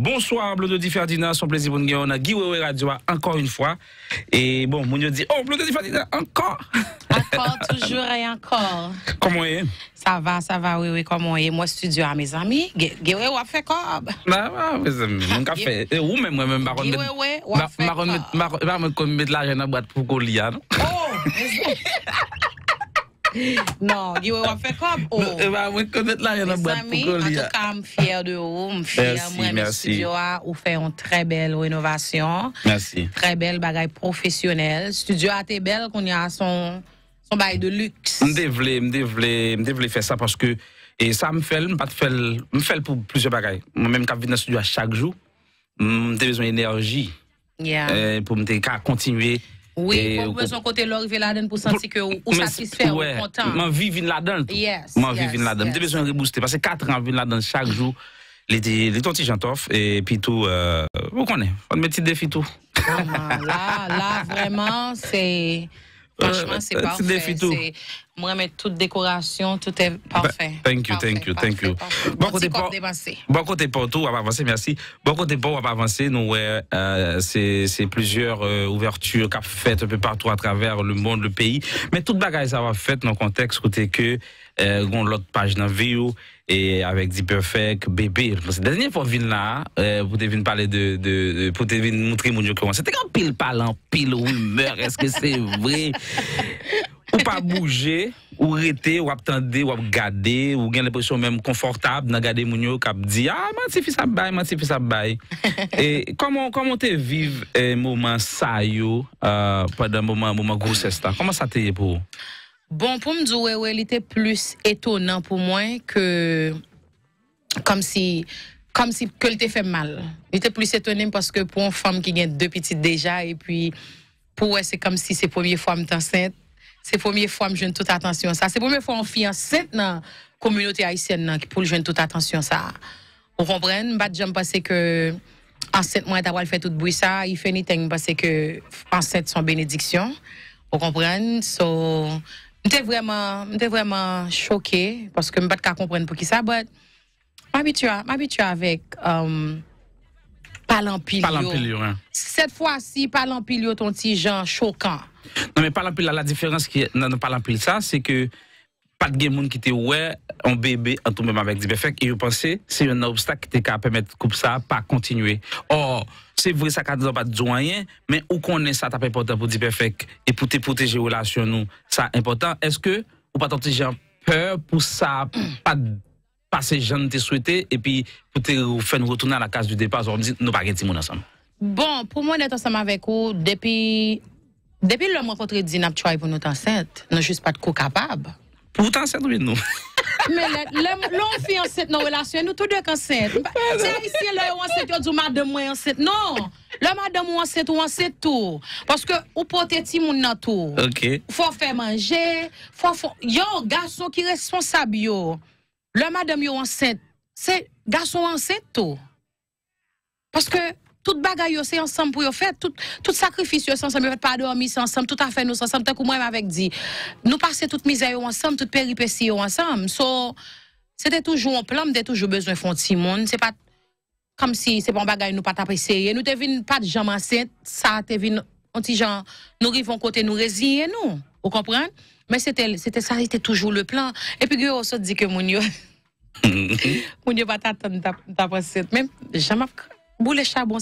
Bonsoir, de Ferdinand, son plaisir pour nous. On a Guy Radio encore une fois. Et bon, mon dit, oh, de Ferdinand, encore. Encore, toujours et encore. Comment est Ça va, ça va, oui, oui, comment est Moi, studio à mes amis. Guy a fait bah, bah, mes amis, on mon café. Et où même, moi-même, baron. Guy Wewe, fait corbe. Baron, mettre l'argent dans la boîte pour Golia, non? Oh, non, il va faire comme oh. Bah, moi connaître là, il y en En tout cas, je suis fier de vous, je suis fier moi mes studios fait une très belle rénovation. Merci. Très belle bagaille professionnelle. Studio a été belle qu'on y a son son bail de luxe. Je suis je de je faire ça parce que et ça me fait, me fait, me pour plusieurs bagailles. Moi-même, quand je viens dans studio chaque jour, j'ai besoin d'énergie yeah. euh, pour continuer oui, a besoin euh, côté l'arrivée là-dedans pour sentir que vous satisfait, ou content. M'en vivre là-dedans. Yes. M'en vivre là-dedans. J'ai besoin de rebooster parce que 4 ans là-dedans chaque jour. Les tontis jantof et puis tout, euh, vous connaissez, on met petit défi tout. Là, là, vraiment, c'est. Franchement, c'est parfait. Moi, toute décoration, tout est ben, parfait. thank you, thank you, thank you. Bon côté pour Bon côté on avancer, merci. Bon côté pour on va avancer, nous euh, c'est plusieurs euh, ouvertures qu'a faites un peu partout à travers le monde, le pays, mais toute bagaille ça va fait dans le contexte côté que euh, l'autre page dans vidéo et avec The Perfect, bébé. La dernière fois que là, euh, pour te parler de, de, pour te montrer mon comment c'était quand pile parlant, pile rumeur, est-ce que c'est vrai? ou pas bouger, ou rester, ou attendre, ou regarder, ou avoir l'impression même confortable dans garder moun cap dit ah c'est fils ça bail, c'est fils ça bail. Et comment comment tu vives un eh, moment ça yo euh, pendant moment moment grossesse ça. Comment ça t'est pour Bon, pour me dire, ouais, il était plus étonnant pour moi que comme si comme si que t'es fait mal. Il était plus étonnant parce que pour une femme qui a deux petites déjà et puis pour elle, c'est comme si c'est première fois me enceinte c'est la première fois que je donne toute attention ça. C'est la première fois suis enceinte dans la communauté haïtienne qui pour jeune toute attention ça. Vous comprenez? Je pense que enceinte moi d'avoir fait tout bruit ça, il fait anything parce que enceinte son bénédiction. Vous comprenez? So, j'étais vraiment, vraiment choqué parce que je ne pas comprendre pour qui ça, mais m'habitue, m'habitue avec, um, pas l'empilio. Hein. Cette fois-ci, pas l'empilio, ton petit genre choquant. Non, mais parlant plus là, la différence qui est, non, non parlant plus ça, c'est que pas de monde qui était ouais, un bébé, en tout même avec Dipefec et je pensais, c'est un obstacle qui était permettre coupe ça, pas continuer. Or, c'est vrai, ça n'a pas de rien, mais où qu'on est, ça n'a t'as important pour Dipefec et pour te protéger relation nous, ça important. Est-ce que, ou pas tant j'ai peur pour ça, pas passer gens te souhaiter et puis pour te faire retourner à la case du départ, on dit, nous pas ensemble. Bon, pour moi, d'être ensemble avec vous, depuis depuis l'homme rencontré dit n'a pas pour nous enceinte, nous juste pas de coup capable. Pour enceinte oui nous. Mais l'on fait enceinte dans relation nous tous deux enceintes. C'est ici là où enceinte on dit madame moi enceinte non. Le madame enceinte ou enceinte tout parce que ou porter ti moun dans tout. OK. Faut faire manger, faut yo garçon qui responsable yo. Le madame yo enceinte, c'est garçon enceinte tout. Parce que tout bagay yo c'est ensemble pour yo faire tout tout sacrifice yo ensemble yo fait pas dormir ensemble tout à fait nous ensemble tant que moi avec dit nous passer toute misère ensemble toute péripétie ensemble so c'était toujours un plan de toujours besoin font petit monde c'est pas comme si c'est bon bagay nous pas taper essayer nous devine pas de jambes enceinte ça devine on dit gens nous rivons côté nous résigner nous vous comprenez mais c'était c'était ça c'était toujours le plan et puis yo se dit que mon yo mon yo pas t'attendre d'après même jamais Boule chabon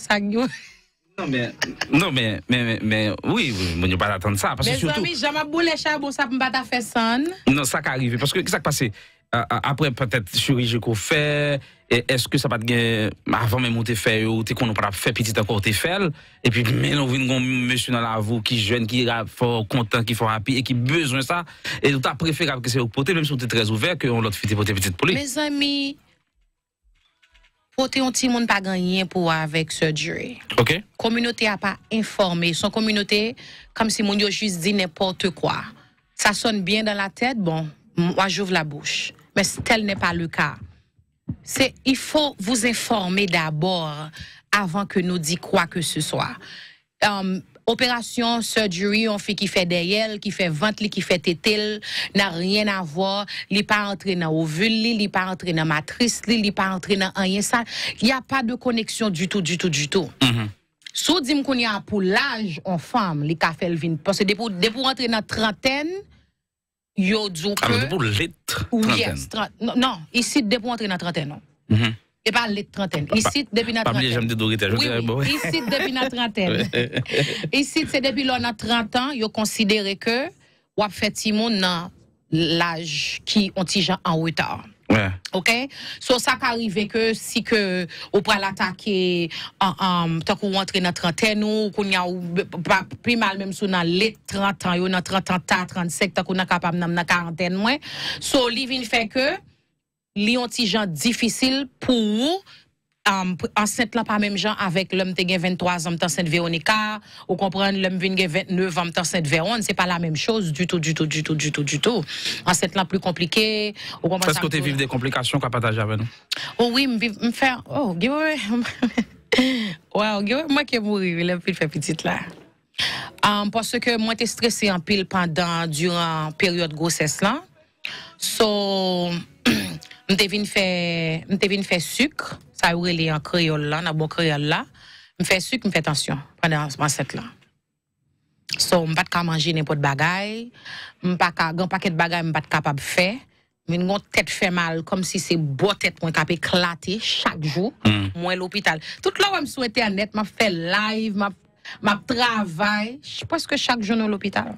Non mais, non mais, mais, mais, oui, on ne pas attendre ça. Parce que surtout... amis, jamais boule chabon ne on pas faire ça. Non, ça qui arrive. Parce que, qu'est-ce qui s'est passé? après, peut-être, chirurgie qu'on fait, est-ce que ça va te avant même on te fait, ou t'es qu'on pas fait petit encore, t'es et puis, maintenant on vient un monsieur dans la voie qui jeune, qui est fort content, qui est fort happy, et qui besoin de ça, et t'as préféré que c'est au poté, même si on très ouvert, qu'on l'autre fait pour tes petites polices. Mes amis, Côté on ti moun pa ganyen avec avèk jury. Ok. communauté a pas informé, Son communauté, comme si mon yo juste dit n'importe quoi. Ça sonne bien dans la tête, bon, moi j'ouvre la bouche. Mais tel n'est pas le cas. C'est, il faut vous informer d'abord avant que nous dit quoi que ce soit. Um, opération surgery, on fait qui fait derrière, qui fait ventre, qui fait tétel n'a rien à voir, n'est pas entré dans ovule, n'est pas entré dans matrice, n'est pas entré dans rien ça. Il n'y a pas de connexion du tout, du tout, du tout. Mm -hmm. Sou qu'on est à pour pou l'âge femme les li ka fel parce que de pou, rentrer dans trentaine ah, trentaine yo que Ah, Non, ici de pou dans la trentaine non. -hmm. Et pas les trentaine. Ici, depuis la trentaine. Oui, oui. Ici, depuis la trentaine. Ici, c'est depuis l'on a 30 ans, ils considéré que ou a fait Timon dans l'âge qui ont gens en retard. Ouais. OK? So, ça peut arriver que si que on peut l'attaquer en, tant qu'on rentre dans trentaine ou qu'on y a pas plus mal même sous dans les 30 ans, ou dans 30 ans, 35 tant qu'on a capable dans la quarantaine moins. So, living fait que li yon ti jan difisil pou ou um, ansente la pa menm jan avec l'homme te gen 23 ans tan sent Veronica, ou kompren l'homme vin gen 29 ans, tan sent Veron, se pas la même chose du tout, du tout, du tout, du tout, du tout. Ansente là plus compliqué. ou kompren... Fes kote viv de komplikasyon ka pataje avec nou? Ou oh oui, m fèr, oh, wow, moi qui mwen ke mouri, lèm pil fè pitit la. Um, parce que moi, j'étais stressée en pile pendant, durant la période de grossesse là. So, me devine fait me devine fait sucre ça où il est en créole là na bo créole là me fait sucre me fait attention pendant ma set là. So, on va pas manger n'importe bagay, on pas qu'un paquet bagay on va pas capable faire, mais une grosse tête fait mal comme si c'est beau tête. On est capable chaque jour, moi mm. l'hôpital. Tout là où je internet souhaitais honnêtement faire live, ma ma travail, je pense que chaque jour l'hôpital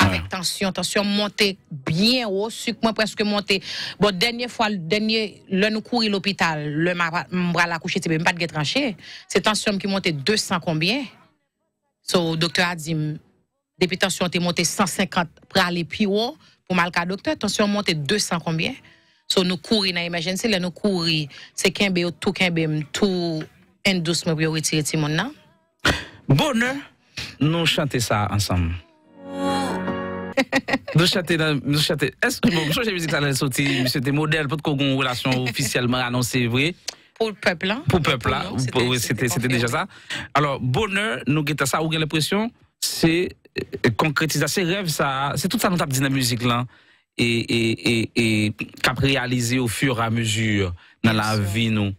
avec tension, tension montée bien haut, sucre moi presque monté. Bon, dernière fois, dernier, le nous courir l'hôpital, le bras la coucher, c'est pas de tranché. C'est tension qui montait 200 combien? So, docteur a dit, depuis tension était montée 150 pour aller plus haut, pour mal cas docteur, tension montée 200 combien? So, nous courir dans l'émergence, là, nous courir, c'est qu'un tout qu'un tout un nous avons retirer tout le monde, Bonheur, nous chanter ça ensemble nous Neuchâtel. Est-ce que vous j'ai de musique ça allait sortir, c'était modèle pour qu'on ait une relation officiellement annoncée, vrai? Pour le peuple, hein? Pour le peuple, là. C'était déjà ça. Alors, bonheur, nous avons ça, a l'impression, c'est euh, concrétiser ses rêves, ça. C'est tout ça, nous avons dit dans la musique, là. Et, et, et, et réalisé au fur et à mesure dans la vie, nous.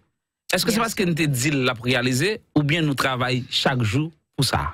Est-ce que c'est parce que nous avons dit l'a réalisé, ou bien nous travaillons chaque jour pour ça?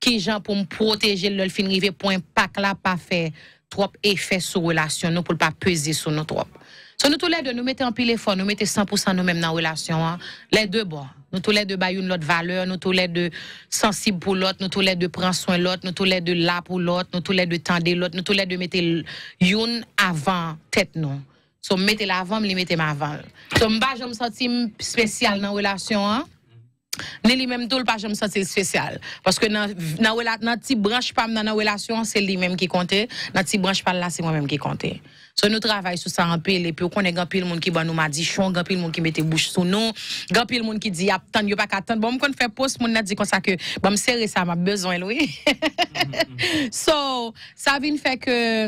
qui pour pou m protéger le fin rive pou impak pas pas fait trop effet sur relation. nous pour pas peser sur sou nou trop. So nous, tous les de nous mette en pile fort, nous mettons 100% nous même dans relation, Les deux de bon. Nou tou lè de Bayou lot valeur, nous tous les de sensible pour l'autre, nous tous les de pran soin l'autre. nous tou lè de là pour l'autre. nous tou lè de tende l'autre. nou tou lè de mette youn avant tête, nous. So mettez l'avant, me mettez mette ma avant. So mba je me m spécial nan relation, hein lui même tout le pas me sentir spécial parce que dans dans petite branche pas dans relation c'est lui même qui comptait dans petite branche pas là c'est moi même qui comptait so nous travaillons sur ça en pile et puis on connaît grand pile monde qui ba nous m'a dit chon grand pile monde qui mettait bouche sous nous grand pile monde qui dit attend a pas attendre bon on fait poste monde a dit comme ça que bon me serrer ça m'a besoin oui mm-hmm. so ça vient fait que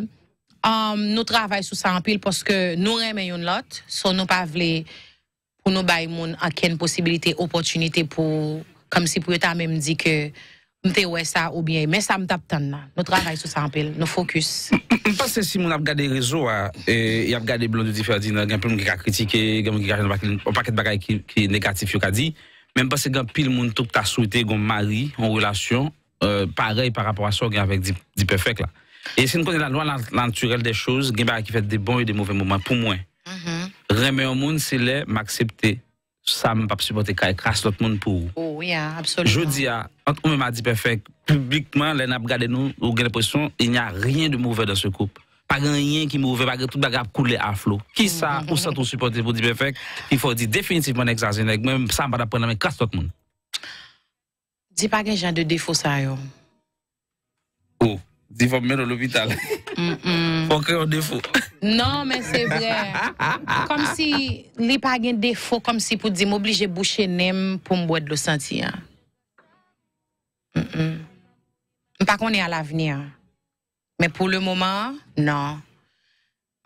um, nous travaillons sur ça en pile parce que nous aimons une l'autre so nous pas voulons pour nous bailler nous en quelle possibilité opportunité pour comme si pour t'a même dit que nous ouais ça ou bien mais ça m'tape tant là nous travail sur ça en pile nous focus parce que si mon a regardé réseaux, ah, et y a regardé blond de Ferdinand un peu qui a critiqué gens qui a un paquet de bagages qui qui négatif qui a dit même parce que grand pile monde tout t'a souhaité un mari en relation euh, pareil par rapport à ça avec dit perfect là et si une connaissons la loi naturelle des choses qui fait des bons et des mauvais moments pour moi Mm-hmm. Reme ou moun se le, m'aksepte Sa m'pap supote kaya e kras lot moun pou ou Ou oh, ya, absolutan Je di ya, an tou mè m'a di pefek Publikman, lè nap gade nou, ou genè posyon Il n'y a rien de m'ouvè dans se koup Pagan yen ki m'ouvè, pagan tout bagap koule aflo Ki sa, mm-hmm. ou sa tou supote pou di pefek Il fò di definitivman exagène Mè m'pap sa m'pada prename kras lot moun Di pagan jan de defo sa yo Ou à l'hôpital. Mm -mm. Faut créer un défaut. Non, mais c'est vrai. comme si les pas de défaut, comme si pour dire m'obliger boucher nem pour me boire de l'eau sentir. Hein. Mm, mm. pas qu'on est à l'avenir. Mais pour le moment, non.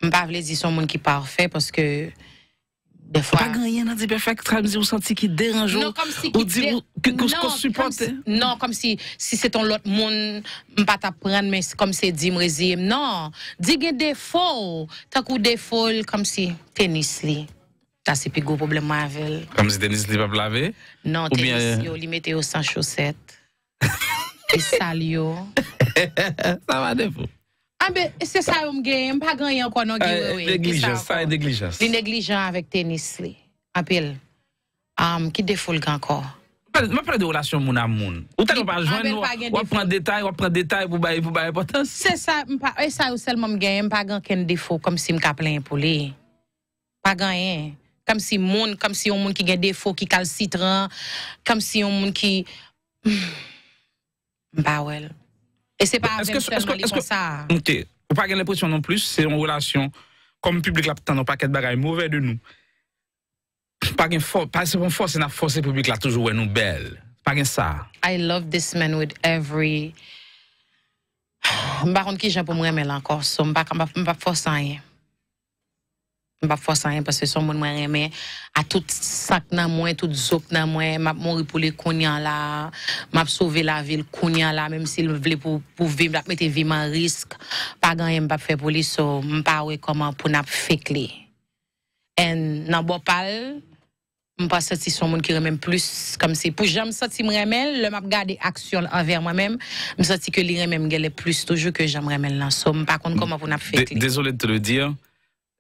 Je ne pas dire son monde qui est parfait parce que des fois. Pas gagné dans des perfect times, vous sentez qui dérange non, comme si ou dire que vous Non, comme si si c'est ton l'autre monde, pas t'apprendre mais comme c'est dit me Non, dis des défauts, t'as coup défaut comme si tennis li. Ça c'est plus gros problème avec. Comme si tennis li pas lavé Non, ou tennis bien... Euh, li mettait au sans chaussettes. Et salio. Ça va de vous E se sa ou m gen, m pa gen yon konon ki wewe. E, neglijans, sa e neglijans. Li neglijans avèk tenis li, apel. Am, ki defo l gen kor. M apre de orasyon moun am moun. Ou talon pa jwen nou, wapren detay, wapren detay, pou baye, pou baye potansi. Se sa ou se l m gen, m pa gen ken defo kom si m ka plen pou li. Pa gen, kom si moun, kom si yon moun ki gen defo, ki kal sitran, kom si yon moun ki... Hmm, m pa wel. E se pa avèm tè mè li pou sa. Moutè, ou pa gen lèpousyon non plus, se yon relasyon, kom yon publik la pou tèndon pa ket bagay mouvè de nou, pa gen fòs, pa gen fòs se nan fòs se publik la toujou wè nou bel. Pa gen sa. I love this man with every... Mba kont ki jè pou mwè mè lankò, so mba fòs sa yè. pas fois hein, parce que son monde moi remet à tout sac dans moi tout zop dans moi m'a mouri pour les cognants là m'a sauvé la ville cognant là même s'il voulait pour pour vivre mettre vie en risque pas gagne m'a faire police m'a pas comment pour n'a fécler en nan bo pas m'a pas senti son monde qui remet plus comme si pour jamais senti me le m'a gardé action envers moi-même m'a senti que l'irait même gèle plus toujours que j'aimerais m'en somme par contre mm. comment pour n'a fécler désolé de te le dire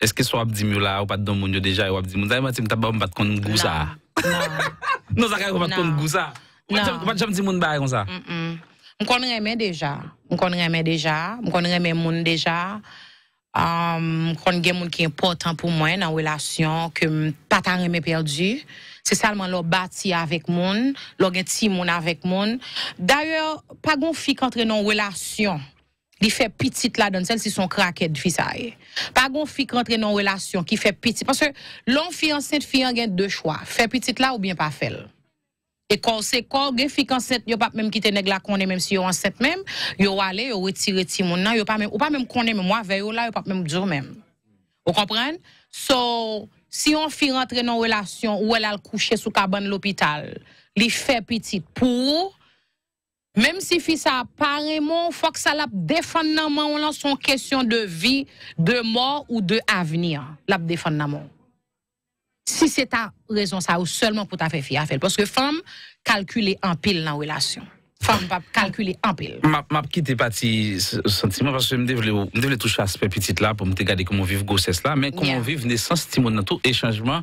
est-ce que sont myo là ou pas dans monde déjà ou ap pas que Zay mati mta pas mbat kon Non. ça pas goût ça Non. monde comme ça on déjà déjà on connaît déjà on connaît monde déjà. connaît qui est important pour moi dans pas que patan reme perdi. Se avec moon. avec avèk moun. Lò gen ti avec avèk D'ailleurs, pas gon entre dans relation. Il fait petit là donne celle si son craquées de fils Pas gon fi rentre dans relation qui fait petit parce que l'on fille enceinte fi a deux choix, fait petit là ou bien pas faire. Et quand c'est quand gen fi enceinte, pas même quitter nèg la konnen même si on enceinte même, yo aller yo retirer ti moun nan, yo pas même ou pas même moi veille là, yo pas même dur même. Vous comprenez? So si on fille rentrer dans relation ou elle a coucher sous cabane l'hôpital, il fait petit pour même si fils apparemment apparemment, faut que ça l'a défendre ou la son question de vie, de mort ou de avenir. L'a défendre la Si c'est ta raison ça ou seulement pour ta faire parce que femme calculer en pile dans relation. Femme pas calculer en pile. M'a m'a quitté parti sentiment parce que me devle me devle toucher aspect là pour me regarder comment vivre grossesse là mais comment yeah. vivre naissance timon dans tout échangement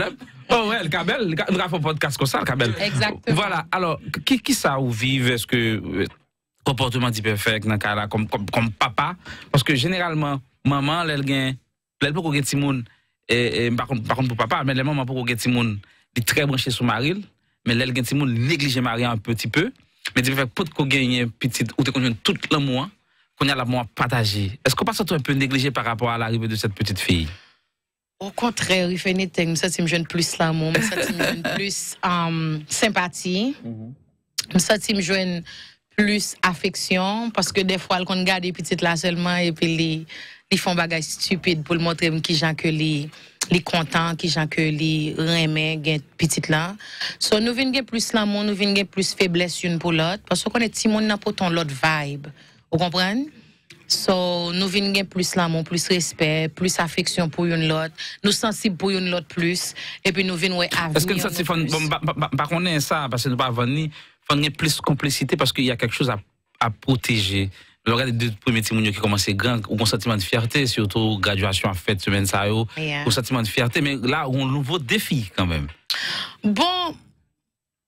problème. Oh ouais, le cabel, le faire de podcast comme ça, le cabel. Exactement. Voilà, alors, qui, qui ça ou vive, est-ce que euh, comportement d'hyperfect dans cas là, comme, comme, papa? Parce que généralement, maman, elle gagne, elle peut gagner et, par, contre, pour papa, mais les mamans pour gagner timoun, elle est très branchée sur Maril, mais elle gagne monde, néglige Marie un petit peu. Mais elle pour qu'on gagner petite, ou te tout le mois, qu'on a la mois partagé. Est-ce qu'on passe un peu négligé par rapport à l'arrivée de cette petite fille? Au contraire, il fait une Ça, c'est me jeune plus l'amour. Ça, me plus um, sympathie. Mhm. Ça, me plus affection. Parce que des fois, on regarde les petites là seulement et puis ils font des bagages stupides pour montrer qui sont que les contents, qui gens que les remets, petites là. So, nous venons plus l'amour, nous venons plus faiblesse une pour l'autre. Parce qu'on est petit monde n'a pas ton l'autre vibe. Vous comprenez? So, nous venons plus l'amour, plus respect, plus affection pour une autre Nous sensibles pour une l'autre plus. Et puis nous venons à Est-ce que nous sommes bon, par bah, contre, bah, bah, ça, parce que nous pas venir, venir plus complicité parce qu'il y a quelque chose à, à protéger. Regardez les deux premiers témoignages qui commençaient grand, ou un sentiment de fierté, surtout graduation à fête semaine ça, yeah. un sentiment de fierté, mais là, on nouveau défi quand même. Bon,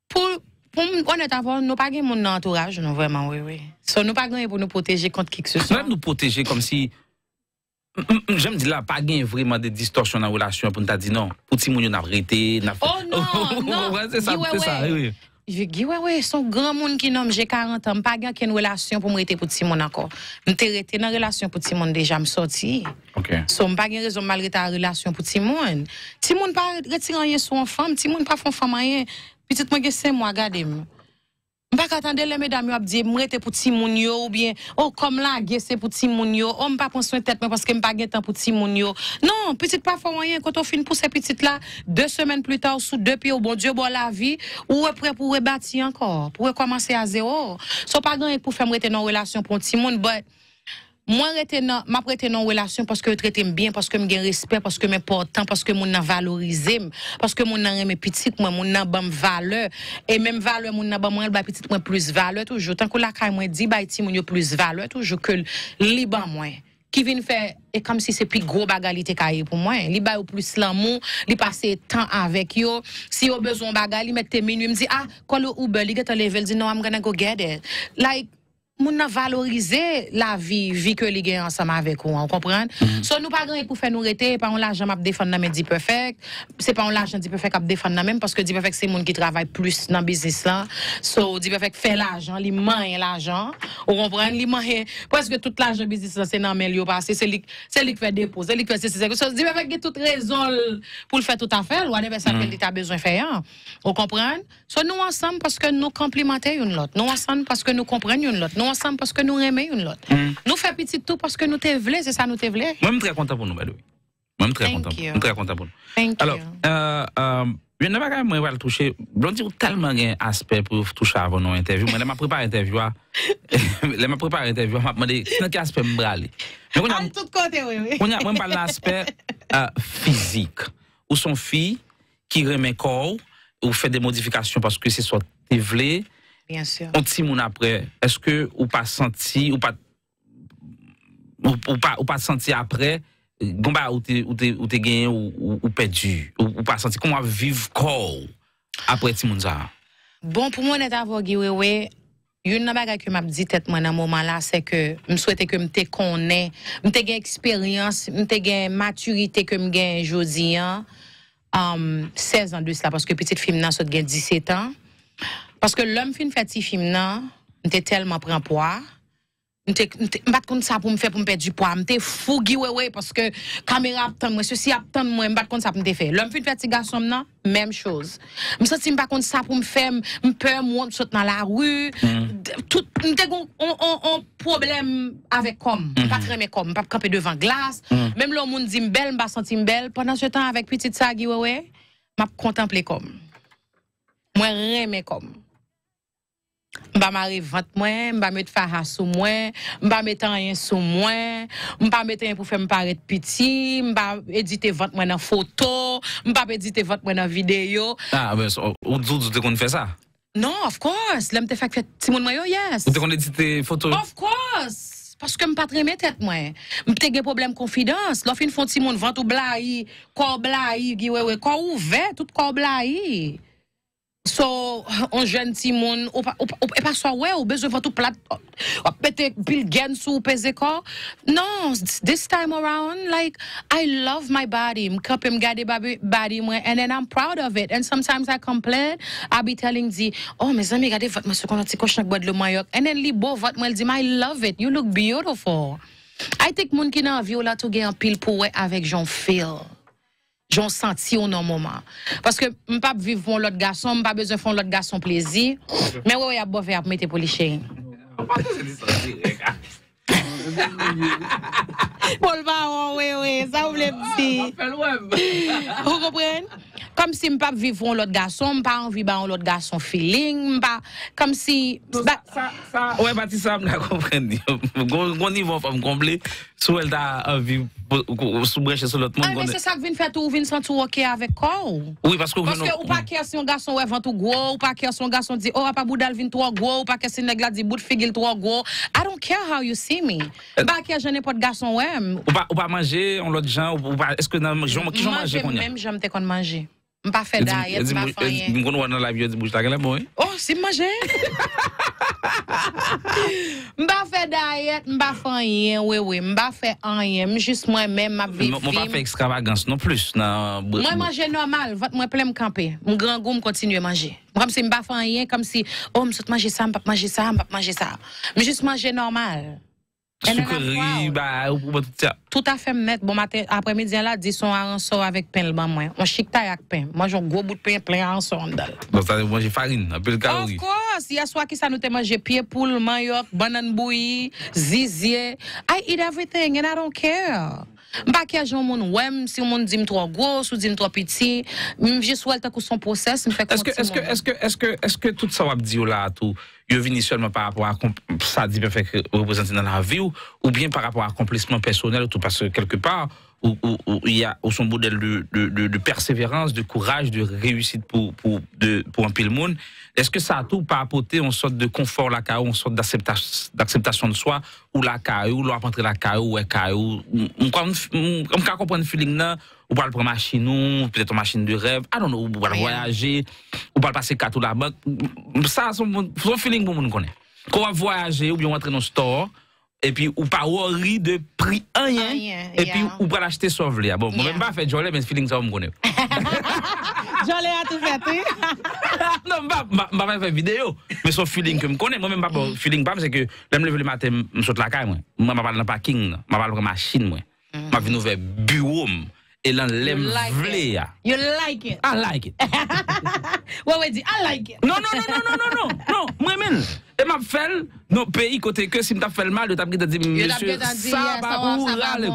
pour, pour honnête avant, nous pas mon entourage, non vraiment, oui, oui. So, nous pas gagné pour nous protéger contre qui que ce soit. Même nous protéger comme si. J'aime dire là, pas gagné vraiment de distorsion dans la relation pour nous dire non. Pour si nous n'a arrêté, n'a Oh non, non. c'est ça, c'est ça, oui. Je dis, ouais, ouais, son grand monde qui nomme, j'ai 40 ans, pas gagné une relation pour m'arrêter pour Timon encore. M'étais arrêté dans relation pour Timon déjà, me sorti. OK. Son pas gagné raison malgré ta relation pour Timon. Timon pas retiré rien sur une femme, Timon pas font femme rien. Petite, moi c'est moi regardez moi pas attendre les mesdames yo a dire moi rester pour timoun yo ou bien oh comme là c'est pour timoun yo on oh, pas prendre soin tête mais parce que moi pas gain temps pour timoun yo non petite, pas faut rien quand on finit pour ces petites là deux semaines plus tard sous deux pieds au oh, bon dieu bon la vie ou est prêt pour rebâtir encore pour recommencer à zéro so pas gain pour faire rester dans relation pour timoun mais moi rete nan m'a prêté non relation parce que traite bien parce que me respect parce que m'important parce que mon nan valorisé parce que mon nan aimé petit moi mon nan bam valeur et même valeur mon nan bam moi petit moi plus valeur toujours tant que la caille bah, moi dit ba ti plus valeur toujours que li ban moi qui vient faire et comme si c'est plus gros bagalité carré pour moi li ou plus l'amour li passer temps avec yo si yo besoin bagali mette minuit me dit ah quand le Uber li get level dit non I'm gonna go get it like on a valorisé la vie, vie que les gens ensemble avec vous, on comprend? Mm So, nous pas grand pour faire nous arrêter, pas on l'argent m'a défendre même Medi Perfect, c'est pas on l'argent Di Perfect m'a défendre dans même, parce que Di Perfect c'est monde qui travaille plus dans business là. So, dit Perfect fait l'argent, il mange l'argent, on comprend? Li mange, que toute l'argent business là, c'est dans mes lieux passé, c'est lui, c'est lui qui fait dépôts, c'est lui qui fait c'est ça. So, Di Perfect a toute raison pour le faire tout à fait, mhm. ou a besoin de faire, on comprend? So, nous ensemble parce que nous complémentaires une l'autre, nous ensemble parce que nous comprenons une l'autre, parce que nous aimons une l'autre. Hmm. Nous faisons petit tout parce que nous te c'est ça nous te Moi, je suis très content pour nous, Moi, je suis très content. très content pour nous. Alors, euh, euh, je ne vais pas me le toucher. Blondie tellement un aspect pour toucher avant nos interviews. Moi, je prépare hein. préparé interview. Je m'ai préparé interview, m'a demandé quel aspect me l'interview. Je on a tout côté On l'aspect euh, physique. Ou son fille qui remet corps ou fait des modifications parce que c'est soit voulez Bien sûr. On moun après, est-ce que ou pas senti ou pas ou, pas ou pas senti après ou ou ou gagné ou, perdu ou, pas senti comment vivre corps après ti moun ça. Bon pour moi net avoir gué oui. Une chose que m'a dit tête moi dans moment là c'est que me souhaitais que je te connais, me te gagne expérience, me te gagne maturité que me gagne aujourd'hui hein. 16 um, ans de cela parce que petite fille n'a saute a 17 ans. Parce que l'homme fin fait film nan, m'était tellement prend poids. M'était pas comme ça pour me faire pour me perdre du poids, m'était fougi ouais ouais parce que caméra attend moi, ceci attend moi, m'pas comme ça pour me faire. L'homme fin fait garçon nan, même chose. Me senti m'pas comme ça pour me faire me peur moi saute dans la rue. Mm-hmm. Tout m'était on problème avec mm-hmm. comme, pas crémer comme, pas camper devant glace. Mm-hmm. Même le monde dit belle, m'pas senti belle pendant ce temps avec petite ça ouais ouais, m'a contemplé comme. Moi mais comme. Mba mare vat mwen, mba met faha sou mwen, mba met anyen sou mwen, mba met anyen pou fe mparet piti, mba edite vat mwen an foto, mba edite vat mwen an video. A, ah, bes, oh, ou doud ou te kon fè sa? Non, of course, lem te fèk fè ti moun mwen yo yes. Ou te kon edite foto? Of course, paske mpa tremen tèt mwen. Mpe te gen problem konfidans, lo fin fon ti moun vant ou bla yi, kor bla yi, giwewe, kor ou vet, out kor bla yi. So, on jeune Timon, ou pas, pas soit ouais, ou besoin de tout plat, ou péter pile gain sous peser corps. Non, this time around, like, I love my body. Quand gade regarde body, moi, and then I'm proud of it. And sometimes I complain, I be telling the, oh, mes amis, gade moi, monsieur qu'on a cochon bois de le mayoc. And then, li beau vote moi, elle dit, I love it. You look beautiful. I think moun ki nan vie ou la tou gen pile pour avec Jean Phil j'en senti au non moment. Parce que je pas vivre pour l'autre garçon, je pas besoin de faire l'autre garçon plaisir. Mais ouais, il y a beau faire, mettre pour les chéris. Paul Baron, oui, oui, ça vous voulez dire. Ah, vous comprenez? Comme si je ne pas vivre un l'autre garçon, je pas envie un l'autre garçon feeling, pas comme si. Ça, ça. Oui, Baptiste, ça, je comprends. Mon niveau, femme comblée, Sous elle a envie euh, sous brèche sur l'autre monde. Ah, mais c'est ça que vient faire tout, vient sentir OK avec quoi? Oui, parce que. Parce que ou pas qu'un si un garçon est ventre gros, ou pas qu'un si un garçon dit, oh, pas boudal vient trop gros, ou pas qu'un si un nègre dit, bout figure trop gros. I don't care how you see me. Euh, pas qu'un je n'ai pas de garçon, ouais. Ou pas, manger, on l'autre ou pas, est-ce que mange Même, qu'on fait manger. pas fait je rien, oui, fait rien, juste moi-même, ma pas fait extravagance non plus. Moi, manger normal, je moi plein camper. Mon grand goût, continue à manger. si je fait comme si, oh, je manger ça, manger ça, je manger ça. Je juste manger normal. Soukri, ba, ou tout ça. Tout à fait mettre Bon matin, après-midi, là, dit son arançon avec pain le moi. On chic taille avec pain. Moi, j'ai un gros bout de pain plein arançon en dal. Donc, ça, moi, j'ai farine, un peu de calories. Of course, hier soit qui ça nous te mangé pied poule, manioc, banane bouillie, zizier. I eat everything and I don't care. Maquillage, mon ouais, si mon dit trop gros ou dit trop petit, je souhaite que son process me fait est-ce que est-ce que est-ce que est-ce que est-ce que tout ça va dire là tout je viens seulement par rapport à ça dit bien fait que représenter dans la vie ou, ou bien par rapport à accomplissement personnel tout parce que quelque part où, il y a où son modèle de, de, de, persévérance, de courage, de réussite pour, pour, de, pour un pile monde. Est-ce que ça a tout pas apporté en sorte de confort la CAO, une sorte d'acceptation de soi, ou la CAO, ou rentrer la CAO, ou la CAO, on peut comprendre le feeling là, ou pas le prendre machine, peut-être une machine de rêve, I don't know, voyager, ou pas le passer quatre ou la banque. Ça, c'est un feeling que le monde connaît. Quand on voyager, ou bien on rentre dans le store, E pi ou pa ou ori de pri enyen, e pi ou pa l'achete son vle ya. Ah, bon, mwen mwen pa fè jolè, men feeling sa ou m konè. Jolè a tou fè pi. Non, mwen pa fè video, men son feeling ke m konè. Mwen mwen pa fè feeling pa m se ke, lèm lèm lèm lèm a te m sot la kay mwen. Mwen mwen pa balan pa king, mwen balan pa chine mwen. Mwen mm-hmm. vè nou vè biwom, e lèm lèm vle ya. Ah. You like it? I like it. Wè wè di, I like it. Non, non, non, non, non, non, mwen non. non, men. Et ma fait nos pays côté que si m'ta fait le mal, le tabri de dire monsieur, ça va rale.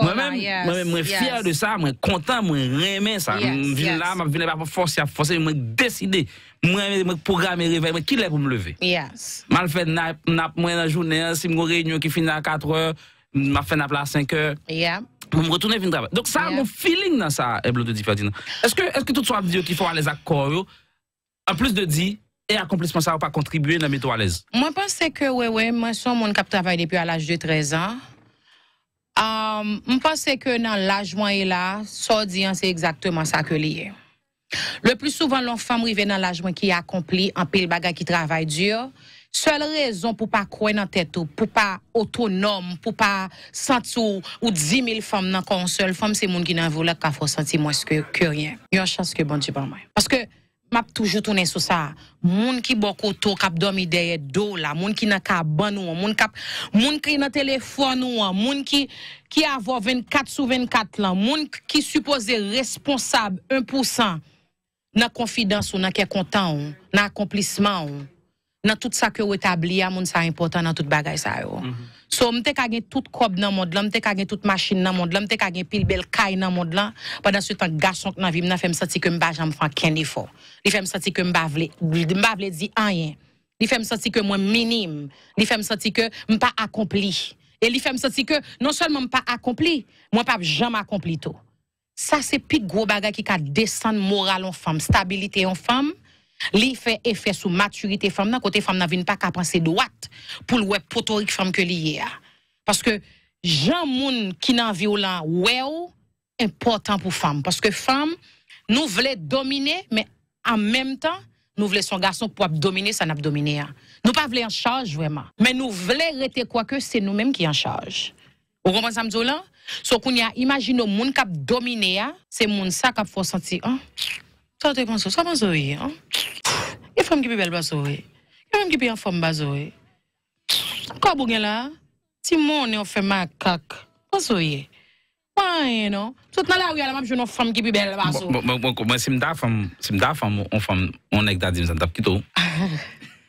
Moi même, moi même fier de ça, moi content, moi remè ça. Moi viens là, ma viens là pour forcer, forcer, moi décider, moi moi programmer réveil, moi qui lève pour me lever. Yes. Mal fait n'a n'a moi dans journée, si mon réunion qui finit à 4 heures, m'a fait n'a place 5 heures. Yeah. Je me retourne vers le Donc, ça mon feeling dans ça, Eblo de Di Est-ce que, est ce que tout ça dit qu'il faut aller à Koryo, en plus de dire, et accomplissement ça va pas contribué à mettre à l'aise Moi, je pense que oui, oui, moi, je suis un qui travaille depuis l'âge de 13 ans. Um, euh, je pense que dans l'âge où est là, c'est exactement ça que lié. Le plus souvent, l'enfant arrive dans l'âge qui accompli, un pile bagage qui travaille dur. Seule raison pour pas croire dans tête pour pas autonome, pour pas sentir ou 10 000 femmes dans une seule femme, c'est monde qui n'a veut là qui sentir moins que, que rien. Il y a une chance que bon Dieu pas Parce que Map toujou tounen sou sa, moun ki bokotou kap domi deye do la, moun ki nakaban ou an, moun ki nan telefon ou an, moun ki avon 24 sou 24 la, moun ki suppose responsab 1% nan konfidans ou nan ke kontan ou, nan akomplisman ou, nan tout sa ke ou etabli a, moun sa impotant nan tout bagay sa ou. So mte kage tout kob nan mond lan, mte kage tout machin nan mond lan, mte kage pil bel kay nan mond lan, padan sou tan k nan vim nan fèm sati ke mba jan mfan ken efor. Li fèm sati ke mba vle, mba vle di anyen. Li fèm sati ke mwen minim. Li fèm sati ke mpa akompli. E li fèm sati ke non solman mpa accompli, mwen pa jam accompli tout. Sa se pi gros baga ki ka descend moral an femme, stabilité an femme. Li fait effet sous maturité femme nan côté femme nan pas qu'à penser droite pour le potorique femme que li Parce que gens moun qui nan violent ouais important pour femme parce que femme nous voulons dominer mais en même temps nous voulons son garçon pour dominer ça n'a dominer. Hein. Nous pas voulons en charge vraiment mais nous voulons rester quoi que c'est nous-mêmes qui en charge. Vous comprenez ça me là? So dit y a imagine qui dominer, hein, c'est monde ça qui faut sentir. Hein. Sote konso, sa mansoye, an? E fem kipi bel bazoye? E fem kipi an fem bazoye? Kwa bo gen la? Si moun e ofe makak, mansoye? Wan eno? Sote nan la ou yal amap joun an fem kipi bel bazoye? Mwen kou, mwen sim da fem, sim da fem, an fem, moun ek dadi mzantap kito.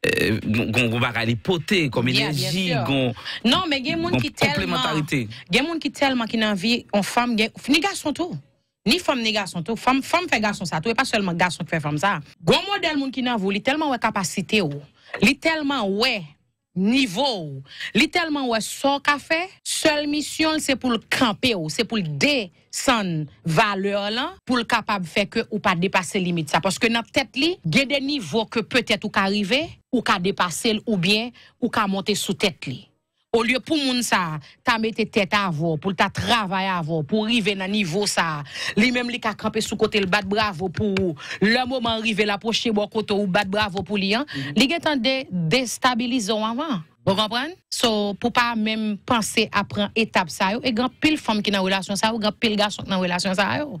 Euh, gon baka li pote, kom enerji Gon non, komplementarite Gen moun ki telman ki nan vi On fam gen, ni gason tou Ni fam ni gason tou, fam fe gason sa tou E pa selman gason fe fè fèm sa Gon model moun ki nan vou, li telman wè kapasite ou Li telman wè niveau. Littéralement, ouais, son fait, seule mission, c'est pour le camper, c'est pour le descendre valeur là, pour le capable faire que ou pas dépasser limite ça. Parce que dans tête li, il y a des niveaux que peut-être ou qu'arriver, ou qu'à dépasser ou bien, ou qu'à monter sous tête li. Au lieu pour moun ça, ta mette tête avant, pour ta travail avant, pour arriver dans niveau ça. Lui même li ka camper sous côté le bat bravo pour le moment arrivé la prochaine bon côté ou bat bravo pour lui, hein. Mm -hmm. Li gen déstabilisant avant. Vous comprenez? So, pour pas même penser à prendre étape ça, et grand pile femme qui dans relation ça, ou grand pile garçon dans relation ça, yo.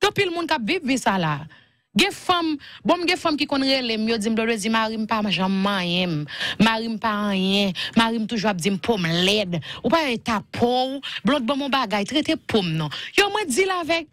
Grand pile monde qui vive ça là. Ge fèm, bom ge fèm ki kon relem, yo di mblorezi marim pa majam man yem, marim pa an yem, marim toujwa ap di mpoum led, ou pa yon tapou, blot bom ou bagay, trete poum nou. Yo mwen di la vek.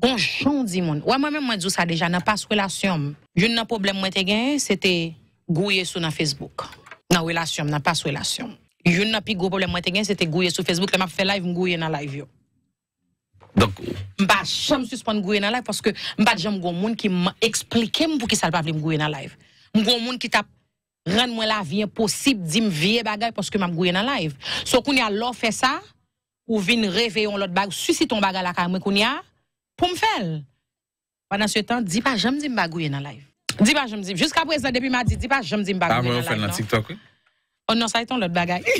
Bon chan di moun. Ouais moi même moi dis ça déjà dans pas relation je n'ai pas mwen te gen, se te gouye sou Facebook. na relation n'a pas relation. Joun nan pi gros problème moi te gen, se te gouye Facebook. Le m'a fait live, mgouye dans live yo. Donc... Mba chan suspend gouye dans live, parce que jam goun moun qui mwen explike m pou ça sal pa vle mgouye live. Mgoun moun qui t'a rend moi la vie impossible dit me vieux parce que m'a goué dans live so qu'on y a l'offre fait ça ou vinn réveiller l'autre bag suicide ton bagay la quand qu'on y a pour me faire. Pendant ce temps, dis pas, j'aime dire bagouiller dans live. Dis pas, j'aime dire. Jusqu'à présent, depuis mardi, dis pas, j'aime dire bagouiller ah, dans live. Ah, mais on fait dans TikTok, Oh non, ça est ton l'autre bagaille.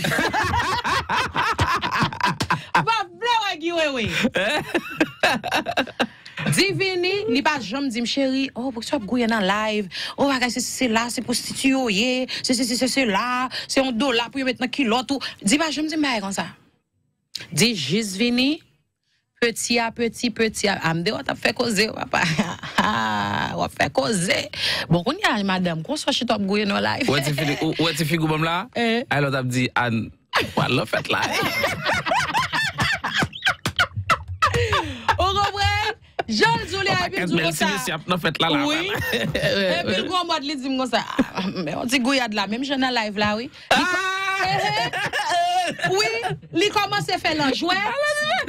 Divini, li pas oui. di m chéri, oh, pou sop gouye dans live, oh, bagay, c'est, se la, se prostituyo c'est c'est là, c'est pour situer. la, se c'est do la pou yo met nan kilot ou, oh. di pa jom di m bagay kon ça. Dis juste vini, Petit à petit, petit à... amde ah, on t'a fait causer, papa. on fait causer. Bon, on y a, madame, qu'on soit chez toi, pour la live. Où est-ce que tu fais, là? Alors, t'as dit, Anne, voilà, l'a fait eh, ah, là. a ça. la là. Oui. Epi on On la. même live là, oui. Ah! Eh, eh, oui. il commence à faire lan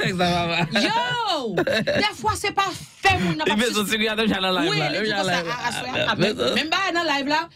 Yo! Des fois, c'est pas fait, mon n'a pas fait. Oui, il live. Même pas dans live là.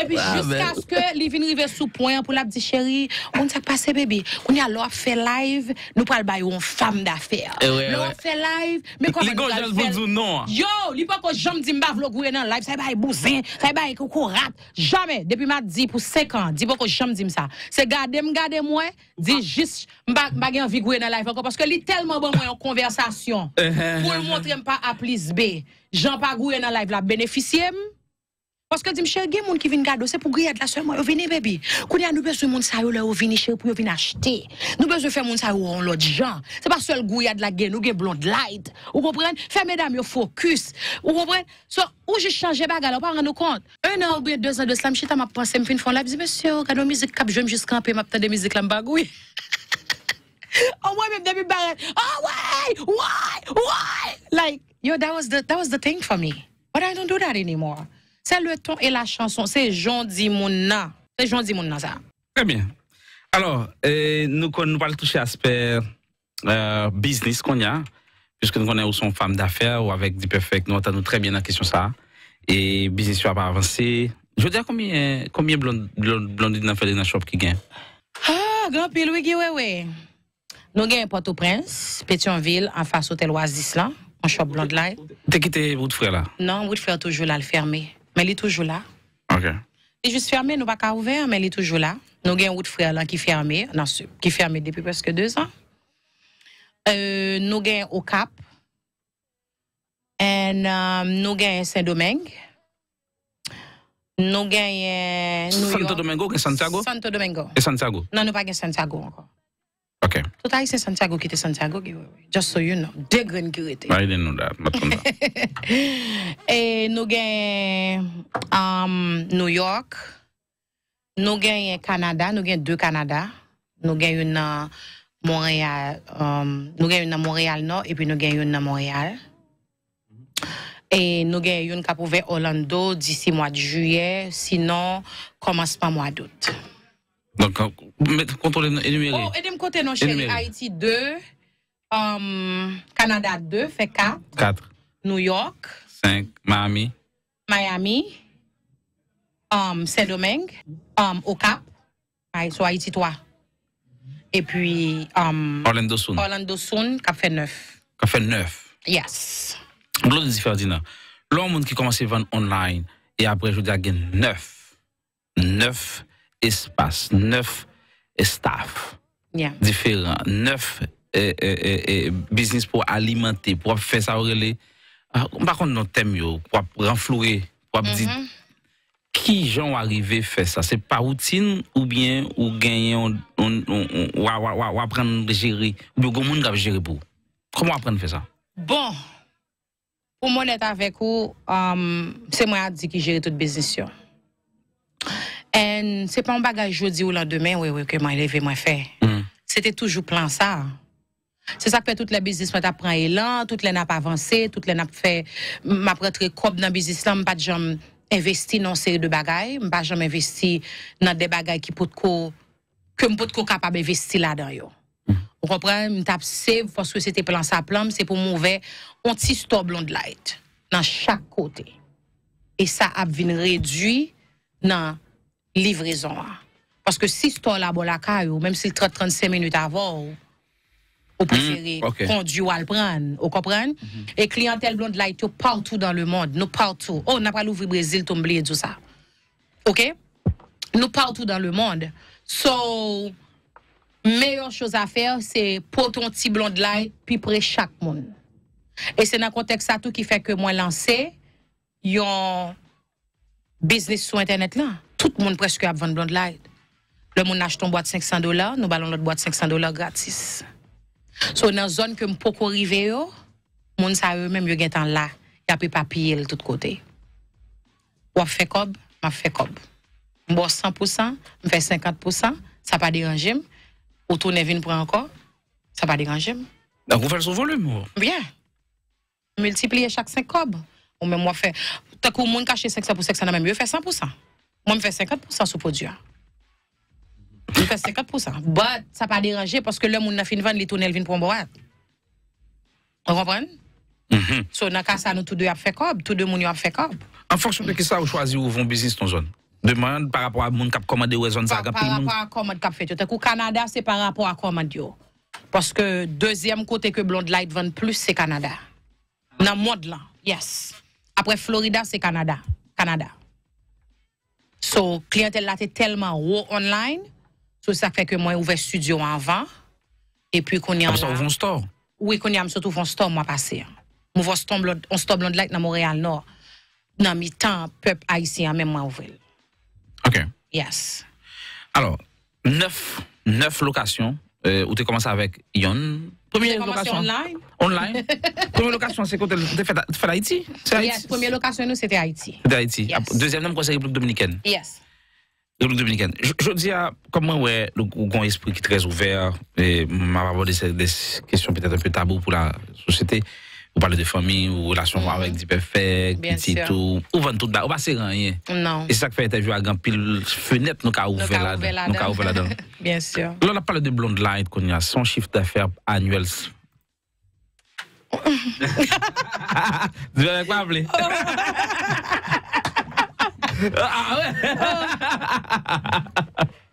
Et puis, ah, jusqu'à ce que les viennent arriver sous point pour la petite chérie, on s'est passé, bébé. On y a l'offre fait live, nous pas le on femme d'affaires. Eh l'offre fait live, mais comment on fait live? vous non. Hein? Yo! Li pas que j'aime dire m'baf l'ogoué dans live, ça va bousin, ça va coucou rat. Jamais. Depuis m'a dit pour 5 ans, dis pas que j'aime dire ça. C'est garder, garder moi, dis ah. juste, m'bagay envie goué dans live encore parce que est tellement bon en conversation eh, eh, pour eh, le montrer pas à plus B. Jean Pagouye dans live la bénéficie. Parce que dit cher gars monde qui vient garder c'est pour grillade là seulement yo venir bébé. Kounia nous besoin monde ça yo là yo venir cher pour yo venir acheter. Nous besoin faire monde ça ou en l'autre gens. C'est pas seul de la gue nous gue blonde light. Vous comprenez? Fait mesdames yo focus. Vous comprenez? So où j'ai changé bagarre pas rendre compte. Un heure ou deux ans de ça m'chita m'a pensé m'fin fond là dit monsieur, garde musique cap jeune jusqu'en ma m'attendre musique là m'bagouille oh moi même David Barrett. Oh why? Why? Why? Like, yo, that was the that was the thing for me. But I don't do that anymore. C'est le ton et la chanson. C'est Jean Dimouna. C'est Jean Dimouna ça. Très bien. Alors, euh, nous, nous allons toucher l'aspect euh, business qu'on a, puisque nous connaissons son femme d'affaires ou avec D-Perfect, nous entendons très bien la question ça. Et business pas avancer. Je veux dire, combien, combien blondines blond, blond, blond, dans shop qui gagne? Ah, grand pile, oui, oui, oui. Nous avons Port-au-Prince, Pétionville, en face hôtel Oasis là, en shop blonde là. t'as quitté votre frère là? Non, votre frère est toujours là, le fermé. Mais il est toujours là. OK. Il est juste fermé, nous pas ouvert, mais il est toujours là. Nous avons votre frère là qui fermé, non, qui fermé depuis presque deux ans. Euh, nous avons au Cap. Et euh, um, nous avons Saint-Domingue. Nous avons euh, Santo Domingo, Santiago? Santo Domingo. Et Santiago? Non, nous pas Santiago encore. Ok. Tout à c'est Santiago qui était Santiago, just so you know. Deux graines qui étaient. savais pas know Et nous gagnons um, New York, nous gagnons Canada, nous gagnons deux Canada, nous gagnons une euh, Montréal, um, nous gagnons à Montréal Nord et puis nous gagnons à Montréal. Et nous gagnons une qui Orlando d'ici mois de juillet, sinon commence pas mois d'août. Donc, quand euh, contrôle énuméré. Oh, et de côté, non, chérie, Haïti 2, um, Canada 2, fait 4. New York. 5. Miami. Miami. Um, Saint-Domingue. Um, au Cap. Haïti 3. Et puis. Um, Orlando Soon. Orlando Soon, Café 9. Café 9. Yes. L'autre Ferdinand, l'homme qui commence à vendre online et après, je dis, à 9. 9 espace, neuf staff différents, neuf eh, eh, eh, business pour alimenter, pour faire ça. Ah, par contre, thème thèmes, pour renflouer, pour dire mm-hmm. qui gens arrivé faire ça. C'est pas routine ou bien ou gagner, ou, apprendre à gérer, ou bien monde qui gérer pour. Comment apprendre à faire ça? Bon, pour mon être avec vous, um, c'est moi qui gère tout business. là. En, se pa m bagay jodi ou la demen, wewe, keman eleve mwen fe. Se hmm. te toujou plan sa. Se sa kwen tout le bizis mwen tap pran elan, tout le nap avanse, tout le nap fe, m apre tre kop nan bizis lan, m pa jom investi nan seri de bagay, m pa jom investi nan de bagay ki m pot ko kapab investi la den yo. Hmm. Ou kompran, m tap se, fos we se te plan sa plan, m se pou mouve, on ti stop lon de la et, nan chak kote. E sa ap vin redwi nan livraison. Parce que si es là la caille, même tu 30-35 minutes avant, ou hmm, préféré conduire prendre, mhm. Et clientèle blonde là, partout dans le monde, nous partout. Oh, on n'a pas l'ouvrir Brésil, tombé et tout ça. OK? Nous partout dans le monde. So, meilleure chose à faire, c'est pour ton petit blonde light puis près chaque monde. Et c'est dans le contexte ça tout qui fait que moi lancé, yon business sur Internet là tout le monde presque a vendre blonde light. Le monde achète une boîte de 500 dollars, nous ballons notre boîte de 500 dollars gratis. So dans zone que peux arriver le monde ça même yo gagne là, y a de papier de tous côtés. Ou fait cob, m'a fait cob. bois 100%, je fais 50%, ça ne pas déranger Ou tourner vinn pour encore, ça ne pas déranger Donc on fait son volume. Bien. Multiplier chaque 5 cob. Ou même moi fait tant que monde cache 500 pour 500 même mieux fait 100%. Moi, je fais 50% sous produit. Hein. Je fais 50%. Mais bah, ça pas déranger parce que l'homme, on a fait de vendre les tunnels viennent pour bois. Vous comprenez? Donc, mm-hmm. So, a nous tous deux, fait cob. Tous deux, on a fait En fonction de qui ça, vous choisissez où un business dans zone? Demande par rapport à monde qui a commandé ou zone ça. Par rapport à commande qui a fait. Au Canada, c'est par rapport à commande. Parce que deuxième côté que Blonde Light vend plus, c'est Canada. Dans le monde là, yes. Après Florida, c'est Canada. Canada. So, clientèle là, était tellement haut online. So, ça fait que moi, ouvert studio avant. Et puis, qu'on y a. Ah, un store? Oui, qu'on y a, surtout, on store, moi, passé. On voit on store blonde light dans Montréal Nord. Dans mi temps, peuple haïtien, même moi, ouvert. OK. Yes. Alors, neuf, neuf locations. Euh, où tu commences avec Yon, Première location. Online. Online. première location, c'est quoi tu fait Haïti? Yes, première location, nous, c'était Haïti. C'était Haïti. Ah, deuxième nom, c'est République Dominicaine. Yes. République Dominicaine. Je, je dis à moi, ouais, le grand esprit qui est très ouvert, et m'a abordé des questions peut-être un peu tabou pour la société. On parle de famille, ou relation mhm. avec petit tout. Ou tout Non. Et ça fait à grand pile fenêtre, nous là Nous avons ouvert là-dedans. Bien sûr. Là, on a parlé de Blonde Light, qu'on a son chiffre d'affaires annuel. Tu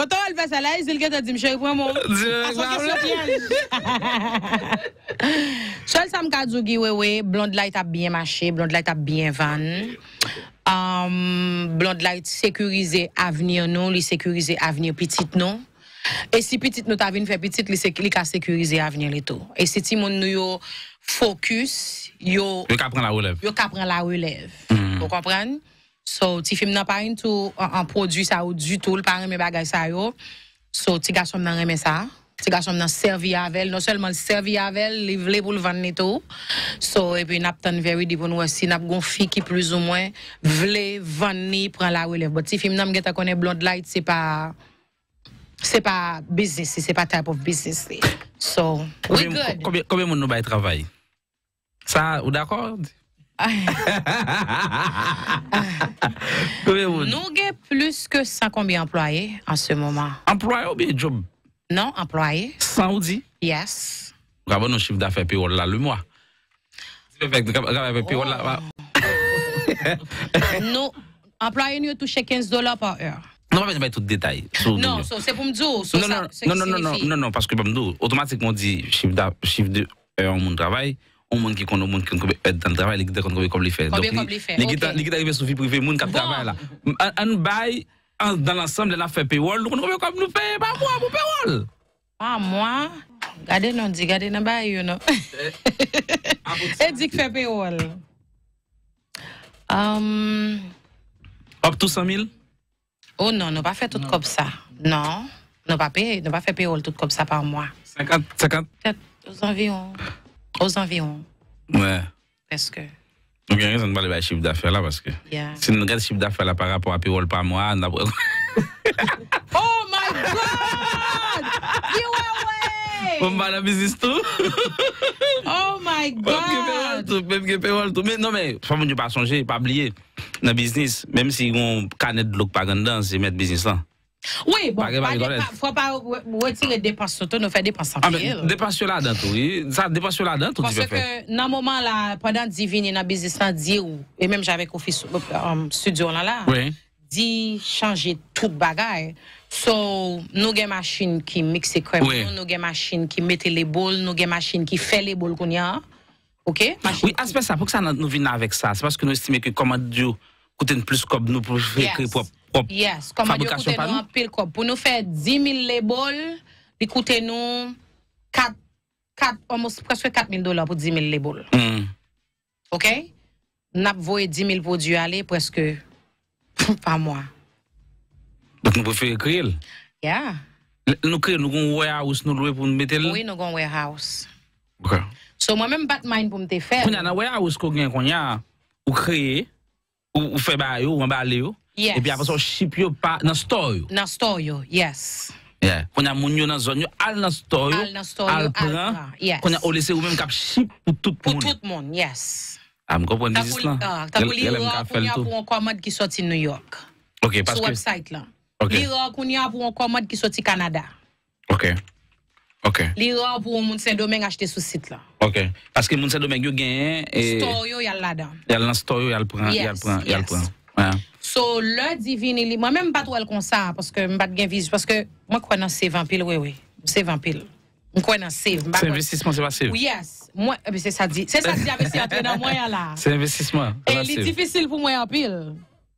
Quand on le fait à l'aise, c'est le qui a dit, Blonde Light a bien marché, Blonde Light a bien van um, blonde Light sécurisé avenir non, les sécurisé avenir petite non. Et si petite nous fait petite, il avenir les Et si focus, yo... Yo la relève. Yo mm. Vous So, ti film nan pas tou an, ou du tout l yo. So, ti na nan reme sa. Ti nan servi avel. Non seulement servi avel, li vle pou van So, epi nap tan veri di Nap gon plus ou moins vle, van prend la but ti film nan mge ta light, se pa... business, c'est pas type of business. So, we good. moun nou ça, ou d'accord Nous avons plus que 100 combien employés en ce moment. Employés ou bien job? Non, employés. 100 ou dit? Yes. Nous nos chiffres d'affaires payroll là le mois. Oh. Nous, employés, nous touchons 15 dollars par heure. Non, mais je pas tout détail. Non, c'est pour me dire. Non, non, non, non, non, parce que pour me dire, automatiquement, on dit chiffre d'affaires, chiffre de, mon travail. ou moun ki kono, moun ki nou konbe et dan travay, li gite konbe konbe li fè. Konbe konbe li fè, ok. Li gite arribe sou vi privé, moun kat travay la. An bay, an dan l'ensemble la fè paywall, nou konbe konbe nou fè, pa moun, moun paywall. Pa moun, gade nan di, gade nan bay, you know. E di k fè paywall. Um, Hop tout 100 000? Oh non, nou pa fè tout kop sa. Non, nou pa fè paywall tout kop sa pa moun. 50? 50? 50, 200 000. aux environs. Ouais. Parce que. On il y a raison de parler de chiffre d'affaires là, parce que. Yeah. Si nous regardons chiffre d'affaires là par rapport à Pirol par mois, on a... oh my God! You away! On va la business tout. oh my God! Même que Pirol tout. Mais non, mais, faut ne pas songer, pas oublier. Dans business, même si on canette de l'eau par dans c'est mettre business là. Oui, bon, faut pas retirer des surtout, nous faire dépenses en Des Dépenses là dedans tout, ça dépenses là dedans tout. Parce que, dans le moment là, pendant Divine dans le business, dire, et même j'avais au euh, euh, studio là, là dit changer tout bagaille. So, nous avons des machines qui les crèmes, nous avons des machines qui mettent les boules, nous avons des machines qui font les boules qu'on a. OK? Oui, aspect ça, pour que ça nous vienne avec ça, c'est parce que nous estimons que comment Dieu coûte plus comme nous pour créer propre. Yes, pou nou fe 10.000 le bol, di koute nou preske 4.000 dolar pou 10.000 le bol. Ok? Nap voye 10.000 pou di yale preske 5 mwa. Bout nou preferye kreye lè? Ya. Nou kreye nou gon wey house nou loue pou nou bete lè? Oui, nou gon wey house. Ok. So mwen men bat main pou mte fe. Mwen anan wey house kwenye kwenye ou kreye ou fe baye ou wan baye lè yo? Epi e apaso ship yo pa na store yo. Na store yo, yes. Kwenye moun yo nan zon yo, al na store yo, al pran. Kwenye ole se ou men kap ship pou tout moun. Pou tout moun, yes. Am gopwen dizis la. Tako li ro akoun ya pou an komad ki soti New York. Ok, paske. Su website la. Li ro akoun ya pou an komad ki soti Kanada. Ok, ok. Li ro akoun moun se domen akate sou sit la. Ok, paske moun se domen yo genye. Store yo yal pran. Yal na store yo yal pran. Yes, yes. So, le divinili, moi-même, pas trop comme ça, parce que je pas de visu, parce que moi, je crois dans save en pile, oui, oui. Save en pile. Je crois dans save. C'est investissement, c'est pas save. Oui, yes. Moi, eh ben, c'est ça dit. C'est ça dit, c'est dans moi, là. C'est investissement. Et c'est difficile pour moi en pile.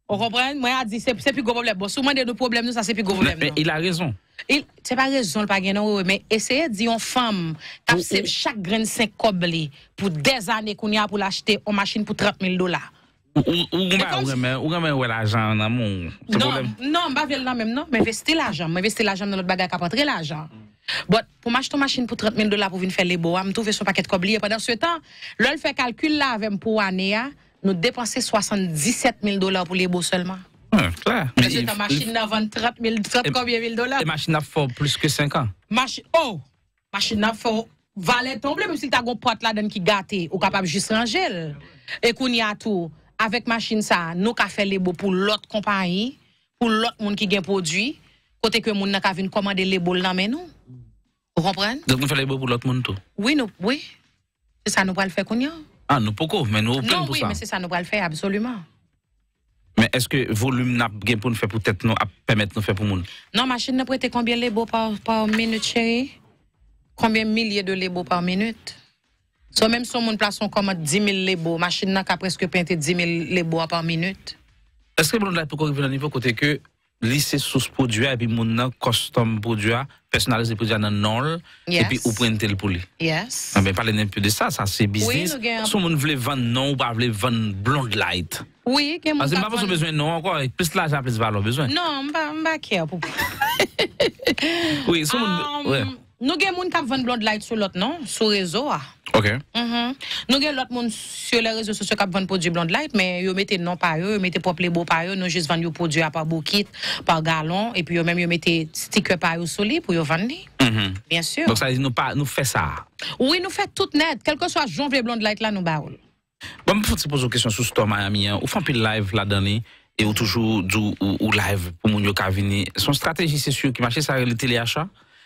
Vous comprenez? Moi, je dit, c'est plus gros problème. Bon, souvent, des problèmes, nous ça, c'est plus gros problème. Mais il a raison. Il C'est pas raison, le pagain, non, mais essayez de dire aux femme qui chaque grain de 5 pour des années qu'on y a pour l'acheter en machine pour 30 000 dollars. Ou ou ou ou l'argent dans mon Non problème. non, pas vel là même non, mais investir l'argent, investir l'argent dans notre bagage qui apporter l'argent. pour m'acheter une machine pour 30 000 dollars pour venir faire les beaux, me trouver son paquet de cobli pendant ce temps, l'homme fait calcul là avec pour année, hein, nous dépenser 77 000 dollars pour les beaux seulement. clair. Mais c'est ta machine à vendre 30 000, et, combien dollars? Les machine à fait plus que 5 ans. Oh, oh! Machine à fait valet tomber, même si tu as un porte là-dedans qui gâté, ou capable juste ranger. Et qu'on y a tout avec machine ça nous ka fait les beaux pour l'autre compagnie pour l'autre monde qui gagne produit côté que monde n'a ka venir commander les beaux là nous vous comprenez donc nous fait les beaux pour l'autre monde tout oui oui c'est ça nous pas le faire qu'on ah nous pourquoi mais nous non, pour oui, mais c'est ça nous pas le faire absolument mais est-ce que volume n'a gain pour nous faire pour tête nous permettre nous faire pour monde non machine n'a prêté combien les beaux par, par minute chérie combien milliers de les beaux par minute So même si on place comme 10 000 la machine n'a qu'à presque peinté 10 000 lebo par minute. Est-ce que vous avez pour arriver à un niveau côté que lycée sous produit et puis mon custom produit, personnalisé produit dans nom, et puis ou prenez le pour lui. Yes. On ah, va parler un peu de ça, ça c'est business. Si on veut vendre non ou pas vendre blonde light. Oui, que Parce que pas pas besoin non encore, plus j'ai plus valeur besoin. Non, je ne on pas pour. Oui, si on um, nous avons des gens qui vendent blonde light sur l'autre, non? Sur le réseau. Ah. OK. Nous avons des gens sur les réseaux sociaux qui vendent produits blonde light, mais ils mettent non par eux, ils mettent propre les beaux par eux, nous juste vendons des produits par beau par gallon, et puis eux même ils mettent sticker par eux sur pour les vendre. Mm-hmm. Bien sûr. Donc ça veut dire nous, nous faisons ça. Oui, nous faisons tout net. Quel que soit le blonde light là, nous baoul. Bon, je vais poser une question sur Store Miami. Vous faites un live la dernière hein? et vous toujours du ou, live pour mon viennent. Son stratégie, c'est sûr, qui marche, ça, le téléachat.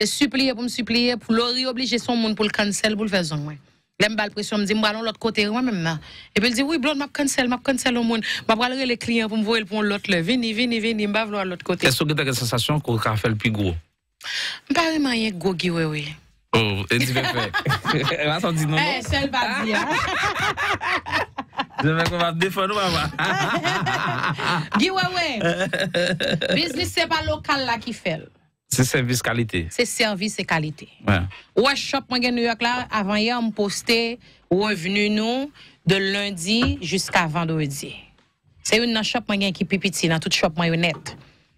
C'est supplier pour me supplier, pour l'ori obliger son monde pour le cancel, pour le faire loin. L'aime bal pression, me dit, moi, allons l'autre côté, moi, même, Et puis, il dit, oui, blonde, m'a cancel, m'a cancel au monde. M'a parlé les clients pour me voir pour l'autre, là. Vini, vini, vini, m'va à l'autre côté. Est-ce que tu as la sensation qu'on va faire le plus gros? pas vraiment yé gros, oui, oui. Oh, et tu veux faire? Elle m'a dit non. Eh, seul va dire. Je vais qu'on va défendre maman. Gui Business, c'est pas local là qui fait. C'est service qualité. C'est service qualité. Ouais. Ouais, shop, moi, New York, là, avant hier, on me postait revenu nous de lundi jusqu'à vendredi. C'est une shop, qui est dans toute shop, moi, honnête.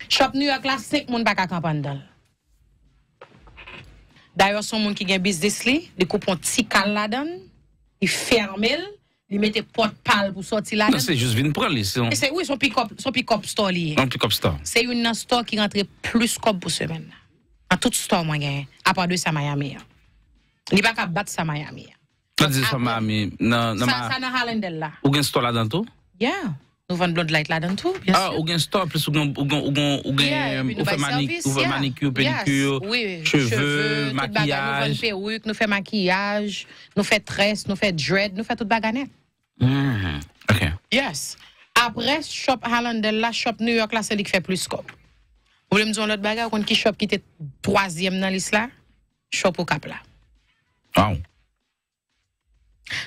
Shop New York, là, c'est que mon pas en campagne dans. D'ailleurs, son monde qui un business, ils coupent un petit cal là-dedans, Ils ferment. Li mette pot pal pou soti la. Nan se jous vin pral li. Se oui, son pick-up pick store li. Non pick-up store. Se yon nan store ki rentre plus kop pou semen. An tout store mwen gen. part de sa Miami. Hein. Li baka bat sa Miami. Hein. Ça di sa Miami. Sa nan Halendel la. Ou gen store la dan tou? Yeah. Nous vendons de light là-dedans tout, bien ah, sûr. Ah, ou bien stop, ou bien ou ou ou ou ou manicure, pellicure, yes. cheveux, cheveux, maquillage. Nous vendons perruques, nous faisons maquillage, nous faisons tresses, nous faisons dread, nous faisons tout baganet. Mm mm-hmm. OK. Yes. Après, shop Hollander, là shop New York, là, c'est lui qui fait plus scope. Vous voulez me dire l'autre autre quand qui shop qui était troisième dans l'isla? Shop au Cap-là. Wow.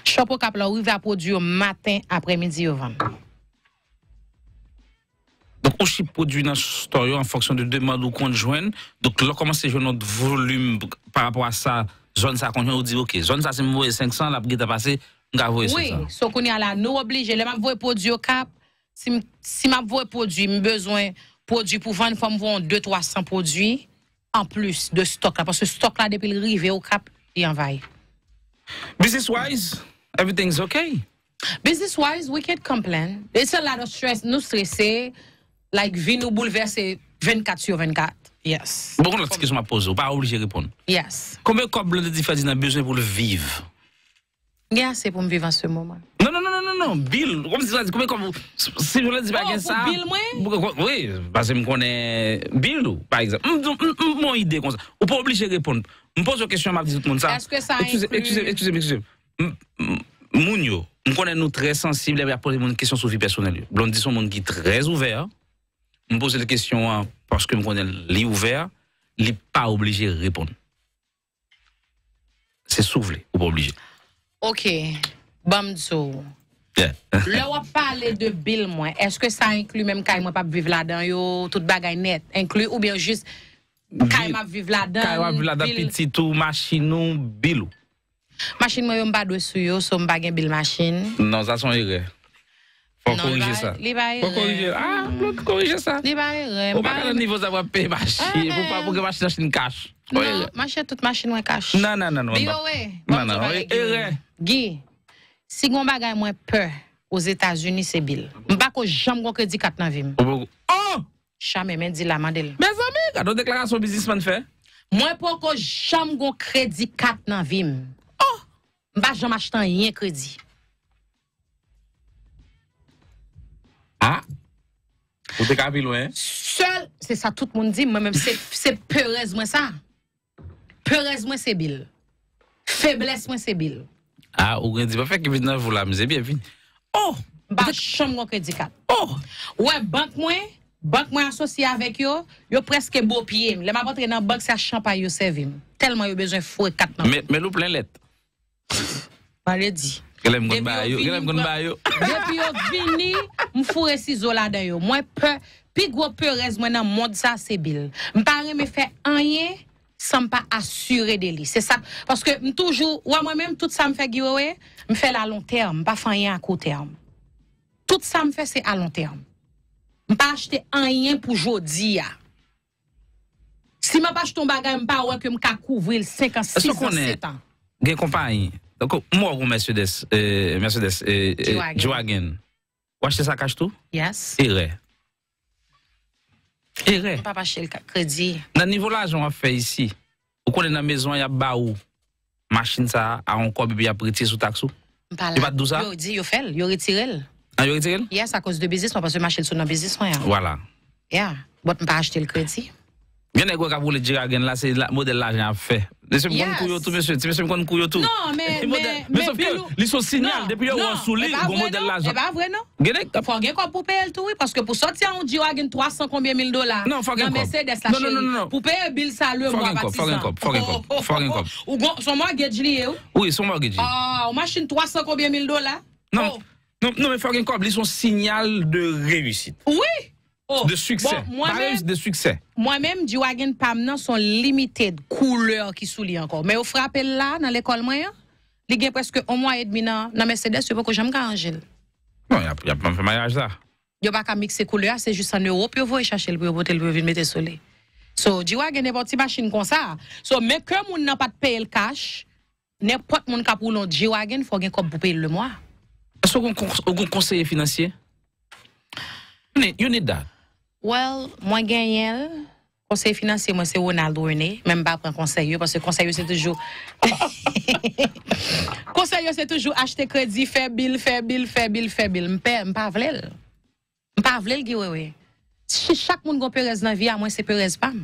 Shop au Cap-là, où il va produire matin, après-midi, au vent aussi produit dans store en fonction de demande ou conjoint. Donc là, comment c'est notre volume par rapport à ça, zone ça conjoint, on dit, ok, zone ça c'est 500, la brigade a passé, on va voir Oui, ce qu'on est a là, nous obligé, les m'avouer produit au cap, si, ma voué produit, j'ai besoin produit pour vendre, il faut me 200-300 produits en plus de stock là, parce que stock là, depuis le rivet au cap, il envahi. Business wise, everything's okay. Business wise, we can't complain. It's a lot of stress, nous stressés like, vin ou bouleverser 24 sur 24. Yes. Bon de question m'a posé, pas obligé de répondre. Yes. Combien de couples de différents a besoin pour le vivre? Bien c'est pour me vivre en ce moment. Non, non, non, non, non, non. Bill, comme si dit, comme si je ne dis pas oh, ça. Bill, moi? Oui, parce que je connais Bill, par exemple. Mon idée comme ça. Ou pas obligé de répondre. Je pose une question à tout le monde. Est-ce que ça Excusez, excusez, excusez, moi Mounio, je connais nous très sensibles à poser une question sur vie personnelle. Blondie, c'est un monde qui très ouvert me pose des questions hein, parce que je connais l'est ouvert, n'est pas obligé de répondre. C'est soufflé, ou pas obligé. OK. bamzo. Là, on parle de Bill, moi. Est-ce que ça inclut même quand moi pas vivre là-dedans, yo, toute bagaille net, ou bien juste quand moi vivre là-dedans? Quand vivre là-dedans, petit tout, machine ou Bill. Machine, moi, je ne pas dessus, yo, je ne pas Bill machine. Non, ça, c'est un Ou korije sa. Li ba e re. Ou korije sa. Li ba e re. Ou baka nan nivouz avwa pey machi. Ou pa bouke machi nan chini kach. Nan, machi an tout machin wè kach. Nan nan nan. Bi ou we. Nan nan nan. E re. Gi, si gwen bagay mwen pey, ou Etasuni se bil, mba ko jam gwen kredi kat nan vim. Ou bako. Oh! Chame men di la mandel. Men zami! Ado deklaran sou bizis man fe? Mwen poko jam gwen kredi kat nan vim. Oh! Mba jom achtan yen kredi. Ha? Ou te kapil ouen? Seul, se sa tout moun di, mè mèm se peurez mwen sa. Peurez mwen se bil. Feblesse mwen se bil. Ha, ou gen di pa fek ki bid nan vou la mize, biye vin. Oh! Ba chan mwen kredi kat. Oh! Ou e bank mwen, bank mwen asosye avek yo, yo preske bo piye mwen. Le mèm apotre nan bank se a chan pa yo se vim. Telman yo bejwen fwe kat nan mwen. Mè nou plen let? Ma le di. Gèlem goun ba yo, gèlem goun ba yo. Gèpi yo vini... Mwen fure si zola den yo. Mwen pe, pi gwo pe rez mwen nan mwad sa se bil. Mwen pare me fe anyen, san pa asyre deli. Se sa, paske mwen toujou, wwa mwen menm, tout sa mwen fe gyo we, mwen fe la lon term, mwen pa fanyen akou term. Tout sa mwen fe se alon term. Mwen pa achete anyen pou jodi ya. Si mwen pa achete mwaga, mwen pa wak yo mka kouvre l sekan, si se se tan. Gen kon fanyen, mwen fure mwen fanyen, Ou achete sa cash tou? Yes. E re. E re. Pa pa chel kredi. Nan nivou la joun a fe isi, ou konen nan mezon ya ba ou, a an kob bi ap reti sou parle Yo pat dou sa? Yo di yo fel, ah, yo retirel. Yes, a cause de business, pas yo machin sou nan business. ya. Wala. Ya, bot pas achete le crédit. Gen à ka c'est le djera gen la, se model la jen a fe. De se mwen que tou, mwen se mwen kouyo tou. Non, men, men, men, men. Li sou sinyal, depi yo sou li, bon e model la jen. E ba non? Gen que vous gen kon pou peye l tou, paske pou soti an ou djera gen 300 konbyen mil dola. Non, que gen payiez Nan Mercedes la cheri. Non, non, non. Pou Vous bil sa lè mwa batisan. gen Ou son mortgage li e Oui, son mortgage li. Ah, ou machin 300 konbyen mil dola? Non, non, men faut gen kon, li son sinyal de réussite. Oui! Oh, de succès. de succès. Moi-même, du wagon pam nan sont limités de couleurs qui soulignent encore. Mais au frappe là, dans l'école moyenne, il y a presque un mois et demi dans Mercedes, c'est pas que j'aime Angèle. Non, il n'y a, pas de mariage là. Il n'y a pas mixer couleurs, c'est juste en Europe, vous allez chercher le botel, vous allez mettre le soleil. So, du wagon n'est pas une machine comme ça. So, mais que moun n'a pas de payer le cash, n'importe moun qui a pour l'autre wagon il faut qu'il pour payer le mois. Est-ce un conseiller financier? il y you need that. Well, mwen gen yel, konseye finanseye mwen se Ronald Rune, men mba pren konseye yo, konseye yo se toujou, konseye yo se toujou, achete kredi febil, febil, febil, febil, mpe avlel. Mpe avlel giwewe. Chak moun kon pereze nan vi, a mwen se pereze ban.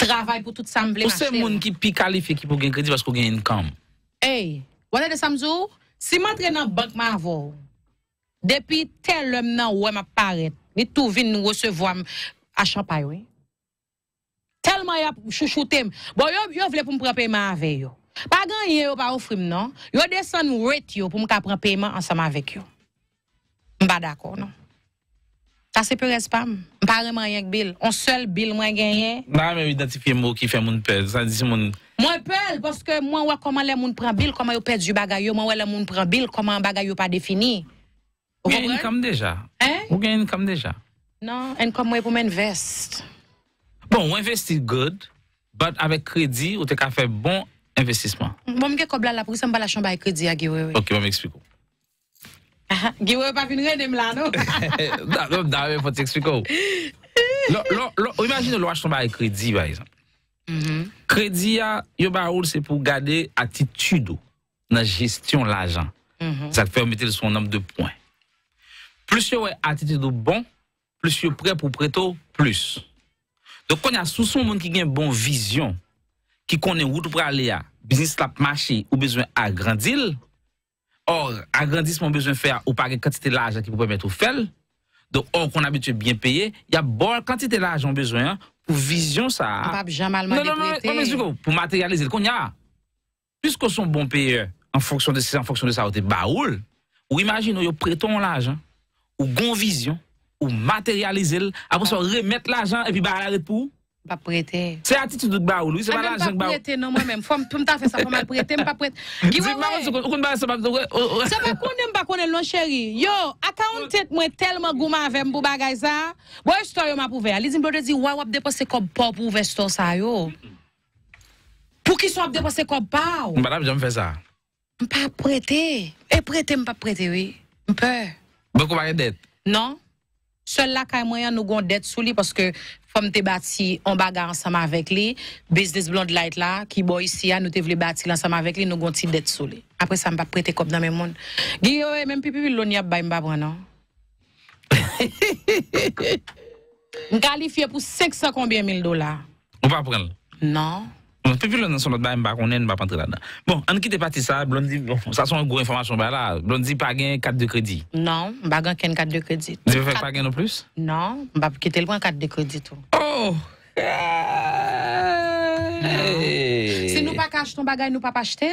Travay pou tout samble. Pou se moun ki pi kalife ki pou gen kredi vasko gen income? Ey, wane de samzou? Si mwen tre nan bankman avol, depi tel lèm nan wè mwen paret, Ni tout vin nous recevoir à Champagne. Oui? Tellement y a chouchouté. Bon, yo, yo vle pour me prendre paiement avec yo. Pas gagné yo pas offrir non. Yo descend ret yo pour me prendre paiement ensemble avec yo. M'pa d'accord non. Ça c'est peu spam. Pas vraiment rien bill. On seul bill moins gagné. Non mais identifier mot qui fait mon peur. Ça dit mon moi peur parce que moi comment les moun prend bill, comment yo perd du bagay yo, moi les moun prend bill, comment bagay yo pas défini. Ou gen inkam deja? Non, inkam mwen pou men invest. Bon, ou invest is good, but avek kredi, ou te ka fe bon investisman. Bon, mwen mge koblal la, pou ki se mba la chanba e kredi a giwe. Ok, mwen m'ekspliko. Giwe pa fin re dem lan nou. Mwen mwen mwen fote ekspliko ou. Imagin nou lwa chanba e kredi, mm-hmm. kredi a, yo ba oul se pou gade atitude ou nan gestyon l'ajan. Sa mm-hmm. te fe omete le son nam de poin. Plus yo attitude bon, plus yo prêt pour prêter plus. Donc quand y a sous son monde qui a une bonne vision, qui connaît où tu pour aller business la marché ou besoin agrandir. Or, agrandissement besoin faire ou pas quantité d'argent qui peut permettre de faire. Donc, or qu'on habitué bien payé, il y a bonne quantité d'argent besoin hein, pour vision ça. non, non, non, non, mais pour matérialiser qu'on a. Puisque son bon payeur en fonction de en fonction de ça, ou baoul, ou imagine, ou prêtons l'argent ou gon vision, ou matérialiser, après ça, remettre l'argent et puis bah, la pour pas prêter. C'est l'attitude de Baou, c'est ah, pas l'argent de Baou. prêter, non, moi-même. Faut tout fait ça, pour mal prêter, pas prêter. dis c'est oh, oh. pas qu'on pas qu'on non, chéri. Yo, accountant, moi, tellement gourmand avec pour bagay ça. Bon, histoire, m'a prouvé. les me dit, ouais, ouais, dépenser comme pas pour vestor ça, yo. Pour qui soit dépensés comme pas? Madame, j'aime faire ça. Pas prêter. Et prêter, pas prêter, oui. Peur. Bèkou bèkè det? Non. Sèl la kèy mwenyè nou goun det sou li pòske fòm te bati, on baga ansama avèk li. Biznes Blond Light la, ki boy si ya nou te vle bati lansama avèk li, nou goun ti det sou li. Apre sa m pa prete kop nan mè moun. Giyo, mèm pipi loun yap bay mba brè non? M kalifiè pou sek sa konbyen mil dolar. M pa prèl? Non. On ne violence dans son autre bain, on n'est pas entré là-dedans. Bon, on quitte parti ça, Blondie, ça c'est une grosse information, Blondie, là, Blondie, pas gagné 4 de crédit. Non, pas gagné 4 de crédit. Tu veux faire pas gagner non plus? Non, pas quitter le point 4 de crédit. Oh! Si nous pas acheter ton bagage, nous pas acheter.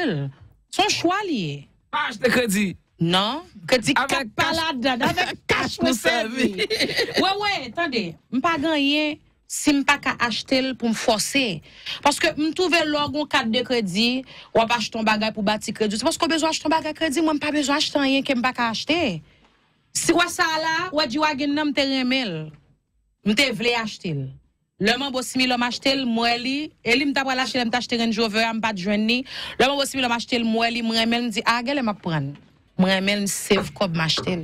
Son choix lié. Pas de crédit. Non, crédit de crédit. Pas de crédit. avec cash pour servir. Ouais, ouais, attendez, pas gagné si m pa ka achetel pou m parce que m trouve logon carte de kredi, acheter un bagay pou bati kredi. C'est parce que bezo acheton bagay kredi, mwen m pa bezo acheton yen ke m pa ka acheter. Si wasa la, wadiwa gen nan m te remel. M te vle achetel. Lèman bo simi lèm achetel mwen li, e li m ta pral achetel m ta achetel renjove, m pa djwen ni. Lèman bo simi lèm achetel mwen li, m remel m di, a ah, gel m M remel m sev kob m achetel.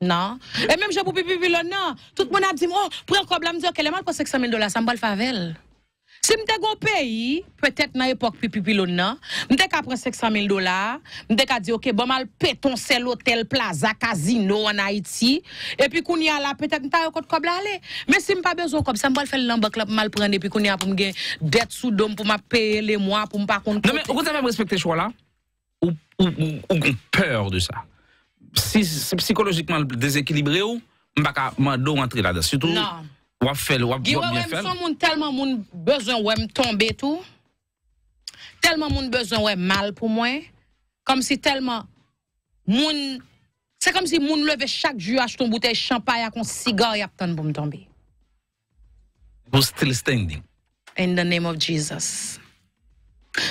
Non. Et même, je pour pipi, non. Tout le monde a dit, oh, pour un problème, je qu'elle est mal pour 500 000 dollars, ça me va le favelle. Si je suis pays, peut-être dans l'époque pipi non, je suis prendre 500 000 dollars, je suis dire, ok, bon, mal péton, c'est l'hôtel, plaza, casino en Haïti, et puis qu'on y a là, peut-être que je suis aller. Mais si je pas besoin comme ça, va le faire l'embarque pour mal prendre, et puis qu'on y a pour me dette sous dôme pour me payer les mois, pour me pas compter. Non, mais vous avez respecté ce choix-là? Ou, ou, ou, ou peur de ça? si, si psychologiquement déséquilibré, ou, m'baka mando rentrer là-dedans. Surtout, non. wap fel, wap bien fel. Son monde tellement monde besoin me tomber tout, tellement monde besoin ouais mal pour moi, comme si tellement monde c'est comme si moun levait chaque jour acheter une bouteille champagne avec un cigare et attendre pour me tomber. Vous still standing. In the name of Jesus.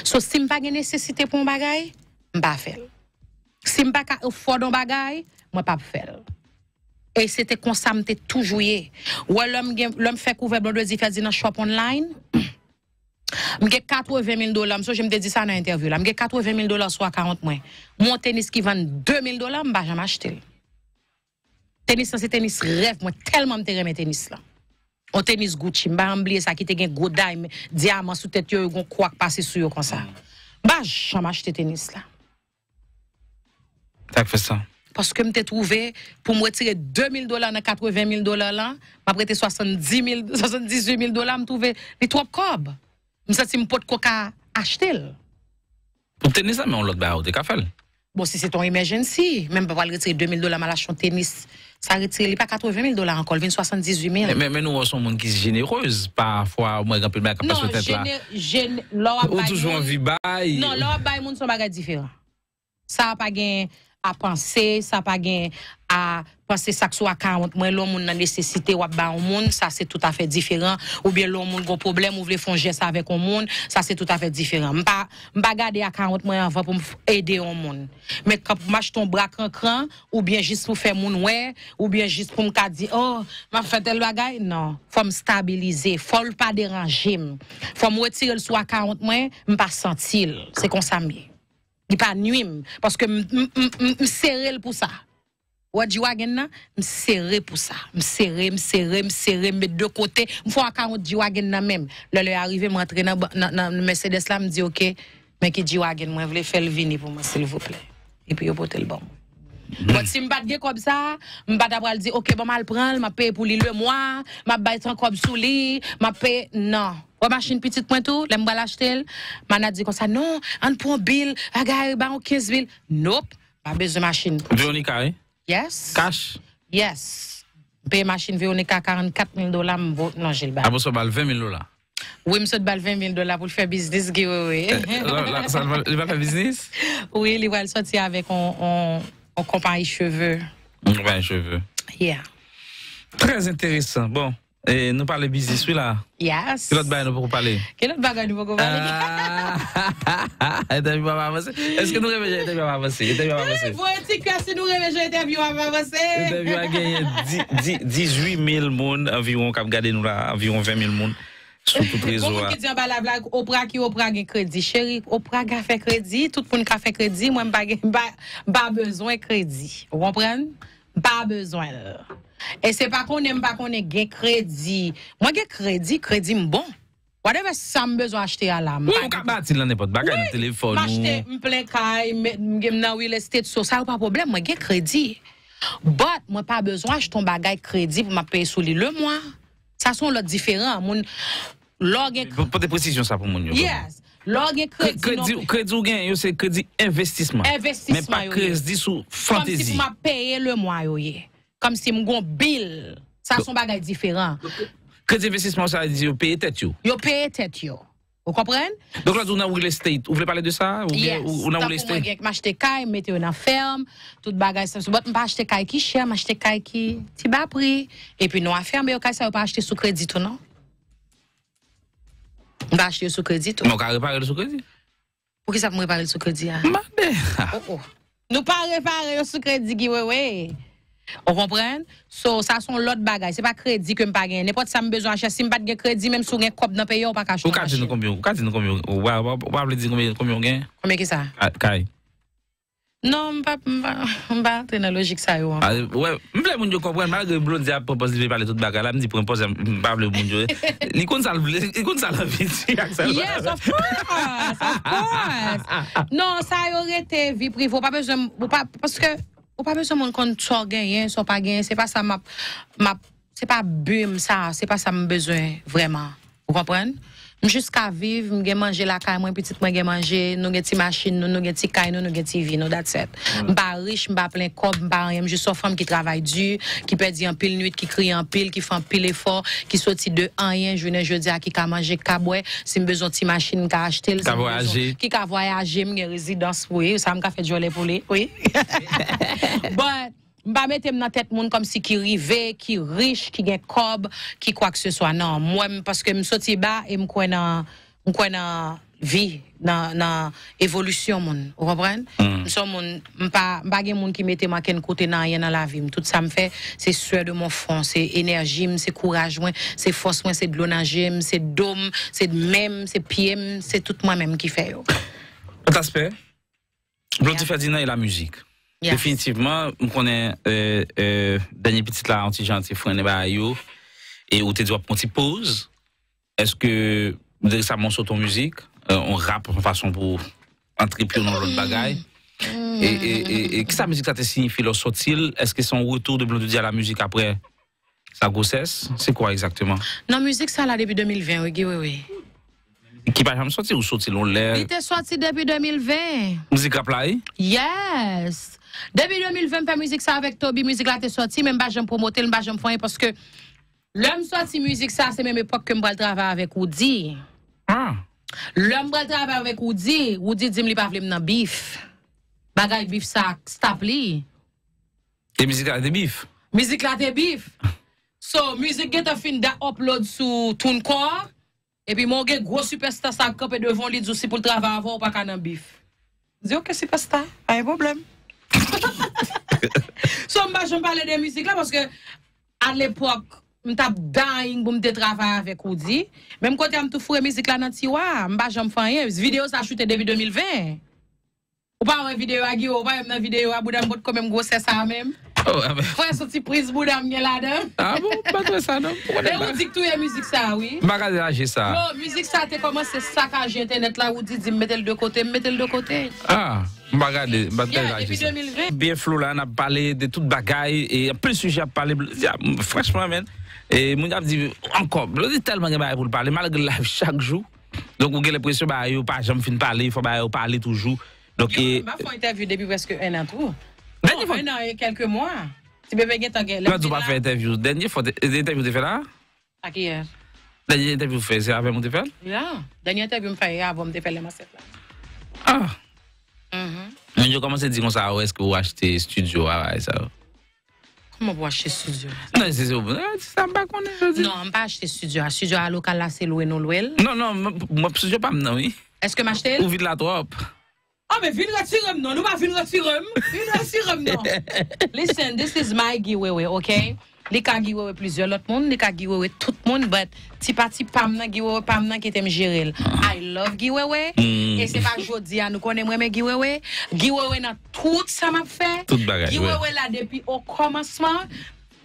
So si m'a pas nécessité pour un bagay, pas faire. Simpa ka ou fwadon bagay, mwen pa pou fel. E se te konsante toujouye. Wè lèm fè kouvè blondwezi fè zinan shop online, mwen gen 4 ou 20 mil dolam, sou jèm te di sa nan interview la, mwen gen 4 ou 20 mil dolam, sou a 40 mwen. Mwen tenis ki vande 2 mil dolam, mwen ba jèm achete. Tenis nan se tenis, rev mwen, telman mwen te reme tenis la. Mwen tenis Gucci, mwen ba amblie sa ki te gen goday, mwen diyaman sou tet yo yon kouak pase sou yo konsante. Ba jèm achete tenis la. fait ça. Parce que je me suis trouvé, pour me retirer 2 000 dollars dans 80 000 dollars, je me suis prêté 78 000 dollars, je me suis les trois cobs. Je me suis dit, je ne peux pas acheter. Pour le tennis, mais on l'a pas acheté. Bon, si c'est ton emergency, même pour retirer 2 000 dollars, je me suis tennis, ça retire pas 80 000 dollars encore, 78 000. Mais, nous, on sommes des gens généreux, parfois, on je ne peux pas acheter. Non, je suis généreux. Ou toujours envie de bas. Non, là, les gens sont différents. Ça n'a pas gagné à penser, ça pas gain à penser ça que soit 40 moins l'homme on a nécessité ou ba au monde, ça c'est tout à fait différent ou bien l'homme on a problème ou veut faire geste avec au monde, ça c'est tout à fait différent. pas m'pa garder à 40 mois avant pour aider au monde. Mais quand marche ton bras cran cran ou bien juste pour faire monde ouais ou bien juste pour me dire oh, m'a fait tel bagaille non, faut me stabiliser, faut pas déranger, faut me retirer le soit 40 moins, pas sentir. C'est comme ça Ni pa nwi m, paske m serre l pou sa. Ouwa diwag en nan, m serre pou sa. M serre, m serre, m serre, m bete de kote. M fwa akar diwag en nan menm. Lele yu arrive, m rentre nan Mercedes la, m di ok. Mè ki diwag en, m wè vle fè l vini pou m, sè l vople. E pi yo pote l bon m. Mwen si je mbat ge kob sa, mbat apal dire ok, bon mal pran, mwen pe pou li le mois, mwen bay tan kob sou li, mwen pe, nan. Wè machin pitit mwen tou, lè mwen l'achtel, mwen a di kon sa, non, on prend an bil, agay, ba an 15 bil. Nope, mwen bezou machin. Veronica, eh? Yes. Cash? Yes. Pe machin Veronica 44 000 dola je vot nan jil ba. A pou so bal 20 000 dollars Oui, monsieur de 20 000 dollars pour faire business, oui, oui. Eh, il va faire business? Oui, il va le sortir avec un... On compare les cheveux. Ouais, cheveux. Yeah. Très intéressant. Bon. Et nous parlons business, oui, là. Yes. Quel autre bagage nous pouvons parler? Quel autre bagage nous pouvons parler? Ah. Interview avant avancer. Est-ce que nous réveillons interview avant avancer? Interview avant avancer. Eh, vous êtes petit cas, si nous réveillons interview avant avancer. L'interview a gagné 18 000 personnes environ qui ont regardé nous là, environ 20 000 personnes. Sou tout rezoa. Mwen ke diyan ba la blague, opra ki opra gen kredi. Cherik, opra ka fe kredi, tout pou nou ka fe kredi, mwen mba gen ba bezoen kredi. Ou kompren? Ba bezoen lor. E se pa konen, mba konen gen kredi. Mwen gen kredi, kredi mbon. Wadewe se sa mbezoen achete a la mba. Ou, mwen ka bati lan e pot bagay nan telefon ou. Mwen achete mple kaj, mgen mnawi leste tout so, sa ou pa problem. Mwen gen kredi. Bot, mwen pa bezoen achete ton bagay kredi pou mba paye sou li le mwa. Ça sont l'autre différent. mon log Pour des précisions, ça pour mon Yes. Log et crédit. Crédit, crédit ou gain, c'est crédit investissement. Investissement. Mais pas crédit sous fantaisie. Comme si m'a payé le mois, Comme si m'gon bill. Ça sont bagages différents. Crédit investissement, ça dit, yo paye tête yo. Yo paye tête yo. Vous comprenez? Donc là, on a real estate. Vous voulez parler de ça? Ou bien, on a real estate? Je m'achète caille, mettez une ferme, tout bagage. Je ne pas acheter caille qui cher, m'acheter caille qui petit bas prix. Et puis, nous, à ferme, mais on ne pas acheter sous crédit tout, non? On va acheter sous crédit tout. Non, on réparer sous crédit. Pourquoi ça peut réparer sous crédit? Hein? Oh, oh. Nous pas réparer sous crédit, oui, oui. O rompren, so sa son lot bagay, se pa kredi kem pa gen, ne pot sa m bezon anche, si m pat gen kredi, menm sou gen kop nan peyo, ou pa kachon anche. Ou kati nou komyon gen? Ou wap le di komyon gen? Komi ki sa? Kay. Non, m pap, m pa, m pa, te na logik sa yo. Ouè, m ple moun yo komwen, malge blon di ap propos li vey pale tout bagay, la m di prempos m pa vle moun yo. Ni kon sal avit. Yes, of course, of course. Non, sa yo rete vi privo, pa bezon, ou pap, poske... ou pas besoin de compte soit gagné, soit pas gagné, c'est pas ça m'a c'est pas bum ça, c'est pas ça me besoin vraiment. Vous comprenez jusqu'à vivre, j'ai mangé la caille, moi petite, moi j'ai mangé, nous avons machine, nous avons des caille, nous avons TV, nous that's it. Mm. riche, plein corps, je rien, juste une femme qui travaille dur, qui perd en pile nuit, qui crie en pile, qui fait pile effort, qui sorti de rien, je jeudi à qui a mangé si besoin machine acheté, qui a voyagé, qui a résidence, oui, ça m'a fait oui. But je ne mettre dans tête monde comme si qui rive, qui riche, qui gagne cob, qui quoi que ce soit. Non, moi, parce que je suis bas et je suis dans la vie, dans l'évolution. Vous comprenez Je ne suis pas un monde qui mette ma côté dans rien dans la vie. Tout ça me fait, c'est sueur de mon front, c'est énergie, c'est courage, c'est force, c'est de l'onage, c'est dom, c'est même, c'est pied, c'est tout moi-même qui fait. Autre aspect, Blondie Ferdinand et la musique. Définitivement, je connais euh, euh, dernier petit là, anti-gentil, frère, bah, et où tu dois prendre une pause. Est-ce que, ça ton musique, euh, on rappe en façon pour entrer plus dans l'autre bagaille? Mm. Et, et, et, et, que sa musique ça te signifie leur Est-ce que c'est un retour de Blondoudi à la musique après sa grossesse C'est quoi exactement Non, musique ça là depuis 2020, oui, oui, oui. Qui va jamais sortir ou sortir l'air Il était sorti depuis 2020. Musique rap là, hein? Yes Debi 2020 pa mwizik sa avèk Tobi, mwizik la te soti, mwen ba jom promote l, mwen ba jom fwen, poske lèm soti mwizik sa se mèm epok kèm pral travè avèk Oudi. Lèm pral travè avèk Oudi, Oudi di m li pavlèm nan bif. Bagay bif sa stap li. E mwizik la te bif? Mwizik la te bif. So mwizik gen te fin de upload sou tou nkwa, epi mwen gen gwo superstar sa kopè devon li djousi pou travè avè ou pak an nan bif. Diyo ke superstar? A yon probleme? So mba jom pale de mizik la Paske al epok M tap da yin pou m detrava avek ou di Men m kote am tou fure mizik la nan tiwa Mba jom fanyen Se video sa chute debi 2020 Ou pa wè video a gi ou Ou pa wè video a boudan bot kome m gwo se sa amem C'est pour ça que j'ai la là-dedans. Ah bon Pas très ça non Et vous dites que tout est musique ça, oui Musique ça, c'est musique C'est ça quand j'ai été internet là, vous dites, mettez-le de côté, mettez-le de côté. Ah, regardez, je vais te dire, j'ai Depuis 2020, Bien flou là, on a parlé de toute bagailles et un peu de sujets à parler, franchement même. Et on a dit, encore, on dit tellement que vous parler, malgré le vie chaque jour. Donc vous avez l'impression que j'ai envie de vous parler, il faut parler toujours. Vous avez fait interview depuis presque un an tout Nan, yon yon e kelke mwa. Si bebe gen tan gen lè. Mwen yo pa fè interview. Dènyè interview te fè la? Akiye. Dènyè interview fè? Se avè moun te fè? Ya. Dènyè interview m fè ya avè m te fè lè mwasef la. Ah. Mwen yo komanse di kon sa ou esk ou acheté studio a la e sa ou. Koman pou acheté studio a la? Nan, se se ou. Si sa mba konen. Nan, m pa acheté studio a la. Studio a la, la se loué nou louél. Nan, nan. M wap studio pa m nan oui. Eske m acheté? Ouvi la trop. Non ah, mais vin retire non. Nous pas vin retirem. Vin retire non. Listen, this is my giveaway, okay? Les cas giveaway plusieurs l'autre monde, les cas giveaway tout le monde, but petit parti pam nan giveaway pam nan qui t'aime gérer. I love giveaway. Mm. Et c'est pas jodi hein, nous connaissons moi mais giveaway. Giveaway na tout ça m'a fait. Tout bagage. Giveaway ouais. là depuis au commencement.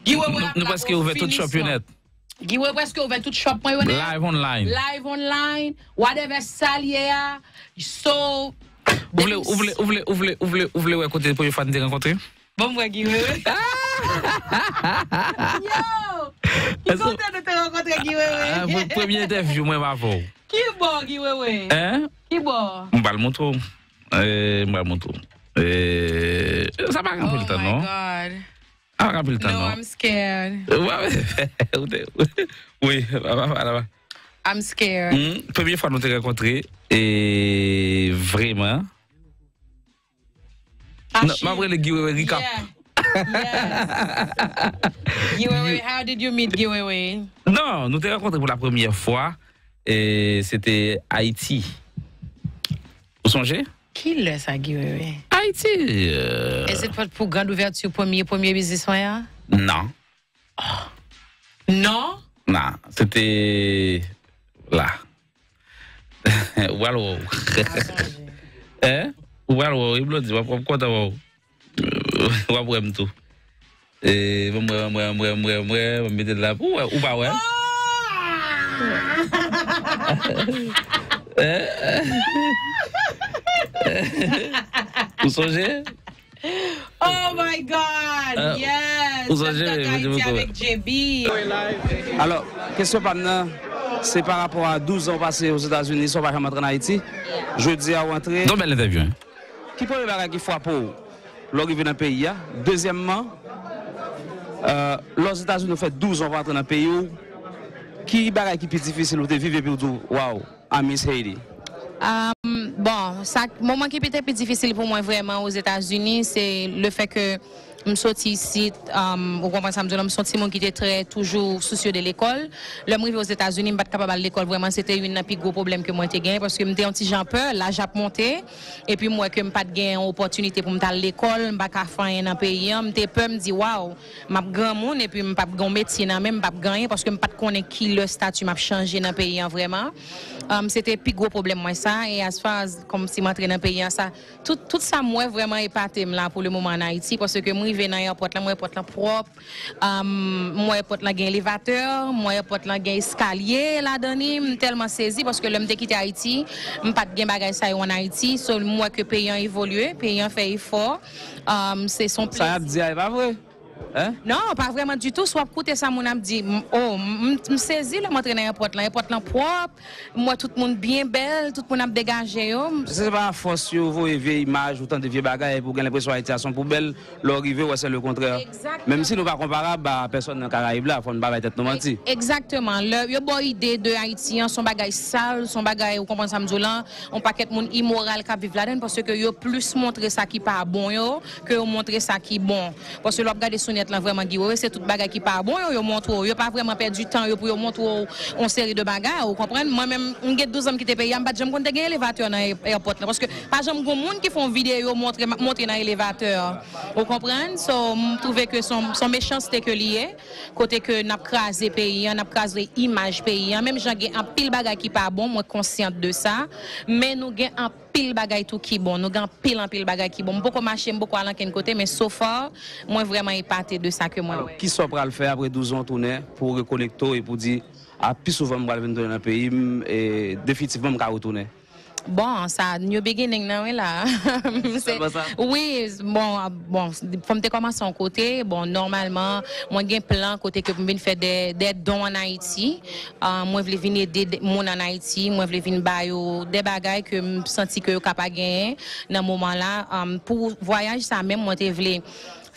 Giveaway nous parce que ouvert toute championnat. Giveaway parce que ouvert tout shop Live online. Live online, whatever salier. So vous voulez, vous voulez, vous voulez, vous voulez, vous voulez, vous voulez, de rencontrer de te rencontrer, ah, ah, première interview, moi, Qui Hein? Qui On le montrer. Eh, le montrer. Eh, ça va le temps, oh non? Oh, my non? I'm scared. oui, là I'm scared. Hmm? première fois nous et vraiment, ah, no, my really giveaway recap. Yeah. yes. giveaway, how did you meet Giveaway? Non, nous t'avons rencontré pour la première fois et c'était Haïti. Vous songez? Qui le ça, Giveaway? Haïti. Euh. Et c'est pour grande ouverture, premier, premier business, soir? Hein? Non. Oh. Non? Non, c'était là. Wallow. Ah, hein? Ou alwa, i blodi, wap wap ou. Wap ou Ou Oh my God, yes! Ou Avec JB. Alors, question par C'est par rapport à 12 ans passés aux États-Unis, ils en Haïti. Jeudi à rentrer. Dans belle interview, qui peut faire qui frappe pour l'arrivée dans le pays. Hein. Deuxièmement, euh, les États-Unis ont fait 12 ans dans le pays. Qui est qui plus difficile de vivre pour Wow, à Miss Haiti. Um, bon, le moment qui est plus difficile pour moi vraiment aux États-Unis, c'est le fait que. Je suis ici, euh, vous comprenez, je suis sorti mon qui était très toujours soucieux de l'école. Le arrivé aux États-Unis, je suis capable de l'école. Vraiment, c'était un plus gros problème que moi j'ai gagné parce que j'étais un petit gens peur, là j'ai monté et puis moi que pas gagné une opportunité pour me à l'école, m'pas pas faire dans pays, j'étais peur, me dit waouh, m'a grand monde et puis m'pas pas gagner métier, même pas gagner parce que m'pas pas connais qui le statut m'a changé dans pays hein, vraiment. Um, c'était le plus gros problème, moi, ça. Et à ce comme si je dans pays, hein, ça, tout, tout ça, moi, vraiment épaté, là, pour le moment, en Haïti, parce que moi, je viens dans l'aéroport, là, moi, porte là, propre, um, moi, porte là, gain élévateur, moi, porte là, gain escalier, là, donné, tellement saisi, parce que l'homme, est quitter Haïti, je pas de gain bagage, ça, en Haïti, seul moi, que le pays a évolué, le pays a fait effort, um, c'est son Ça a dit, elle va, vrai? Hein? Non, pas vraiment du tout. Soit côté ça, mon âme dit, oh, me saisis, là, m'entraîner un porte là, là propre, moi, tout le monde bien belle, tout le monde a dégagé. Oh. C'est pas forcément force, vous voyez, vieille image, autant de vieux bagages pour gagner l'impression d'être à son poubelle, l'arrivée, ouais, c'est le contraire. Exactement. Même si nous pas comparables à bah, personne dans le Caraïbe, là, faut ne pas être e-, mentir Exactement. Leur, y a bonne idée de haïtiens son bagage sale, son bagage, vous comprenez ça, là, on paquet monde immoral qui vivent là-dedans parce que y a plus montré ça qui pas bon, yo, que montrer ça qui bon. Parce que l'on on est là vraiment guiwe c'est toute bagarre qui pas bon yo montre yo pas vraiment perdu temps pour yo montre on série de bagarre vous comprenez moi même on j'ai 12 ans qui était payé en bas j'aime quand gagner élévateur dans l'aéroport parce que pas j'aime beaucoup monde qui font vidéo montre montrer dans l'élévateur vous comprenez so trouver que son son méchanceté que lié côté que n'a craser pays n'a craser image pays hein. même j'ai un pile bagarre qui pas bon moi consciente de ça mais nous gain pile bagay tout qui bon, nous avons pile en pile bagay qui bon. Beaucoup marcher beaucoup à l'enquête côté, mais sauf fort, moi vraiment épaté de ça que moi. qui soit pour le faire après 12 ans tourner pour recollecter et pour dire, à plus souvent, je vais venir dans le pays, et définitivement, je vais retourner. Bon, ça, new beginning, non, oui, là. oui, bon, ah, bon, comme me commencer en côté, bon, normalement, moi, j'ai un plan côté que je faire des, des dons en Haïti. Euh, moi, je veux venir aider mon en Haïti. Moi, je veux venir bailler des bagages que je senti que capable gagner dans ce moment-là. Ah, pour voyage, ça même, moi, je voulais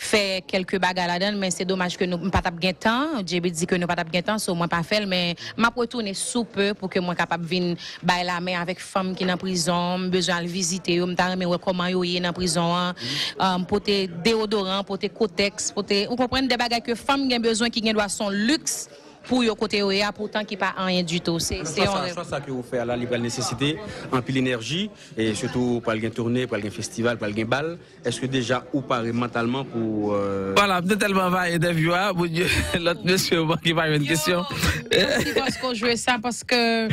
fait quelques à la donne, mais c'est dommage que nous ne pas de temps. J'ai dit que nous pas de temps, so moins pas fait, mais m'a retourner sous peu pour que moi capable venir bailler la main avec femme qui est en prison, besoin de visiter, me mais comment yo est en prison, hein. euh, porter déodorant, porter cotex, porter vous comprenez des bagages que femme qui besoin qui doit son luxe pour le côté OEA, pourtant qui pas rien du tout. C'est ça, ça, que vous faites la libre nécessité, en pile énergie, et surtout pour le tournée, pour le festival, pour le bal. Est-ce que déjà, ou parlez mentalement pour. Euh, voilà, peut-être tellement va interviewer, mon l'autre monsieur qui va une question. Je pense qu'on joue ça parce que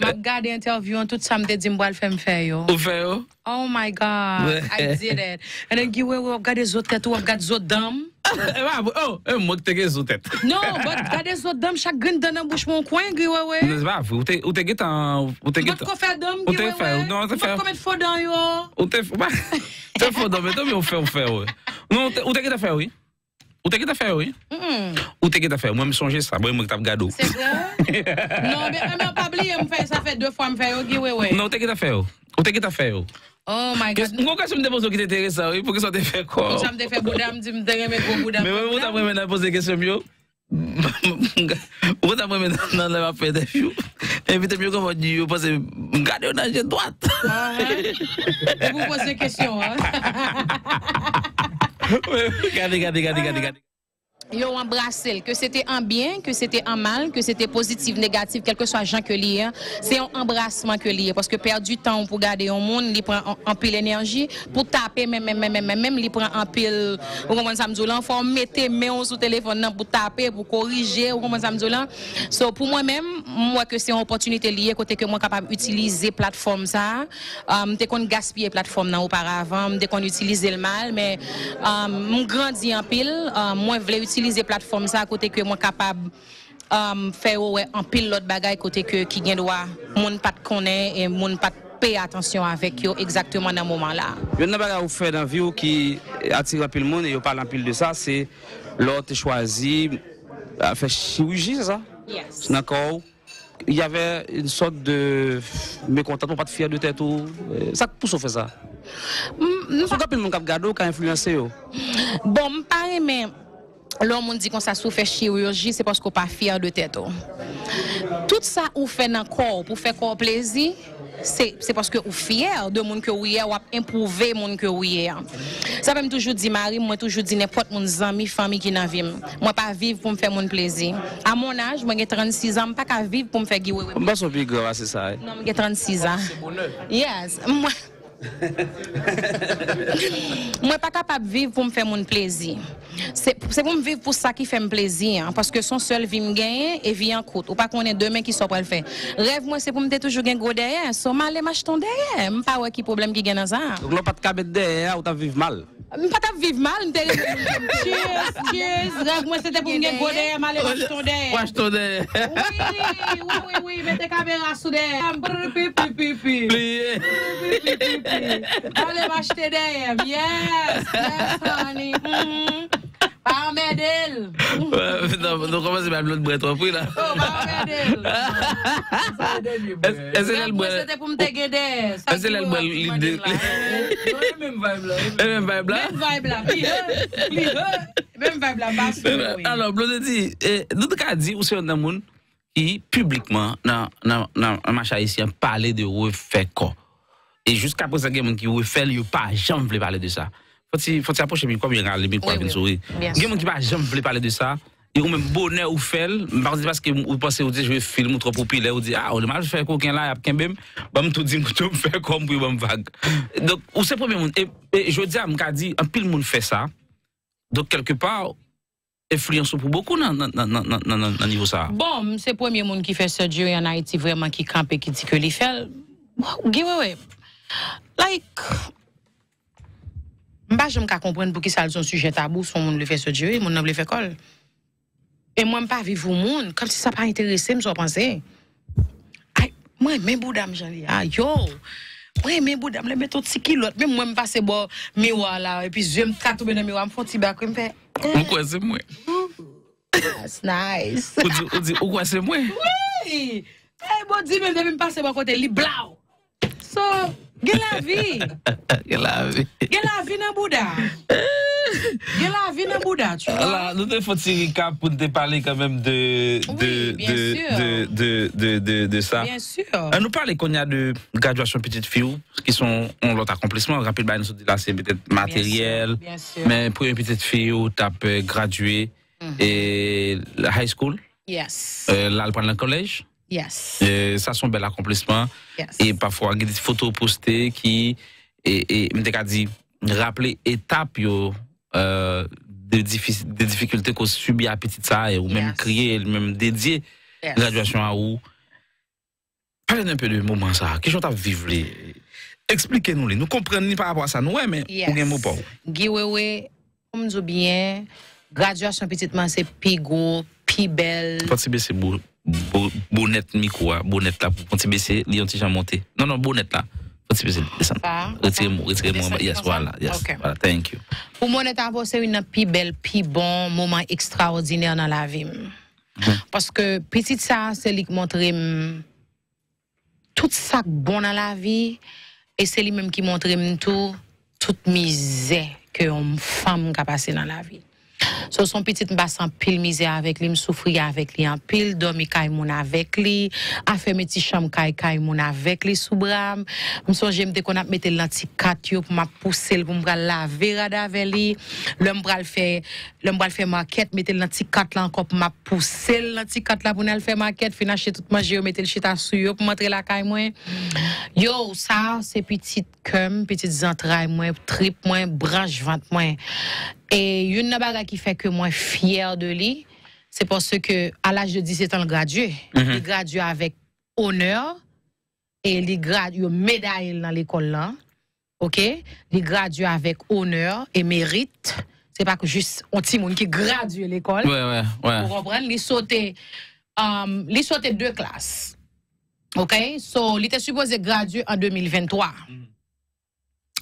je regarde l'interview, tout ça me dit, je vais faire. Vous faites? Oh? oh my God, I did it. And then, you regardez les autres, tu regardes les autres dames. Ah, oh, mă tegez utet. No, bă, care să o dăm și gândă în bușmon cu enghi, ue, ue. Ba, ute, ute gita, ute gita. Vă cofea dăm, ue, ue. Ute fel, nu, ute fel. Vă comet fodan, eu. não ba, te fodam, dăm eu fel, fel. Nu, ute gita fel, ui. O te kita fè ou? O te kita fè ou? Mwen mi sonje sa, mwen mwen tap gado. Se gè? Non, mwen eu bliye mwen fè sa fè dè fwa mwen fè ou, giwe we. Non, o te kita fè ou? O te kita Oh my god. Mwen kwa chou mwen te pose ki te tere sa, pou ki sa te fe kwa? Mwen chou mwen te fe bouda, mwen ti mwen tere mwen kwa bouda. Mwen mwen mwen mwen pose kesyon mwen yo. Mwen mwen mwen nan lè mwen fe de fyou. Evite mwen kon fon yo pose mwen gade yo nan jen doat. Mwen pose kesyon. Gade, gade, gade, gade. ils ont embrassé, que c'était en bien, que c'était un mal, que c'était positif, négatif, quel que soit Jean que lire hein. c'est un embrassement que lire, Parce que perdre du temps pour garder au monde, il prend en, pile énergie, pour taper, même, même, même, même, même, il prend en pile, vous comprenez ça, il faut mettre mes mains le téléphone pour taper, pour corriger, vous comprenez ça, pour moi-même, moi que c'est une opportunité liée, côté que moi capable d'utiliser plateforme ça, euh, a qu'on la plateforme auparavant, dès qu'on utilise le mal, mais, euh, grandit en pile, moins euh, moi, voulais utiliser plateforme ça à côté que moi capable um, faire ouais en pile l'autre bagaille côté que qui gagne droit monde pas connaît et monde pas payer attention avec eux exactement dans moment là. Une pas vous fait dans vie qui attire pile monde et parle en pile de ça c'est l'autre choisi à faire chirurgie ça. Yes. D'accord il y avait une sorte de mécontentement, pas de fier de tête. Euh, ça, pour on fait ça? Mm, Pourquoi pas... le monde qui a influencé? Bon, pareil, mais. Lo moun di kon sa sou fe chirurji, se poske ou pa fyer de teto. Tout sa ou fe nan kor, pou fe kor plezi, se poske ou fyer de moun kyo ouye, ou ap impouve moun kyo ouye. Sa pe m toujou di mari, mwen toujou di nepot moun zanmi, fami ki nan vim. Mwen pa viv pou m fe moun plezi. A moun aj, mwen ge 36 an, mwen pa ka viv pou m fe giwe. Mwen pa sou vi gora, se sa e. Mwen ge 36 an. Mwen se bone. Yes, mwen... Moi, pas capable de vivre pour me faire mon plaisir. C'est pour me vivre pour ça qui fait plaisir. Hein, parce que son seul vie me gagne et vie en coûte. Ou pas qu'on ait demain qui sont pour le faire. Rêve, moi, c'est pour me toujours un gros derrière. mal, je m'achète derrière. Je ne sais pas qui problème qui gagne dans ça. Donc, pas de derrière ou tu vivre mal. Mpata viv mal, mpate viv mal. Cheers, cheers. Rek mwen sete pou mwen go deyem, ale mwastou deyem. Mwastou deyem. Oui, oui, oui, mette kamera sou deyem. Pip, pip, pip, pip. Pip, pip, pip, pip. Ale mwastou deyem. Yes, yes, honey. Mm-hmm. Parme del! We, nou koman se byblot bret wap ou yon? Oh, parme del! Sa den yon bret! Ese lel bret! Ese lel bret! Eme byblat! Eme byblat! Eme byblat! Eme byblat! Ano, blote di, doutou ka di, ou se yon nan moun, yi, publikman, nan machayisyen, pale de we fe ko. E jous ka posan gen moun ki we fel, yo pa jan vle pale de sa. faut t'approcher micro, bien regarder micro avec une souris. Il y a gens qui pas jamais voulu parler de ça. Et ou même bonheur ou fel, parce que vous pensez, vous dites, je vais filmer trop populaire, vous dites, ah, on mal faire coquin là, y a qu'un même, bah, tout dit, je vais faire comme pour bam vague. Donc, ou c'est premier monde. Et, je dis à mon dit, un pile monde fait ça. Donc, quelque part, influence pour beaucoup dans le niveau ça. Bon, c'est le premier monde qui fait ça, Dieu en Haïti, vraiment, qui campe et qui dit que les fait. ouais ouais Like, Mpa jom ka kompwen pou ki sal zon sujet tabou, son moun le fe se diwe, moun nan le fe kol. E mwen pa vivou moun, kom si sa pa interese mswa panse. Mwen mwen boudam jan li, ay yo. Mwen mwen boudam le meto tiki lot, mwen mwen mpase bo miwa la, epi zye mta toube nan miwa, mfon ti bako, mpe... Mwen eh. kwa se mwen. That's nice. O di, o di, o kwa se mwen. Oui! E mwen di mwen mwen mpase bo kote li blaou. Gelavi. Gelavi. Gelavi nan Bouda. Gelavi nan Bouda, tu vois. Alors, nous devons tirer cap pour nous parler quand même de, de, de, de, de, ça. Bien sûr. On euh, nous parlons qu'on y a de graduation petite fille qui sont ont l'autre accomplissement. Rapide, bah, nous sommes que c'est peut-être matériel. Bien sûr, Mais pour une petite fille, tu as gradué graduer mhm. la high school. Yes. Euh, là, elle collège. sa son bel akomplisman e pafwa gwen di foto poste ki mdeka di raple etap yo de difikulte ko subi apetit sa ou men kriye, men dedye graduasyon a ou pale nan pe de mouman sa kejon ta vive le eksplike nou le, nou kompren ni par apwa sa nou we men, nou gen mou pa gwen we we, koum djoubyen graduasyon apetitman se pi gwo pi bel pati be se bou bonnet micro, bonnet là pour continuer baisser, li déjà monté Non non, bonnet là. Continue baisser, descend retire moi retire moi Yes, voilà, yes. Voilà, thank you. Pour moi, c'est une plus belle, plus bon moment extraordinaire dans la vie. Mm-hmm. Parce que petit ça, c'est lui qui montre mm, tout ça bon dans la vie et c'est lui-même qui montre mm, tout toute misère que une femme a passé dans la vie. So son petit m'passe en pile misère avec lui, m'souffrir avec lui en pile, dormi kay avec lui, a fait mes cham kay kay moun avec lui sous bras. M'songe m'te qu'on a mettre l'anticat pour m'a pousser pour m'bral laver avec lui. L'homme bral faire, l'homme bral faire maquette, mettre l'anticat là encore pour m'a pousser kat là pour n'al faire maquette, fin acheter tout manger, mettre le chita sur pour montrer la kay Yo, ça c'est petite comme petite entrailles moi, trip moi, branche vente moi. Et une chose qui fait que moi fier de lui, c'est parce que à l'âge de 17 ans, il gradué. Il mhm. a gradué avec honneur et il gradué médaille dans l'école là. OK Il gradué avec honneur et mérite. C'est pas que juste un petit monde qui gradué l'école. Ouais, ouais, ouais. Pour il est um, sauté deux classes. OK il était supposé graduer en 2023. Mhm.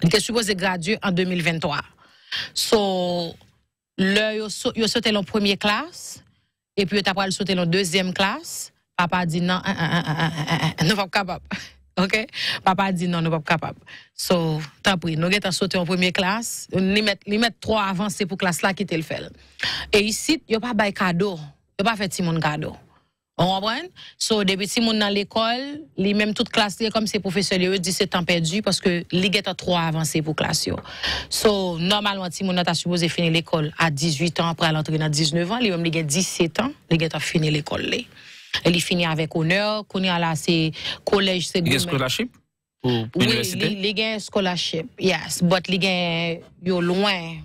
Il était supposé graduer en 2023. So, là, yo, yo sauté en première classe, et puis pas le sauter en deuxième classe. Papa dit non, nous pas capable. OK? Papa dit non, nous pas capable. So, tant pris nous avons sauté en première classe, nous mettre trois avancées pour classe là qui te le fait. Et ici, yo pas bail cadeau, yo pas fait Simon cadeau. On comprend? So, depuis si mon dans l'école, les même toute classe comme c'est professeur ils dit c'est temps perdu parce que li trop trop avancé pour classe yo. So, normalement si moun ta supposé finir l'école à 18 ans après l'entrée dans 19 ans, li même li 17 ans, li get fini l'école li. Elle finit avec honneur, qu'on à là c'est collège c'est scholarship ou Oui, li, li gen scholarship. Yes, but li gen yo loin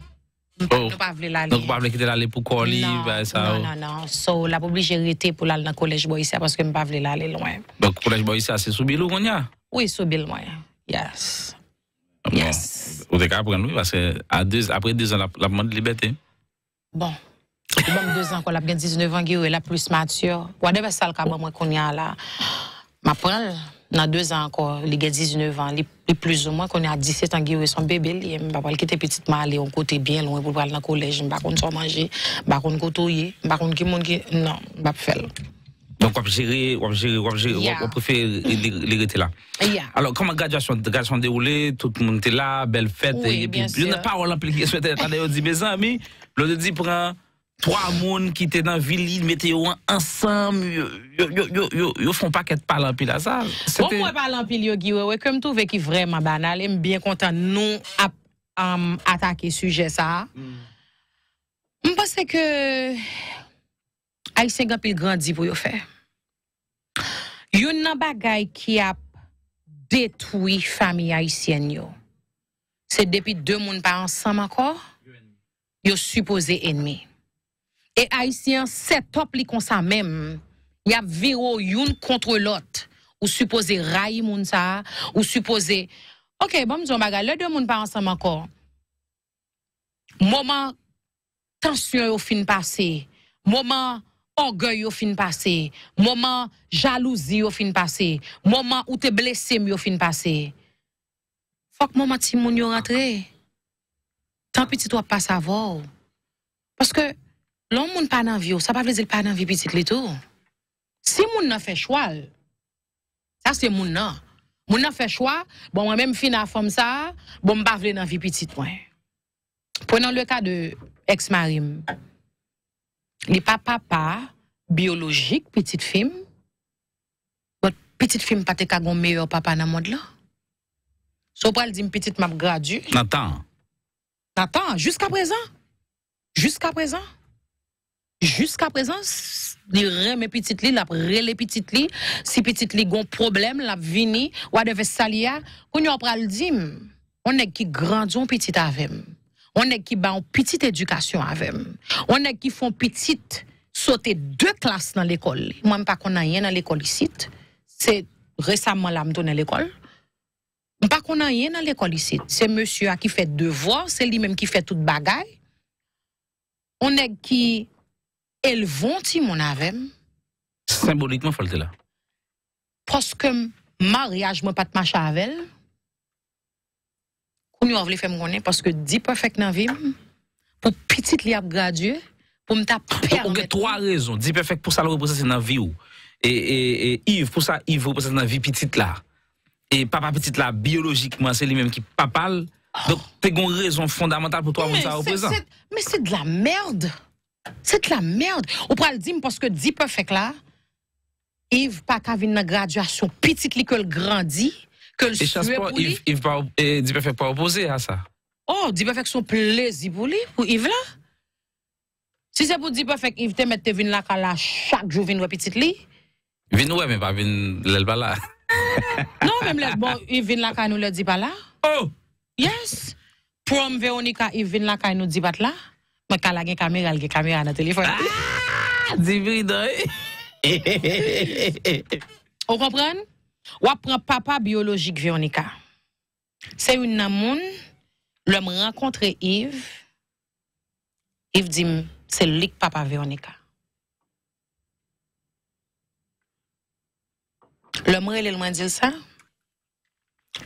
Oh. Nou pa vle lalè. Nou pa vle kete lalè pou koliv? Non, non, oh. non, non. So, la pou bli jè rite pou lalè nan kolej Boïsia paske nou pa vle lalè lwen. Ah, bon, kolej Boïsia se soubil ou konya? Oui, soubil mwen. Yes. Yes. O dek apren nou? Baske apre 2 an la pou mwen libetè? Bon. O bom 2 an kwa la apren 19 an ki ou e la plus matyo. Wanebe sal kwa mwen konya la? Ma pral... dans deux ans encore, il a 19 ans, il plus ou moins qu'on est à 17 ans, il son bébé, bah, il m'a pas quitter petite mal en côté bien loin pour aller dans le collège, pas bah, qu'on soit manger, pas bah, qu'on côtoyer, pas qu'on qui monde qui non, m'a faire. Donc, on gérer, on gérer, on gérer, on préfère les là. Yeah. Alors, comment la graduation, graduation déroulée, tout le monde était là, belle fête, oui, et puis, il n'y a pas impliquée, souhaiter, on dit, mes amis, l'autre dit, prend trois monde qui étaient dans la ville, météo ensemble, ils ne font pas qu'être parlant pile à ça. Bon, parlant pile, yo, ouais, comme tout, qui vraiment banal, suis bien content, de à um, attaquer sujet ça. Je mm. pense que Haïtiens Gampil grandit pour Il faire. a nan bagay qui a détruit la famille haïtienne C'est depuis deux sont pas ensemble encore. Ils sont supposés ennemis. Et Haïtien, c'est top li kon ça même. Y a viro youn contre l'autre. Ou supposé raï moun sa, ou supposé... Ok, bon, m'zon baga, le deux moun pas ensemble encore. Moment tension au fin passé. Moment orgueil au fin passé. Moment jalousie au fin passé. Moment où t'es blessé au fin passé. Faut que moment ti moun rentre. Tant pis tu dois pas savoir. Parce que L'homme moun pas nan vie, oh. ça pas veut dire pas nan vie petite tout. Si moun nan fait choix, ça c'est moun nan. Moun nan fait choix, bon moi même fin à femme ça, bon pas vle nan vie petite Prenons le cas de ex-marim. Les pas papa biologique petite fille. Votre petite femme pas te ka gon meilleur papa nan monde là. So pral une petite m'a gradu. Nathan. Nathan, jusqu'à présent. Jusqu'à présent jusqu'à présent li mes petites lits, la un petit lits si petit li ont problème, la vini, ou adeve salia, ou nyon on est qui en petit avec, on est qui ba une petite éducation avec, on est qui font petit sauter deux classes dans l'école. Moi, pas qu'on a rien dans l'école ici, c'est récemment la à l'école. Moi, pas qu'on a rien dans l'école ici, c'est monsieur qui fait devoir, c'est lui même qui fait tout bagaille On est qui elle vont mon avem. symboliquement faut là parce que mariage moi pas de marcher avec elle qu'on nous voulez faire mon connaître parce que dit perfect dans vie pour petite li a pour me Il y a trois raisons dit perfect pour ça le représenter dans vie et, et, et Yves pour ça Yves représente dans vie petite là et papa petite là biologiquement c'est lui-même qui papal oh. donc, t'es une raison fondamentale pour toi, ça représente. Mais c'est de la merde. C'est de la merde. Ou pral d'im, parce que dit perfect là, Yves pas qu'à venir graduation que le grandit, que le sueur pour lui. Yves pas dit perfect pas opposé à ça. Oh, dit perfect son plaisir pour lui, pour Yves là. Si c'est pour dire perfect Yves te mettre venir là la chaque jour venir petite li. Vin ouais mais pas vin l'elba là. non, même le bon Yves vient là quand nous le dit pas là. Oh. Yes. Prom Veronica Yves vient là quand nous dit pas là. Ah! On ne sais kamera, si Ah! doy. papa biologique Véronica. C'est une nan L'homme rencontre Yves, Yves dim, se lik papa Yves Lèm re lèl mwen dil sa,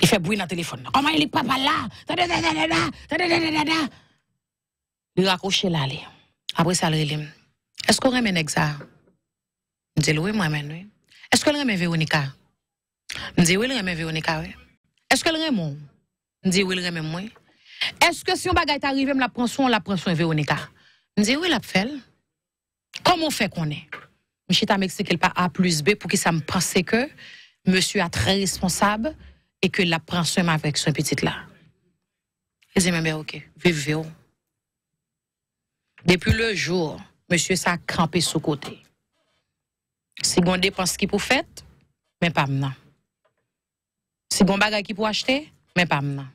y fe dans il papa là? Li raccroché là, Après ça, le dit, Est-ce qu'on remet Nexa? Je dis oui, moi-même, oui. Est-ce qu'on remet Véronica? Je dis oui, elle remet Véronica, oui. Est-ce qu'elle remet Je dis oui, elle remet moi. Est-ce que si on bagaille arrivé, me la prend on la prend soin Véronica? Je dis oui, la fait. Comment on fait qu'on est? Je suis Monsieur t'a n'est pas A plus B pour que ça me pense que monsieur a très responsable et que la prend soin avec son petit là. Et j'ai même OK, vive, depuis le jour, monsieur ça a crampé sous côté. Si bon dépense qui pour faire, mais pas maintenant. Si bon bagage qui pour acheter, mais pas maintenant.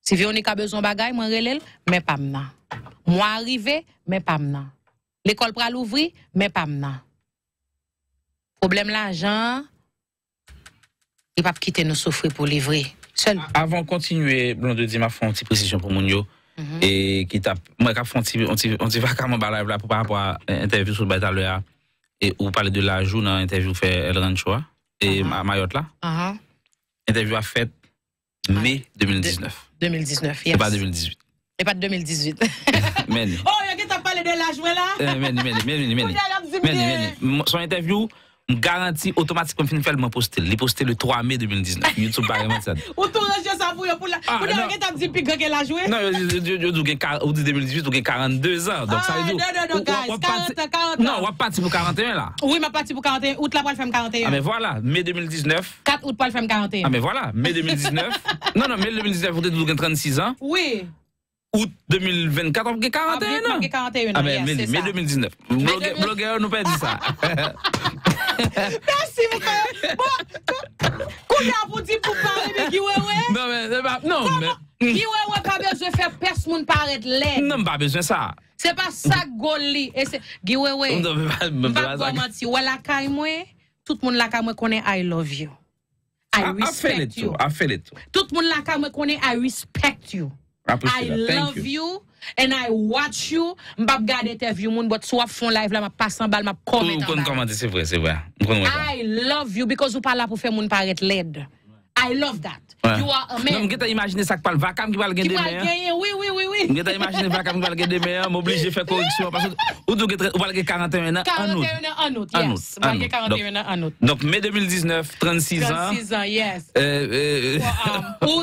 Si Véronique a besoin de moi relais, mais pas maintenant. Moi arrivé, mais pas maintenant. L'école pour l'ouvrir, mais pas maintenant. Problème l'argent, il va quitter nous souffrir pour livrer. Seul. Avant de continuer, Blonde dit ma font une petite précision pour Mounio. Mm-hmm. et qui t'a moi qui fait on dit vacances en là pour par rapport à interview sur tout à l'heure et on parler de la joue dans interview fait El Rancho et à mm-hmm. Mayotte là. Mm-hmm. Interview a fait ah. mai 2019. 2019. Yes. Et pas 2018. Et pas 2018. mais Oh, qui t'a parlé de la journée là. Mais mais mais mais mais. Son interview garanti automatiquement fin fait posté, il posté le 3 mai 2019 YouTube pas vraiment ça ou tout range ça pour pour la ah, pour la dit plus grand joué non je dis 2018 ou 42 ans donc ça veut ah, dire non non non 40 non on va pour 41 là oui m'a parti pour 41 août la pour faire 41 ah mais voilà mai 2019 4 août pour faire 41 ah mais voilà mai 2019 non non mai 2019 vous êtes 36 ans oui août 2024, on a 41 ans. Ah, mais, mai 2019. Blogueur, nous pas dit ça. Merci beaucoup. Bon, combien vous dites pour parler de Guiwewe? Non, mais, c'est eh pas, ben, non, mais. Guiwewe, pas besoin de faire personne paraître laid. Non, pas besoin de ça. C'est pas ça, Goli. Et c'est, Guiwewe. Non, mais pas, pas, pas, pas, Ouais, la caille, tout le monde la caille, connaît I love you. I ah, ah, respect you. Ah, feel it. Tout le monde la caille, connaît I respect you. I love you. and I watch you. Mbap gade interview moun, but soit live la, ma bal, ma comment. c'est vrai, c'est vrai. I love you because ou parle pour faire moun paret led. I love that. You are a man. Non, m'geta imagine oui, oui, oui, oui. M'geta imagine vous m'obliger faire m'oblige parce que. Ou tu que ou vous 41 un en août. 41 ans, en août, yes. un 41 ans, un Donc, mai 2019, 36 ans. 36 ans, yes. Euh, euh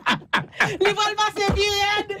Leave all massive se bien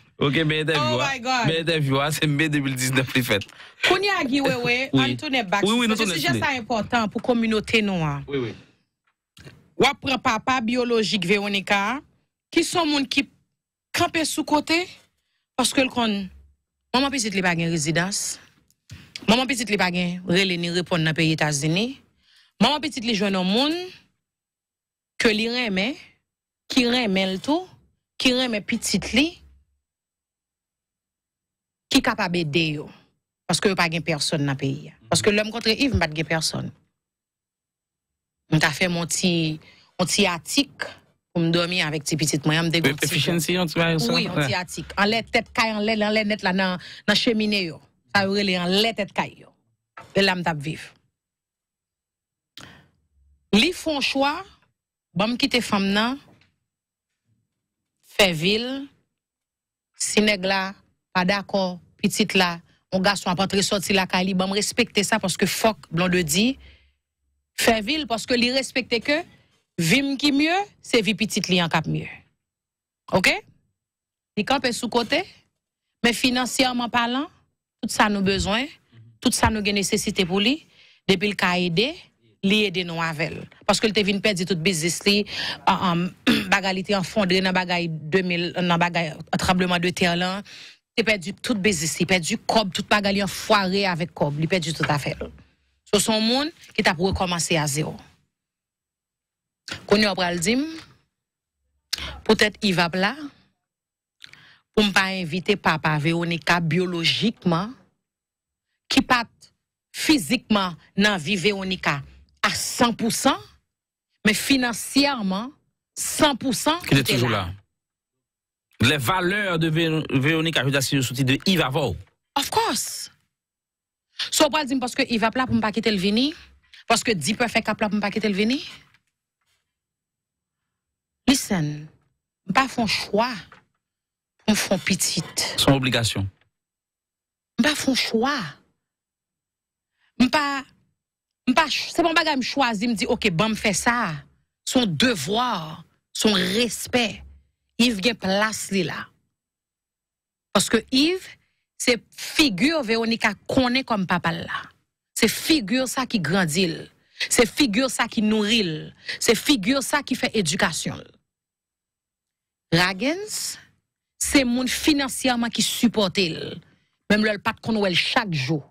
Ok, mais de oh Mais de c'est mai 2019 les fêtes. Gui, oui, oui, on tourne Oui, oui, nous C'est juste important pour la communauté noire. Hein. Oui, oui. Ou prend papa biologique Véronica, qui sont gens qui campent sous côté, parce que le con maman petite li bagen résidence, maman petite li pas relais ni répondre dans pays États-Unis, maman petite li jeune monde que li aimait, qui aimait le tout, qui aimait petite li, qui est capable d'aider Parce que pas gen personne dans le pays. Parce que l'homme contre Yves, pas de personne. On t'a fait mon petit, mon petit attique pour me dormir avec ces petites moyens. Oui, efficiency, on Oui, on petit attique. En l'air tête caille, en l'air, en l'air net là, dans la cheminée. Yo. Ça veut en l'air tête caille. Et là, je vivre. Li font choix, me quitter femme nan, fait ville, si nèg pas d'accord, petite là, on garçon a pas sorti la cali, bon respecter ça parce que fuck blonde de dit fait ville parce que li respecter que vim qui mieux, c'est vie petite li en cap mieux. OK Li est sous côté, mais financièrement parlant, tout ça nous besoin, tout ça nous nécessité pour lui depuis le cas aider li aider nous avec parce que le vient perdre tout business li en bagalité en fondre, dans bagay 2000 dans tremblement de terre il perdu tout business, il perdu cob, tout en foiré avec cob, il perdu tout à fait. Ce sont monde qui ont pour commencer à zéro. Qu'on y a peut-être il va là pour ne pas inviter papa Véronica biologiquement qui part physiquement dans vie Véronica à 100% mais financièrement 100% qui est toujours là les valeurs de Véronique Véronique Arruda le titre de Yves Of course. So pas dire parce que Yves plat pour pas quitter le Vini. parce que dit faire a plat pour pas quitter le venir. Listen, pas font choix. On font petite. Son obligation. Pas font choix. Pas pas c'est mon bagage me je me dit OK, bon me fait ça. Son devoir, son respect. Yves a une place là. Parce que Yves, c'est figure Véronica qu'on est comme papa là. C'est figure ça qui grandit. C'est figure ça qui nourrit. C'est figure ça qui fait éducation. Ragens, c'est le monde financièrement qui supporte. Même le papa qu'on a chaque jour.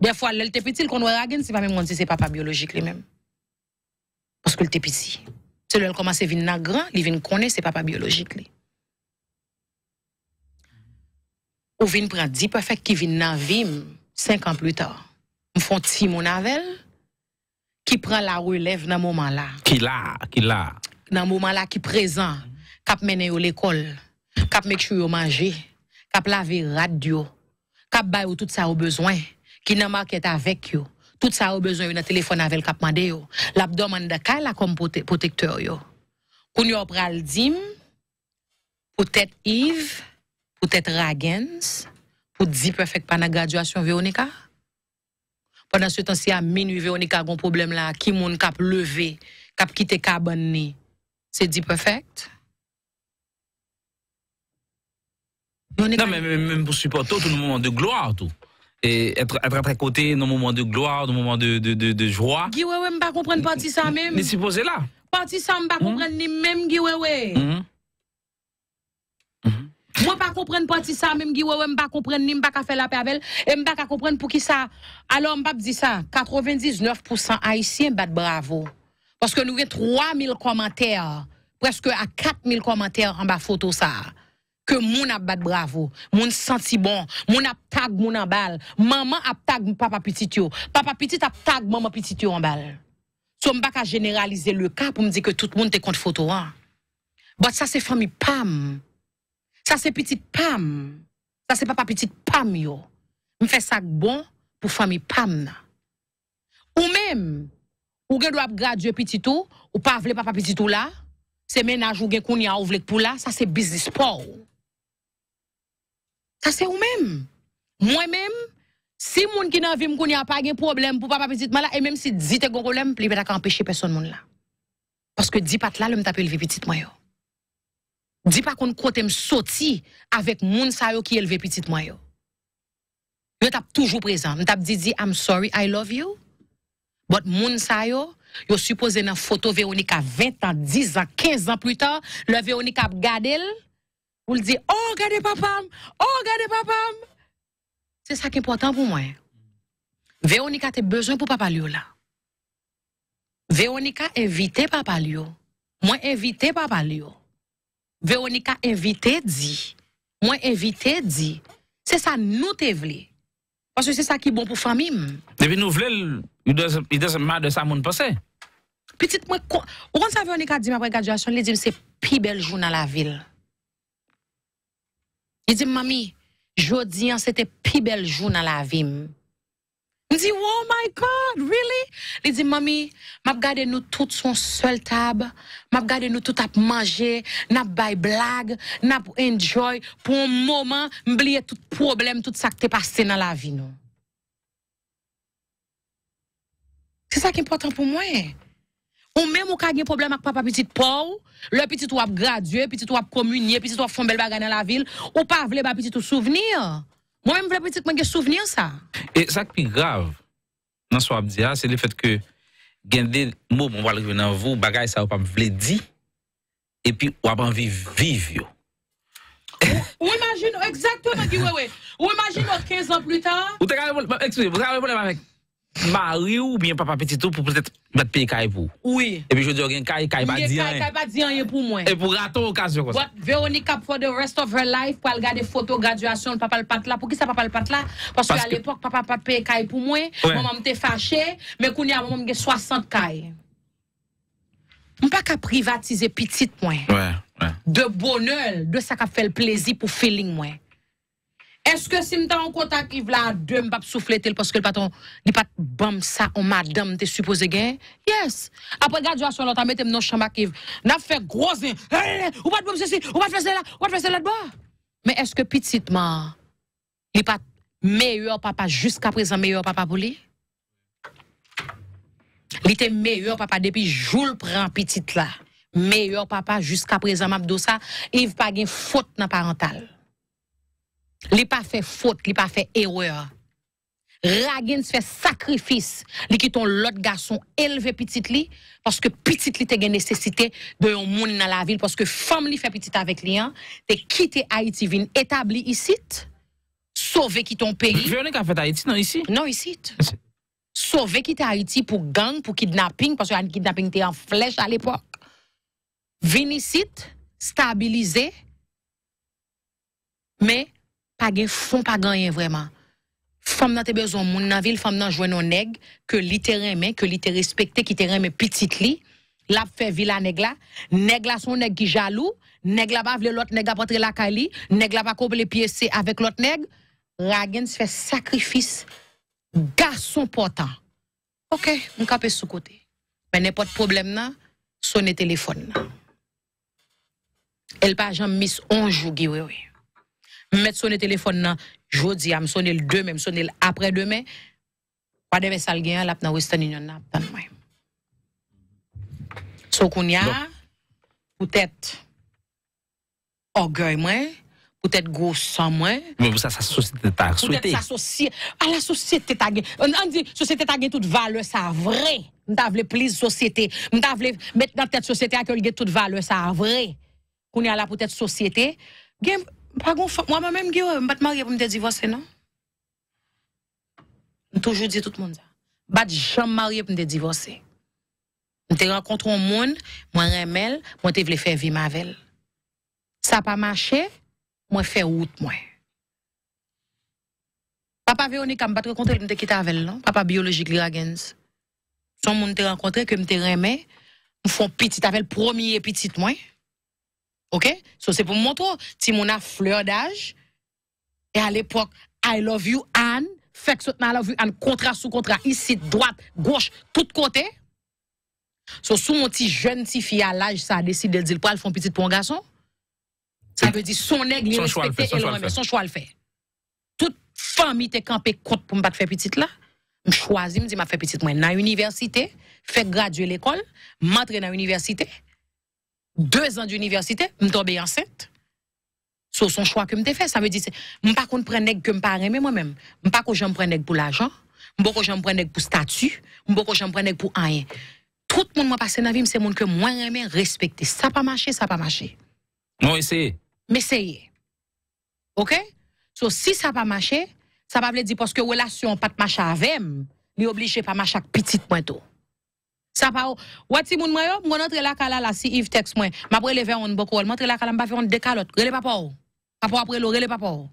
Des le papa est petit, le papa c'est pas même dire que c'est papa biologique lui-même. Parce que le est petit c'est le à venir vin grand li vin connaître c'est papa biologique li ou vin prendre dit parfait qui viennent nan vim 5 ans plus tard me font un mon avel qui prend la relève dans moment là qui là qui là dans moment là qui présent cap mené l'école cap make sure yo manger cap laver radio cap a ou tout ça au besoin qui nan market avec yo tout ça a besoin d'un téléphone avec le cap mandé L'abdomen l'abdomen de la comme protecteur yo qu'on yo pral dim peut-être Yves peut-être Ragens pour dire perfect pendant la graduation Véronica pendant ce temps-ci à minuit Véronica a un problème là qui moun cap levé cap quitter cabane c'est dit perfect non mais même pour supporter tout le moment de gloire tout et être, être à côté nos moment de gloire, nos moments de, de, de, de joie. Guy je ne comprends pas ça même. Mais supposé là. Parti ça, je ne comprends hmm? ni même Guy ne hmm? hmm? Moi, pas ça même je ne comprends ni, je ne faire la paix avec elle, et je ne comprends pour qui ça. Alors, je ne dis ça, 99% haïtiens battent bravo. Parce que nous avons 3000 commentaires, presque à 4000 commentaires en bas photo ça. Ke moun ap bat bravo, moun santi bon, moun ap tag moun an bal, maman ap tag mou papa pitit yo, papa pitit ap tag mou mama pitit yo an bal. Sou m bak a generalize le ka pou m di ke tout moun te kont foto an. Bat bon, sa se fami pam, sa se pitit pam, sa se papa pitit pam yo. M fe sak bon pou fami pam na. Ou mem, ou gen dwa ap gradye pitit ou, ou pa avle papa pitit ou la, se menaj ou gen koun ya avle pou la, sa se bizispor ou. Sa se ou men, mwen men, si moun ki nan vim kon yon pa gen problem pou pa pa pitit mwen la, e men si di te kon problem, pli bet a ka empeshe peson moun la. Paske di pat la, loun tape elve pitit mwen yo. Di pat kon kote m soti avèk moun sa yo ki elve pitit mwen yo. Loun tap toujou prezant, loun tap di di, I'm sorry, I love you, but moun sa yo, loun suppose nan foto Véronique a 20 an, 10 an, 15 an plus tan, loun Véronique ap gade loun. Vous le dites, oh, regardez oh, papa oh, regardez papa !» C'est ça qui est important pour moi. Véronica a besoin pour papa Lio là. Véronica invité papa Lio. Moi invité papa Lio. Véronica invité dit. Moi invité dit. C'est ça nous te voulons. Parce que c'est ça qui est bon pour la famille. Depuis nous voulons, il doit marre de ça monde passé. Petite moi, on ça Véronica dit après graduation, elle dit c'est plus belle jour dans la ville. Il dit, mamie, jodi, hein, c'était le plus bel jour dans la vie. Il dit, oh my God, really? Il dit, mamie, m'a gardé nous toutes son seul table, m'a gardé nous toutes à manger, n'a bail blague, n'a enjoy, pour un moment, m'oublier tout problème, tout ça qui t'est passé dans la vie, non? C'est ça qui est important pour moi. Ou même ou ka gen problème avec papa petit pau le petit ou a gradué, petit ou a communier, petit ou a font bel bagarre dans la ville, ou pas vle ba petit ou souvenir. Moi même vle petit mwen gen souvenir ça. Et ça qui est grave dans ce ap hein, c'est le fait que gen des mots on va revenir dans vous, bagay ça ou pas vle dit et puis ou ap envie vivre. Ou imagine exactement qui ouais Ou imagine 15 ans plus tard. Ou avez un problème avec mari ou bien papa petit tout pour peut-être mettre pour. Oui. Et puis je dis rien caille caille pas dire. Caille pas dire rien pour moi. Et pour rater occasion comme ça. Véronique pour for the rest of her life pour regarder photo graduation papa le pat là pour qui ça papa le pat là parce, qu'à que à l'époque papa pas payer caille pour moi, maman m'était fâchée mais qu'on y a maman m'gé 60 caille. On pas qu'à privatiser petite moi. Ouais, De bonheur, de ça qu'a fait le plaisir pour feeling moi. Est-ce que si m'ta en contact Yves ne deux pas souffler parce que le patron n'est pas bam ça on madame t'es supposé gagner? Yes. Après graduation l'autre mettez non chambre qui n'a fait gros Ou pas de ceci, ou pas de faire cela, ou pas faire cela de Mais est-ce que petitement il a pas meilleur papa jusqu'à présent meilleur papa pour lui? Il était meilleur papa depuis le prend petite là. Meilleur papa jusqu'à présent m'abdo ça, il pas gain faute dans Li pas fait faute, li pas fait erreur. Ragins fait sacrifice, li qui ton l'autre garçon élevé petit li parce que petit li te nécessité de yon monde dans la ville parce que femme li fait petit avec li hein, te quitté Haïti vin établi ici, sauver qui ton pays. Véronique a fait Haïti non ici. Non ici. Sauver qui Haïti pour gang, pour kidnapping parce que le kidnapping était en flèche à l'époque. Vin ici, stabiliser mais pas gen fond, pas gagné vraiment. Femme n'a besoin moun nan ville, femme n'a joué non nèg, que littéraire aime que littéraire respecté, qui terrain mais petite li, la fait villa nèg là, nèg là son nèg qui jaloux, nèg là pas vle l'autre nèg a rentrer la kali, nèg là pas couper les pieds avec l'autre nèg, Ragen fait sacrifice garçon portant. OK, on capé sous côté. Mais n'importe problème là, sonne téléphone Elle pas jamais mis 11 jours oui oui mettre sonner téléphone là jodi a me sonner le demain me sonner après demain pas des messages gain là dans Western Union là dans moi so kounya peut-être orgueil moins peut-être gros sans moins mais ça ça société ta souhaité Ça être à ah, la société ta on dit société ta toute valeur ça vrai m'ta vle plus société m'ta vle mettre dans tête société que toute valeur ça vrai qu'on là peut-être société pas Moi-même, je me suis mariée pour me divorcer, non? Je toujours dit tout le monde ça. Je ne suis jamais mariée pour me divorcer. Je rencontré un monde, moi remel, moi te voulais faire vivre ma velle. Ça pas marché, moi fait route moi. Papa Véronique m'a pas rencontré, me quitté avec non, papa biologique Liragens. Son monde te rencontrer que me te on font petit avec premier petit moi. OK? So, c'est pour montrer, si mon a fleur d'âge, et à l'époque, I love you, Anne, fait que I love you, Anne, contrat sous contrat, ici, droite, gauche, tout côté. So, sous mon petit jeune, petit fille à l'âge, ça a décidé de dire, pour elle, font petite pour un garçon. Ça veut dire, son aigle, il respecté et Son choix le fait. Toute famille était campée contre pour me faire petite là. Je choisis, je me dis, je fais petite moi dans l'université, faire graduer l'école, m'entrer dans l'université deux ans d'université, je suis tombé enceinte. C'est son choix que je fait. Ça veut dire, que je ne pas qu'on que je pas moi-même. Je ne pas que je pour l'argent. Je ne pas que je pour statut. Je ne pas que je pour rien. Tout le monde qui passé dans la vie, c'est le monde que moi pas respecter. Ça pas marché, ça pas marché. Non, essayez. Mais essayez. OK? si ça pas marché, ça va veut dire parce que relation pas marché avec, il est obligé pas marcher avec petit point ça Wati moun mwen yo, mon entre la kala la si Yves texte moi. M'a relever on beaucoup, montre la kala m'a fait on décalote. Rele papa ou. Papa après le rele papa ou.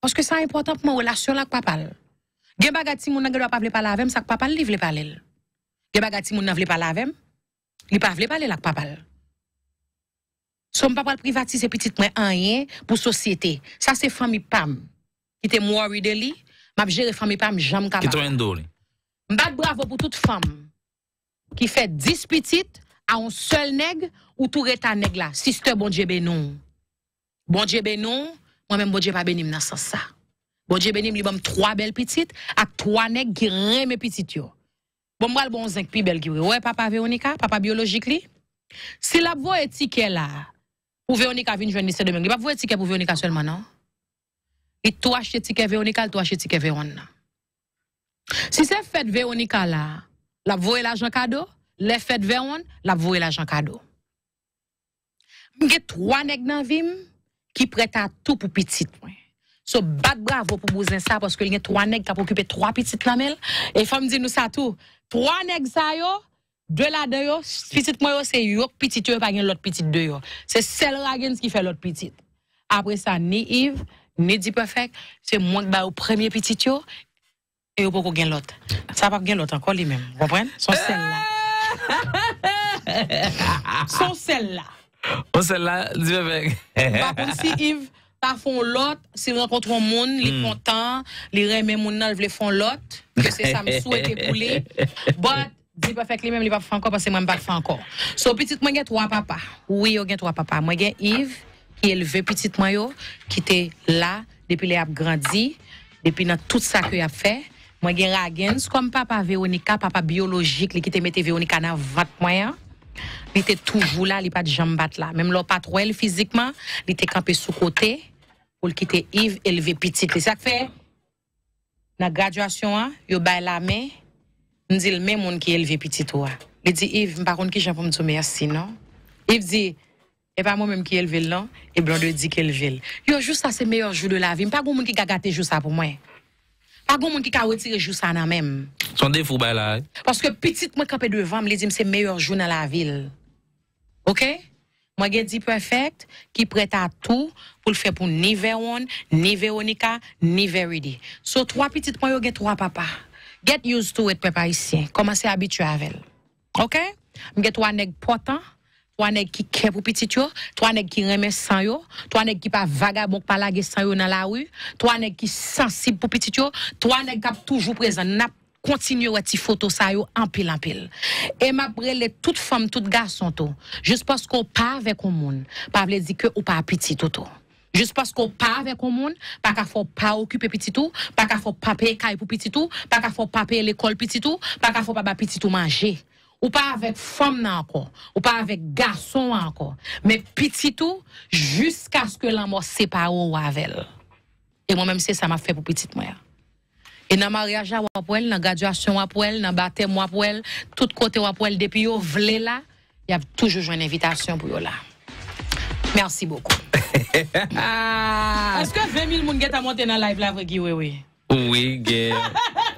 Parce que ça important pour mon relation la papa. Gen ti moun nan pas vle parler avec ça papa li vle parler. Gen ti moun nan vle parler avec li pas vle parler la papa. Son papa privatise petit moi rien pour société. Ça c'est famille pam. Qui te moi de li, m'a gérer famille pam jam capable. Qui bravo pour toute femme qui fait 10 petites à un seul nègre ou tout reta nègre là. Sister, bon Dieu non. Bon Dieu non, moi-même, bon Dieu pas béni dans ce sens ça. Bon Dieu béni, il bon, trois belles petites avec trois nègres qui mes petites yo. Bon, moi, le bon zinc plus belle qui ouais, papa Véronica, papa biologique li. Si la voix étiquette là, pour Véronica vient joindre lycée demain, il va voix étiquette pour Véronica seulement, non? Et toi, achète ticket Véronica, toi, achète ticket Véronica. Si c'est fait Véronica là, la voye l'argent cadeau, les fêtes veron, la voye l'argent cadeau. a trois nèg nan vim qui prête à tout pour petit moi. So bat bravo pour bousin ça parce que y a trois nèg qui ont occupé trois petites lamelles et femme dit nous ça tout. Trois nèg ça yo de la de yo, petite moi c'est yo, petite yo pas gen l'autre petite de yo. C'est celle Ragens qui fait l'autre petite. Après ça ni Yves, ni Di c'est moi ba au premier petit yo et vous pouvez gagner l'autre. Ça va gagner l'autre encore lui-même. Vous comprenez? Son celle-là. Son celle-là. Son celle-là, dis Par contre, si Yves, pas fait l'autre, si vous rencontrez un monde, il est hmm. content, les reins, même mon les font l'autre, que c'est ça, me souhaite lui. But, dis pas fait que lui-même, il va faire encore parce que moi, je ne pas faire encore. So, petit, moi, j'ai trois papas. Oui, j'ai trois papas. Moi, j'ai Yves, qui élevé petit moi, qui était là, depuis les a grandi, depuis dans tout ça qu'il a fait moi gen Ragens comme papa Véronica, papa biologique, qui te mette Véronica dans vat moyen. Il était toujours là, il pas de jambes là. Même le patrouille physiquement, il était campé sous côté pour quitter Yves élevé petit. C'est ça que fait la graduation, yo bay la main, Il dit le même monde qui élevé petit toi. Il dit Yves, par contre qui j'en pour me dire merci non. Yves dit et pas moi-même qui élevé non et blanc de dit qu'élevé. Yo juste ça c'est meilleur jour de la vie. Pas grand monde qui gâté juste ça pour moi. Pa goun moun ki ka wetire jus anan mem. Son de fou bay la. Paske pitit mwen kapè devan mle di mse meyòr joun an la vil. Ok? Mwen gen di prefèkt ki preta tout pou l fè pou ni Véron, ni Véronika, ni Veridi. So, 3 pitit mwen yo gen 3 papa. Gen use tou et pepa isyen. Koman se abitue avèl. Ok? Mwen gen 3 neg pota. trois nèg qui kè pour petit yo, trois nèg qui remet sans yo, trois nèg qui pa vagabond pa lagé sans yo dans la rue, trois nèg qui sensible pou petit yo, trois nèg qui toujours présent n'a continuer à tirer photo ça yo en pile en pile et m'a brûlé toute femme toute garçon tout juste parce qu'on pas avec un monde pas veut dire que ou pas petit tout tout juste parce qu'on pas avec un monde pas qu'il faut pas occuper petit tout pas qu'il faut pas payer pour petit tout pas qu'il faut pas payer l'école petit tout pas qu'il faut pas petit tout manger ou pas avec femme encore, ou pas avec garçon encore, mais petit tout jusqu'à ce que l'amour sépare ou avec elle. Et moi-même, c'est ça m'a fait pour petite moi. Et dans le mariage, pour elle, dans la graduation, pour elle, dans le baptême, pour elle, tout côté, pour elle, depuis vous là, il y a toujours une invitation pour vous là. Merci beaucoup. Ah. Est-ce que 20 000 personnes sont monté dans la live là, oui, oui? Oui,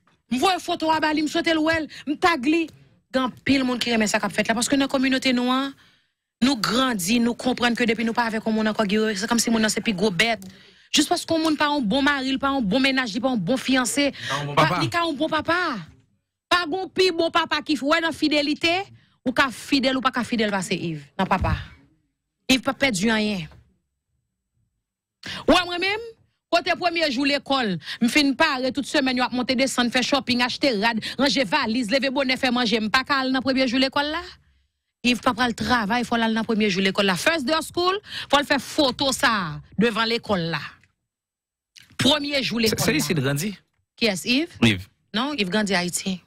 une photo à Bali, Il l'ouel, m'tagli. Gan pile monde qui remet ça qu'a fait là. Parce que dans la communauté noire, nous grandissons, nous comprenons que depuis nous pas avec un monde encore c'est comme si nous c'est plus gros bête. Juste parce qu'on monde pas un bon mari, pas un bon ménage, pas un bon fiancé, pas un bon papa. Pas un pire bon papa qui fait dans fidélité, ou ka fidèle ou pas ka fidèle se Yves, nan papa. Yves pas perdu rien. Ouais moi-même Côté premier jour l'école, m'fin pare toute semaine, yo a monter descendre faire shopping, acheter rad, ranger valise, lever bonnet, faire manger, pas kal dans premier jour l'école là. Il pas le travail, faut aller dans premier jour l'école là. First day of school, faut le faire photo ça devant l'école là. Premier jour l'école. C'est ici de Gandhi. Qui est Yves? Yves. Non, Yves à Haïti.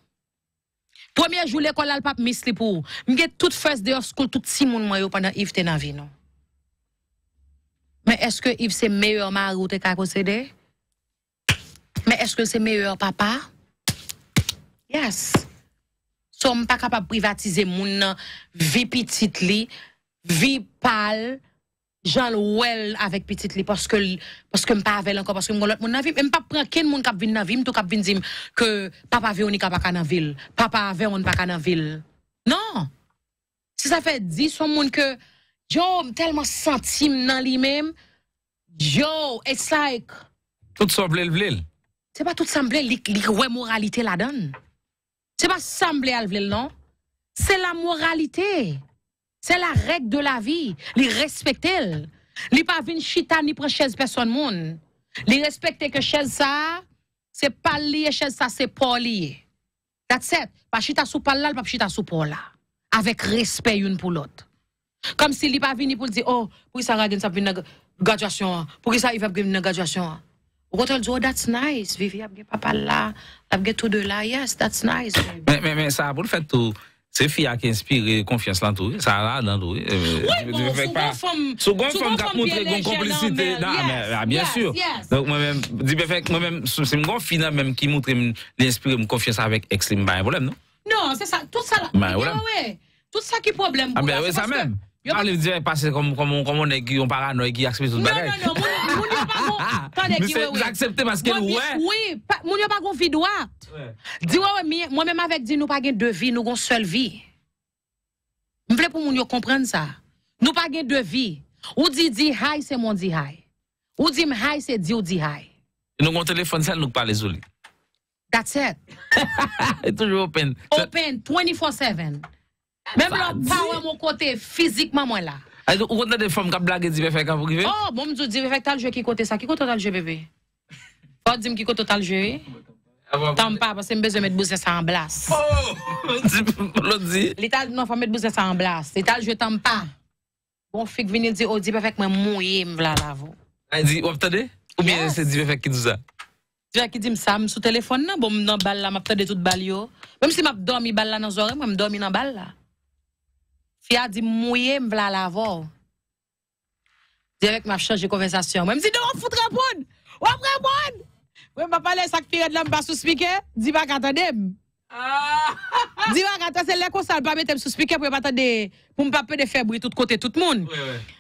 Premier jour l'école là, le pape misli pour. M'get toute first day of school, tout si moun moi pendant Yves t'es dans non. Mais est-ce que Yves, c'est meilleur mari route qu'à procéder? Mais est-ce que c'est meilleur papa? Yes. Somme pas capable de privatiser mon vie petite li, vie pâle, Jean Louel avec petite li, parce que, parce que pas avec encore, parce que mon l'autre mon vie, même pas prendre quel monde qui vient dans vie, tout cap vient dire que papa Véronica pas dans ville, papa on pas dans ville. Non. Si ça fait 10 son monde que, Joe, tellement sentime dans lui-même. Joe, it's like. Tout semble blé Ce C'est pas tout ça blé la moralité la donne. C'est pas ça blé non. C'est la moralité. C'est la règle de la vie. Les respecter. Li pas viennent chita ni prend chaise personne monde. Les respecter que chaise ça, c'est pas lié chaise ça c'est pas lié. That's it. Pas chita sou pas là, pas chita sou pas Avec respect une pour l'autre. Comme s'il n'est pas venu pour dire, oh, pour ça, Ragan, ça vient graduation, hein? pour ça, il va venir dans graduation. Au hein? contraire, dit, oh, that's nice, Vivi, a un papa là, a tous tout de là, yes, that's nice. Mais, mais, ça, pour le fait tout. C'est fille qui inspire confiance dans tout, ça là dans tout. Oui, euh, bon, souvent femme qui montre une complicité, non, ah, bien sûr. Donc moi-même, dis bien moi-même c'est mon fille même qui montre l'inspire une confiance avec Exlim, pas un problème non Non, c'est ça, tout ça là. Ben, Tout ça qui est problème. Ah ben bah, oui, ça même. Vous pa li di pase kom on e ki yon Vous ki sou bagay. Non, non, non, pa we Oui, moun yo pas kon fi doa. Di mwen pas avèk di nous pas gen de vie nou gon seule vie. Mwen vle pou moun yo kompren sa. Nou pa de vi. Ou di di hay, se moun di hay. Ou di m hay, se di ou di hay. nous telefon sel nou pale That's it. Toujou open. Open, 24-7. Mèm lò pa wè mò kote fizikman mwen la. A yon kote nan de fòm kwa blage dipefèk an pou kive? O, mò mdou dipefèk tal jè ki kote sa, ki kote tal jè bebe? Fòm di m ki kote tal jè e? Tam pa, pò se m bezè mèt bouse sa an blas. O, mdou dipefèk tal jè ki kote sa an blas. E tal jè tam pa. Mò fèk vinil di o dipefèk mèm mouye m vla la vò. A yon dipefèk ki dousa? Diwa ki dim sa, m sou telefòn nan, bò m nan bal la, m ap tade tout bal yo. Mèm si Fille a dit mouillé me la laver. Direct m'a de conversation. même me dit non, foutre répondre. Ou répondre. Moi m'a parler ça que pire de l'homme pas sous speaker, dis pas qu'attendez. Diwa, kante se lekou sa, anpame tem sou spike pou mpa pe de febri tout kote tout moun.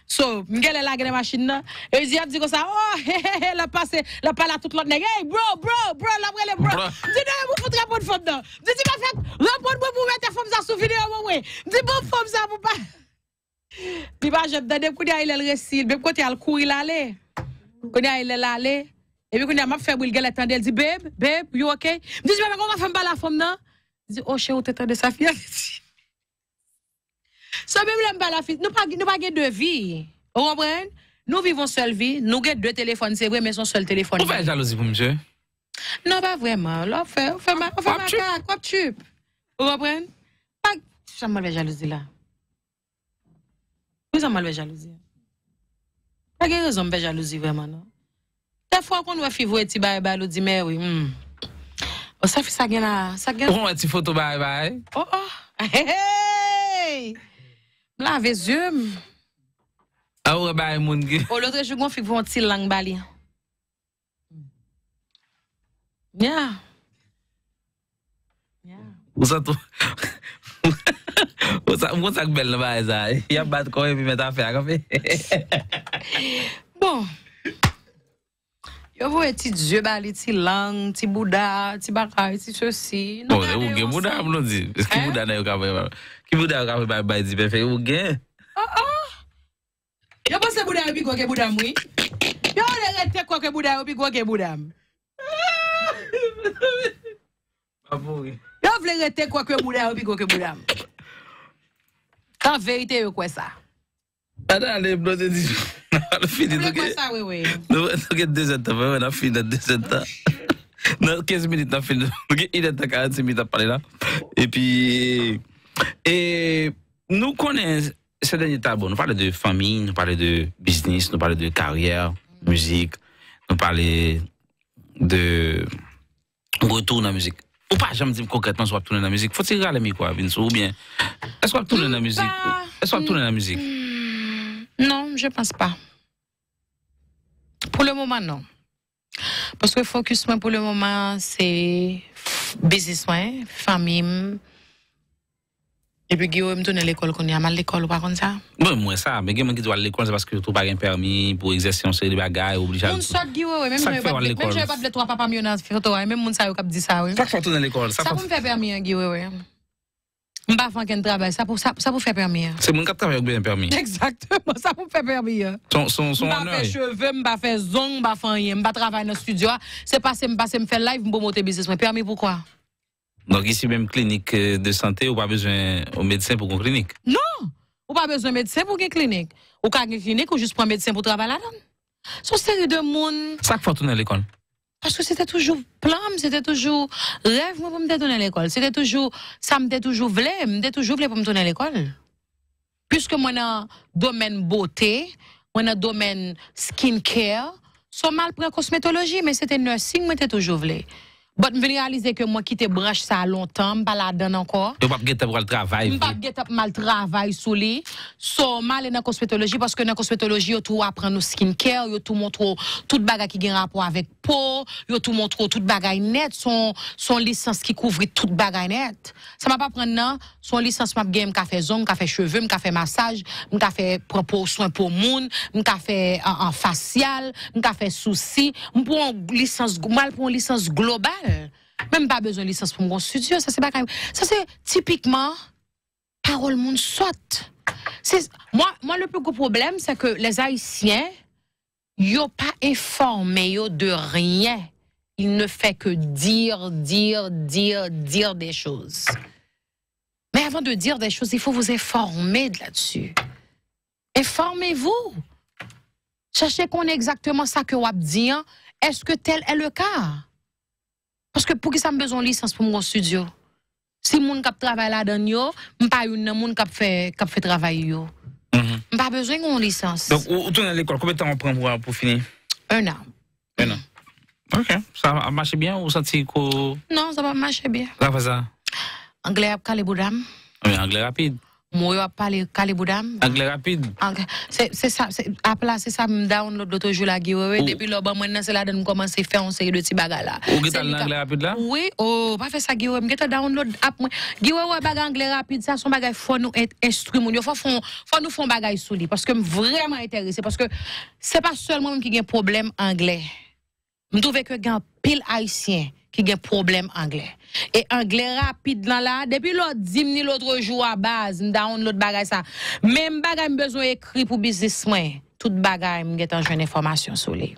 So, mgele la genen masin nan, e yon diwa sa, oh, hehehe, la pa la tout lot nen, hey, bro, bro, bro, la brele, bro. Diwa, mwen foute repon fop nan, diwa fote repon mwen pou mwete fop zan soufine, mwen mwen, diwa fop zan mwen pa. Diwa, jen danen kou nye aile l resil, mwen kote al kou il ale, kou nye aile l ale. Et puis, quand m'a fait brûler, elle attendait, elle dit, babe, babe, you okay? Je dis, mais comment on va faire la femme, non? Il dit « oh, chérie, t'es de sa fille. Ça même là, pas la fille. Nous pas, nous pas de vie. Vous comprenez? Nous vivons seule vie. Nous avons deux téléphones, c'est vrai, mais son seul téléphone. Vous faites jalousie pour monsieur? Non, pas vraiment. Là, on fait, on fait ma, on fait ma carte, quoi, tu? Vous comprenez? Pas, ça m'a jalousie là. Vous ça m'a jalousie. Pas de raison de jalousie vraiment, non? Se fwa kon wè fi vwè ti baye baye lò di mè wè. O se fi sa gen a... O wè ti fwotou baye baye. O oh, o. Oh. Mla vè zyum. A ou wè baye moun gen. O oh, lò dè jougon fi vwè yon ti lang bali. Nya. Nya. O sa tou... O sa mwen sak bel nan baye zay. Yon bat kwen yon e pi metan fè a ka fe. Bon. Yovo e ti djebali, ti lang, ti bouda, ti bakari, ti chosi. Yovo e ouge moudam londi. Ki mouda nan yo ka mwen man. Ki mouda yo ka mwen man, bay di pefe ouge. Oh ah, oh. Ah. Yovo se mouda yo bi goge moudam wii. Yovo le rete kwa ke mouda yo bi goge moudam. Ah, bon, Yovo le rete kwa ke mouda yo bi goge moudam. Tan veyite yo kwe sa. Ada ale brother On a fini do ke. Do ke dezenta, vai de fina dezenta. Na 15 minutes a fini. Do ke il est à 40 minutes à parler là. Et puis et nous connaissons ces derniers tableaux. Nous parlons de famille, nous parlons de business, nous parlons de carrière, musique, nous parlons de retour dans la musique. Ou pas, j'aime dire concrètement, soit tourner dans la musique. Faut-il l'ami, quoi, Vince, ou bien, est-ce qu'on tourne dans la musique? Est-ce qu'on tourne dans la musique? Non, je pense pas. Pour le moment, non. Parce que focus pour le moment, c'est business, famille. Et puis Guillaume à l'école qu'on est à mal l'école ou pas comme ça moi ça, mais Guillaume qui doit à l'école parce que tu pas un permis pour exercer série de bagages je pas de l'école, ça ne va pas un travail, ça pour, ça, ça pour faire permis. Eh. C'est mon qui travail qui un permis. Exactement, ça vous fait permis. Eh. Son, son, son honneur. Je cheveux, je vais faire zong, je ne faire rien, je travaille dans le studio. C'est pas c'est je fais faire live, je vais monter business. Mais permis pourquoi? Donc ici même clinique de santé, ou pas besoin au médecin pour une clinique? Non! Ou pas besoin de médecin pour une clinique. Ou pas une clinique, ou juste pour un médecin pour travailler là-dedans. C'est une série de monde. Ça que faut tourner à l'école. Parce que c'était toujours plan, c'était toujours rêve moi pour me donner à l'école. C'était toujours, ça me toujours voulu, me toujours voulu pour me donner à l'école. Puisque moi, dans le domaine beauté, moi, dans le domaine skincare, sont mal pour la cosmétologie, mais c'était nursing, moi, j'étais toujours voulu. Bon, je réaliser que moi te branche ça longtemps, pas la donne encore. Je pas faire pour le travail. Je pas faire mal travail sous lit. So mal dans cosmétologie parce que dans cosmétologie tout apprend nos skincare, yo tout montre tout ce qui a rapport avec peau, yo tout montre toute bagarre net, son son licence qui couvre toute bagarre net. Ça m'a pas prendre non, son licence m'a faire qu'a fait zone, qu'a fait cheveux, m'a fait massage, m'a faire propos soin pour le monde, m'a faire euh, en, facial, m'a faire souci, m'a pour licence mal pour une licence globale. Même pas besoin de licence pour mon studio. Ça, c'est pas grave Ça, c'est typiquement parole monde saute. Moi, moi, le plus gros problème, c'est que les Haïtiens, ils n'ont pas informé de rien. Ils ne fait que dire, dire, dire, dire des choses. Mais avant de dire des choses, il faut vous informer là-dessus. Informez-vous. Cherchez qu'on est exactement ça que vous dire. Hein. Est-ce que tel est le cas? Parce que pour qui ça me besoin licence licence pour mon studio? Si mon cap travail là je yo, m pa mon cap qui monde qui fait travail yo. Mhm. pas M Donc, ou, tu de l'école, combien de temps on prend pour, pour finir? Un an. Un an. Ok. Ça a marché bien ou ça t'a que... Non, ça va marcher bien. La ça? Anglais rapide. kalé Oui, anglais rapide. Moi, je parler Caliboudam. Anglais rapide. C'est ça. Après c'est ça, je download l'autre jour la guerre Depuis là, maintenant, c'est là donne je à faire une série de petits bagages là. avez l'anglais rapide là? Oui, oh, pas fait ça, me Je download l'app. vous avez bagage anglais rapide, ça, son bagage, faut nous instruire. Il faut, faut nous faire un bagage sous lui. Parce que je vraiment intéressé. Parce que c'est pas seulement moi qui ai un problème anglais. Je trouve que y pile haïtien qui a un problème anglais. Et anglais rapide là là, depuis l'autre dîme l'autre jour à base, m'down l'autre bagay ça. Même bagay besoin écrit pour business tout Tout bagay m'get en jeune information sur les.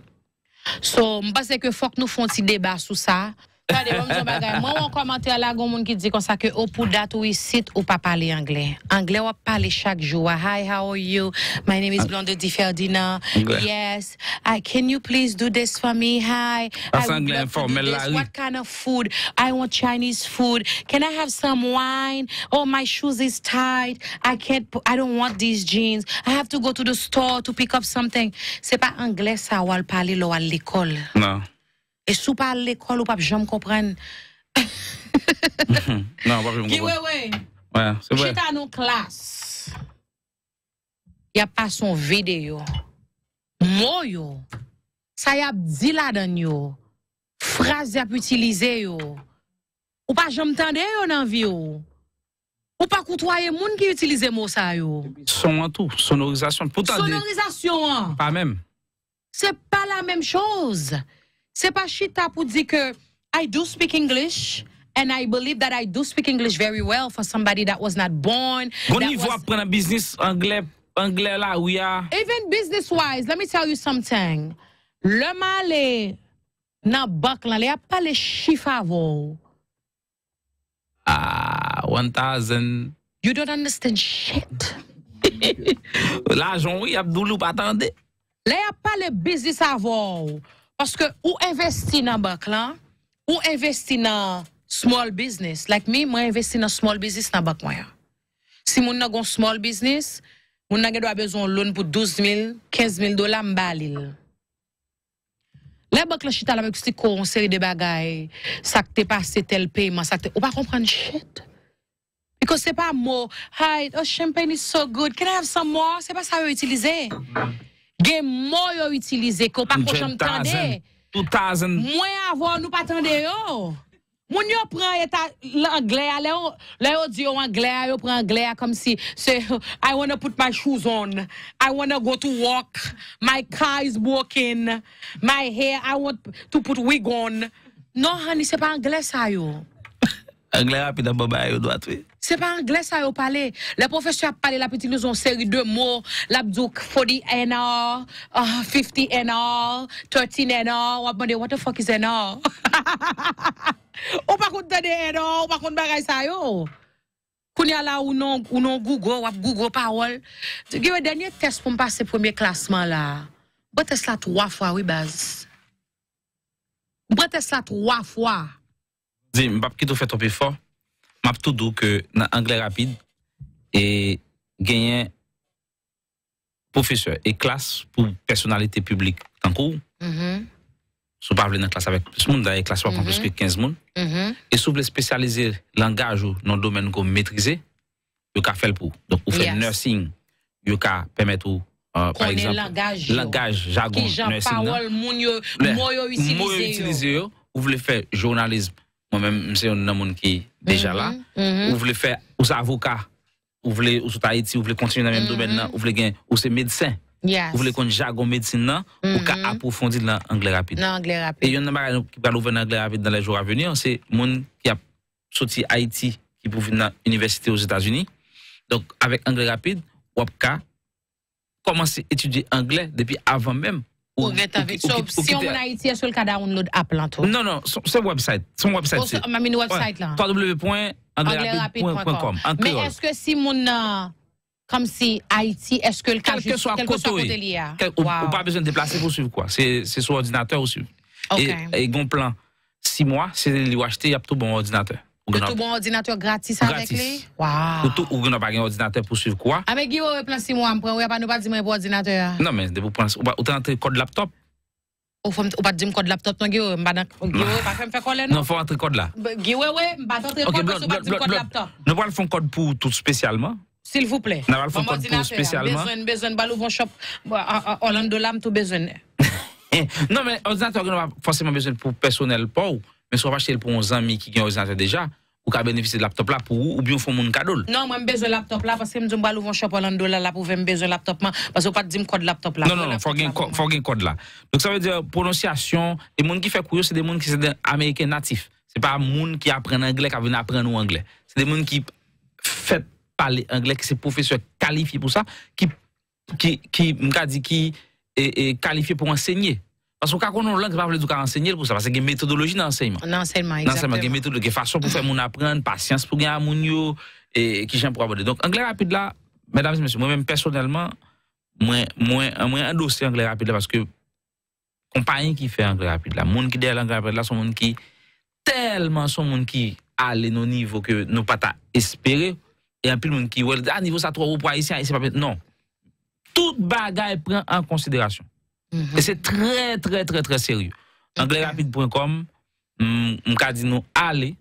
So, pense que faut que nous fassions un débat sur ça. Moi, wè m zon bagay. Mwen qui dit ala goun que au pour kon sa ke ou pou dat anglais. Anglais on parle chaque jour. Hi, how are you? My name is ah. Blonde Di Ferdinand. Yes. I, can you please do this for me? Hi. That's anglais informel la. What kind of food? I want Chinese food. Can I have some wine? Oh, my shoes is tied. I can't, I don't want these jeans. I have to go to the store to pick up something. C'est pas anglais ça, on pale lo wè Non. Et sous pas l'école, ou pas jamais comprendre. non, pas comprendre. Ouais, ouais. Oui, c'est vrai. J'étais dans nos classes. Il y a pas son vidéo. Moyo. Ça y a dit là-dedans, yo. Phrase y utiliser. utilisé, yo. Ou pas jamais tendé, yo, dans vie, yo. Ou pas côtoyer moun qui utilise mot ça, yo. Son en tout, sonorisation. sonorisation, hein. Pas même. C'est pas la même chose. Se pa chita pou di I do speak English, and I believe that I do speak English very well for somebody that was not born. Bon niveau was... apprendre business anglais, anglais là, oui. Ah. Even business wise, let me tell you something. Le malé na bak lan, le ap pale Ah, 1,000. You don't understand shit. L'argent, oui, Abdoulou, attendez. Le ap pale business avant. Paske ou investi nan bak la, ou investi nan small business, like me, mwen investi nan small business nan bak mwen ya. Si moun nan kon small business, moun nan gen do a bezon loun pou 12.000, 15.000 dolan mbalil. Le bak la chita la mwen kusti kon, seri de bagay, sakte pa setel payman, sakte, ou pa komprende chit? Because se pa mo, hay, o oh, champagne is so good, can I have some more? Se pa sa yo itilize? gen moyo utilize ko pa ko jom tande. 2000. Mwen avon nou pa tande yo. mon yo prend l'anglais, le yo, dit yo anglais, yo prend anglais comme si, c'est. I wanna put my shoes on, I wanna go to work, my car is broken, my hair, I want to put wig on. Non, honey, c'est pas anglais ça yo. Anglais C'est pas anglais ça yo parler. Les professeurs parlent la petite nous ont série de mots, La bdouk 40 and uh, 50 all, 13 all, on all. what the fuck is all? on pas compte de all, on pas compte bagay ça yo. y la ou non ou non Google, ou Google parole. le dernier test pour passer premier classement là. Bon test là trois fois oui base. Bon test là trois fois. Mbap ki tou fè tope fò, mbap tout dou ke nan Anglè rapide e genyen profeseur e klas pou personalite publik tan kou. Mm-hmm. Sou pa vle nan klas avek plus moun, da e klas wak an plus ki mm-hmm. 15 moun. Mm-hmm. E sou vle spesyalize langaj ou nan domen go mètrize, yo ka fèl pou. Ou fèl nursing, yo ka pèmèt ou, euh, par exemple, langaj, jargon, nursing nan. Ki Jean-Paul moun yo, mò yo itilize yo. Ou vle fè jounalizm. même c'est un monde qui est déjà là. Mm-hmm. Mm-hmm. Vous voulez faire, vous êtes avocat, vous voulez, vous êtes Haïti, vous voulez continuer dans le même domaine, mm-hmm. vous voulez, vous êtes médecin. Vous voulez qu'on jargon médecine là, ou approfondir l'anglais rapide. L'anglais rapide. Et il y en a qui va ouvrir l'anglais rapide dans les jours à venir, c'est monde qui a sorti Haïti, qui pour venir à l'université aux États-Unis. Donc, avec l'anglais rapide, vous peut commencer à étudier anglais depuis avant même si on a Haïti, est-ce que le cas download app là Non, non, c'est website. Son website. On a mis website là. www.anglaisrapide.com. Mais est-ce que si mon euh, comme si Haïti, est-ce que le cas quel que soit côté lié Ou pas besoin de déplacer pour suivre quoi. C'est sur ordinateur ou suivre. Et, et plan. Six mois, c'est lui acheter, il y a tout bon ordinateur de tout bon ordinateur gratis, avec lui? Wow. Ou tout, ou n'a pas un ordinateur pour suivre quoi? Avec Guillaume, replace moi, je on ou pas nous pas dire mon ordinateur. Non, mais de vous prendre, ou pas entrer code laptop? Ou pas dire code laptop, non, Guillaume, pas faire code non? Non, faut entrer code là. Guillaume, bah, ouais, pas entrer code parce pas dire code laptop. Nous allons faire un code pour tout spécialement. S'il vous plaît. Nous allons faire code pour spécialement. Besoin, besoin, balou, bon shop, Orlando de l'âme, tout besoin. Non, mais ordinateur, forcément besoin pour personnel, pas mais soit acheter pour un ami qui a un ordinateur déjà ou qui a bénéficié de laptop là pour ou bien font mon cadeau. Non, moi j'ai besoin de laptop là parce que je va ouvrir un shop en dollars là pour venir besoin de laptop là parce que je pas dire code laptop là. Non, non, il faut un code là. Donc ça veut dire prononciation, les gens qui font courir, c'est des gens qui sont américains natifs. Ce n'est pas des gens qui apprennent anglais qui viennent apprendre anglais. C'est des gens qui font parler anglais, qui sont professeurs qualifiés pour ça, qui, qui, qui, dit qui est qualifié pour enseigner. Soun kakon nou lank, mwen ansegne l pou sa. Pase gen metodologi nan seyman. Nan seyman, gen metodologi. Gen fasyon pou fè moun aprenn, pasyans pou gen amoun yo, ki jen pou abode. Donk, anglè rapide la, mwen mèm personelman, mwen endosè anglè rapide la, paske kompanyen ki fè anglè rapide la. Moun ki dèl anglè rapide la, son moun ki, telman son moun ki, ale nou nivou ke nou pata espere, e anpil moun ki, an nivou sa 3 ou pou a isi, a isi pa pe, non, tout bagay pren Et c'est très, très, très, très sérieux. Okay. Anglaisrapide.com, on mm, a dit nous, allez,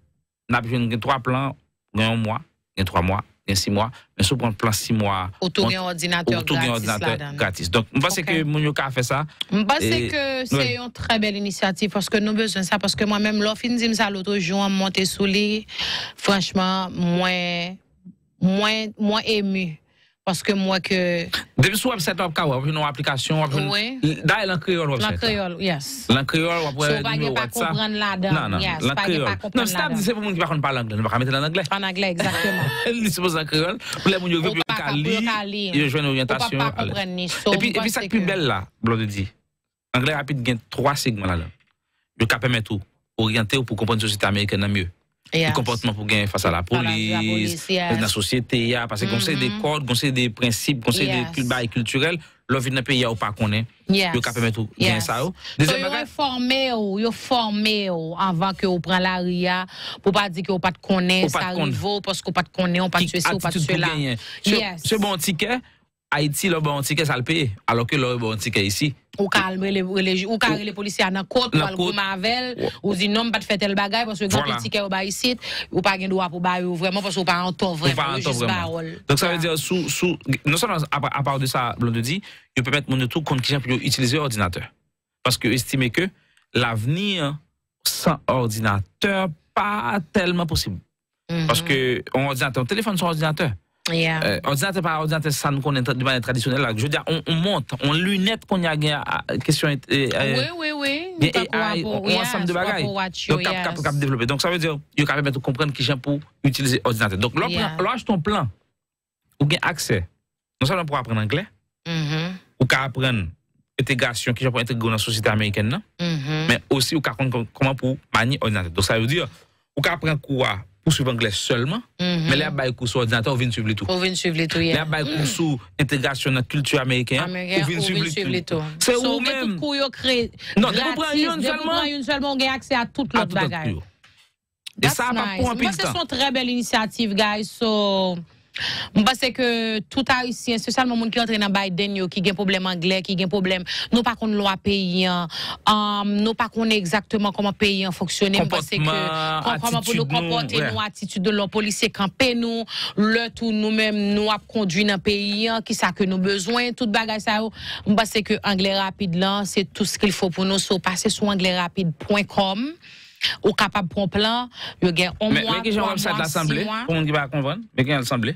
on a besoin de trois plans, un mois, trois mois, six mois, mais sur plan six mois. Autour d'un ordinateur, gratis, ordinateur Donc, je pense que mon a fait ça. Je pense que c'est une très belle initiative parce que nous avons besoin de ça, parce que moi-même, l'offre, dit me l'autre jour, monter sous lit, franchement, moins, moins, moins ému. Parce que moi que... Depuis sur website, on a une application. Oui. D'ailleurs, en créole website. créole, yes. L'en créole, on a numéro pas comprendre là-dedans. Non, non, yes, l'en créole. Non, c'est c'est pour les gens qui ne parlent pas l'anglais. On va mettre en anglais. En anglais, exactement. Il suppose en créole. Pour les gens qui veut parler, ils jouent une orientation. On pas Et puis, ça plus belle là, Blondie dit. Anglais rapide, il y a trois segments là-dedans. Je peux permettre tout. Orienter pour comprendre la société américaine mieux. Le comportement pour gagner face à la police, la, police, la société, parce que mm des mm-hmm. codes, c'est des principes, c'est yes. des et culturels, l'offre dans pays pays, ou pas connaît. Yes. ne ka permettre ou gagner ça ou. pas formé ou, formé avant que vous prend la ria pour pas dire que ou pas de connaît ça niveau parce qu'on pas de connaît, on pas de ça, pas là. Ce bon ticket, Haïti le bon ticket ça le paye alors que le bon ticket ici ou calme ou calme les policiers dans côte ou Marvel ou dit non pas de faire tel bagage parce que grand petit au bas ici ou pas gain droit pour bailler vraiment parce que pas en temps vraiment Donc ça veut dire sous sous non seulement à part de ça Blonde dit, je peut mettre mon tout compte qui pour utiliser ordinateur parce que estimer que l'avenir sans ordinateur pas tellement possible. Parce mhm. que ordinateur, téléphone sur ordinateur. Oui. Euh, dit ordinateur par ordinateur, ça nous connaît de manière traditionnelle. Je veux dire, on, on monte, on lunette qu'on y a ah, question. Euh, oui, oui, oui. Ah, on, on un ensemble de bagages Donc, cap, cap, cap, développer. Donc, ça veut dire, il capable de comprendre qui j'ai pour utiliser ordinateur. Donc, là, yeah. ton plan, ou gain accès. non seulement pour apprendre anglais, mm-hmm. ou pour apprendre intégration qui j'ai pour intégrer dans la société américaine, mm-hmm. mais aussi, ou comment pour manier ordinateur. Donc, ça veut dire, ou qu'à apprendre quoi ou suivre anglais seulement, mhm. mais là, qui sur ordinateur, on suivre tout. On suivre tout, cours mhm. sur intégration dans la culture américaine, suivre tout. C'est où même. Non, vous prenez seulement. seulement, on accès à Et ça, c'est une très belle initiative, guys. So... Je pense que tout haïtien, spécialement les gens qui entré dans Biden, yo, qui a un problème anglais, qui a un problème nous pas qu'on loi pays, um, nous pas qu'on exactement comment pays fonctionne. Je pense que comment pour nous comporter, nous, attitude de l'homme policier camper nous, le tout nous-mêmes, nous avons conduit dans pays, qui ça que nous besoin, tout bagage ça. Je pense que anglais rapide là, c'est tout ce qu'il faut pour nous. So, passer sur anglais-rapide.com ou capable de prendre plan, il y a un mois, un mois, six mois. Mais qui comprendre? Mais l'assemblée?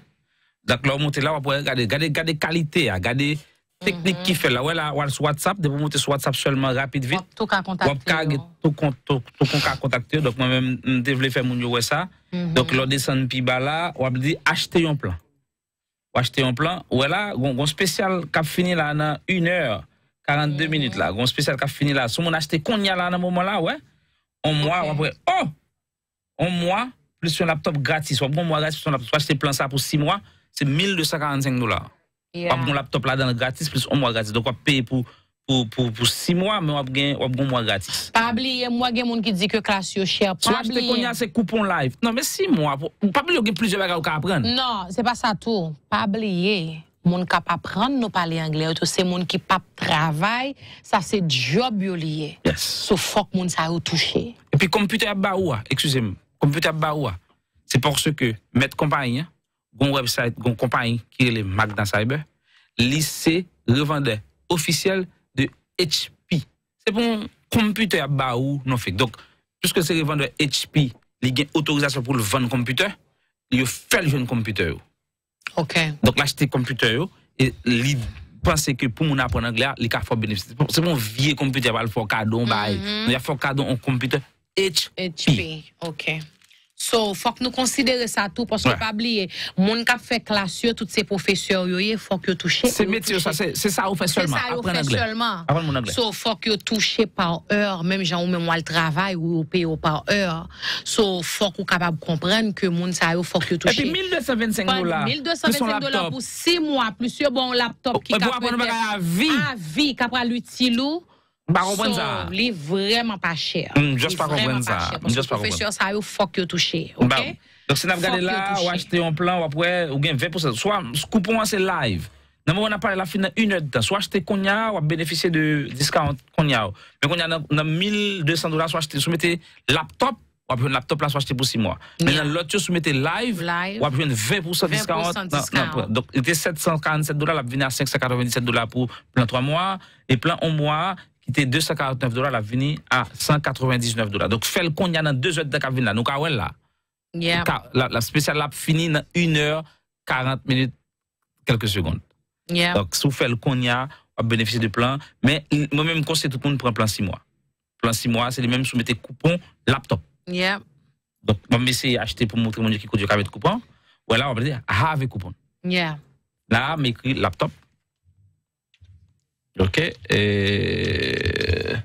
Donc là, on monte là, on peut regarder, regarder, qualité, hein, regarder technique qui mhm. fait là. Ouais, là, on sur WhatsApp, de vous monter sur WhatsApp seulement rapide, vite. Tout contacter. Tout cas, tout contacter. Donc moi-même, je voulais faire mon ça. Mhm. Donc là, on descend puis bas là, on va dire acheter un plan. Acheter un plan. Ouais, là, on spécial qui a fini là, dans une heure. 42 mhm. minutes là, un spécial qui a fini là. Si on a acheté Konya là, à un moment là, ouais. Un mois, on peut oh! Un mois, plus un laptop gratis. Un bon mois gratis, plus un laptop. gratis ça pour 6 mois c'est 1245 dollars. Yeah. Mon laptop là-dedans gratis, plus un mois gratis. Donc, on paye pour pour, pour, six mois, mais on a un mois gratis. Pas oublier, moi, il y qui dit que classe est cher. Pas oublier. Tu as ces coupons live. Non, mais 6 mois. Pas oublier, il y a plusieurs bagages à apprendre. Non, c'est pas ça tout. Pas oublier. qui cap apprendre nous parler anglais, c'est gens qui pas travail, ça c'est job yo lié. Yes. So gens monde ça Et puis computer baoua, excusez-moi, computer baoua. C'est parce que mettre compagnie, hein, Gon website, gon kompanyen ki e le Magda Cyber, li se revende ofisyele de HP. Se bon kompute ba ou non fek. Donk, tout se revende HP, li gen otorizasyon pou l vende kompute, li yo fel jen kompute yo. Ok. Donk l achete kompute yo, e li pense ke pou moun apon Anglia, li ka fò benefisite. Se bon vie kompute, y apal fò kado, y e. mm-hmm. apal fò kado an kompute HP. HP, ok. So, faut que nous considérer ça tout, parce que ouais. pas oublier, mon qui fait classe, toutes ces professeurs, il faut que toucher. C'est métier, ça, c'est ça, on fait seulement. C'est ça, on fait seulement. mon anglais. So, faut que toucher par heure, même j'en ou même moi le travail, ou au paye par heure. So, faut qu'on capable comprendre que mon ça, faut que touche. Et puis 1225 dollars. 1225 dollars pour 6 mois, plus sur bon laptop oh, qui capable. Pour apprendre à vie. À vie, capable l'utile Ba kompren li vreman pa chèr. Jòs pa kompren sa. Jòs pa kompren. Profesyon sa yo fòk yo touche. Ok? Bah Donc se nap gade la, ou achete yon plan, ou wè, ou gen 20%. Swa, koupon an se live. Nan mwen ap pale la fin nan 1 de temps soit Swa achete konya, wap benefise de diskant konya ou. Men konya nan 1200 soit swa achete soumete laptop, wap yon laptop la swa achete pou 6 mwa. Men nan lot yo soumete live, wap yon 20% diskant. Donc ite 747 dola, wap vini a 597 dola pou plan 3 mwa. E plan 1 mwa, était 249 dollars, la venue à 199 dollars. Donc, fait le compte, dans deux heures de cabine là. Nous, avons là. La, la spéciale là fini dans 1 heure 40 minutes, quelques secondes. Donc, si vous faites le compte, on a bénéficié de plan. Mais moi-même, conseille tout le monde prend plan 6 mois. Plan 6 mois, c'est le même mettez coupon laptop. Donc, je vais essayer d'acheter pour montrer mon Dieu qui coûte du coupon. Voilà, on va dire, ah, avec coupon. Yeah. Là, m'écrit laptop. Ok. Et...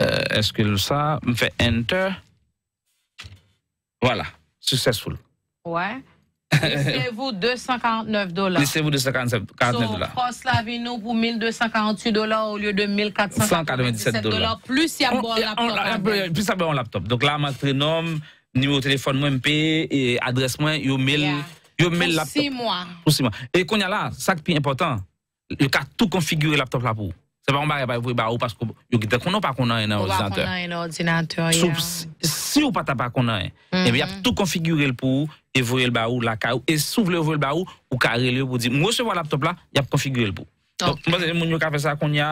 Euh, Est-ce que ça me fait Enter? Voilà. Successful. Ouais. Laissez-vous 249 dollars. Laissez-vous 249 dollars. So, pour 1248 dollars au lieu de 1497 dollars. Plus il y a un bon laptop. plus il y a bon laptop. Donc là, ma nom, numéro de téléphone, moi, MP, et adresse, moi, il y a 1000 laptops. Pour 6 mois. Pour 6 mois. Et qu'on y a là, ça qui est important. yo ka tou konfigure lap top la pou. Se pa mbare pa yon vwe bar ou, yo ki te konon pa konan yon ordinateur. Konon yon ordinateur, ya. Si yo pata pa konan, yon yon yon tou konfigure l pou, yon e vwe bar ou, la ka ou, yon e sou vwe bar ou, yon kare li yo pou di, mwen yo se vwe lap top la, yon yon konfigure l pou. Donc, mwen yo ka fè sa konya,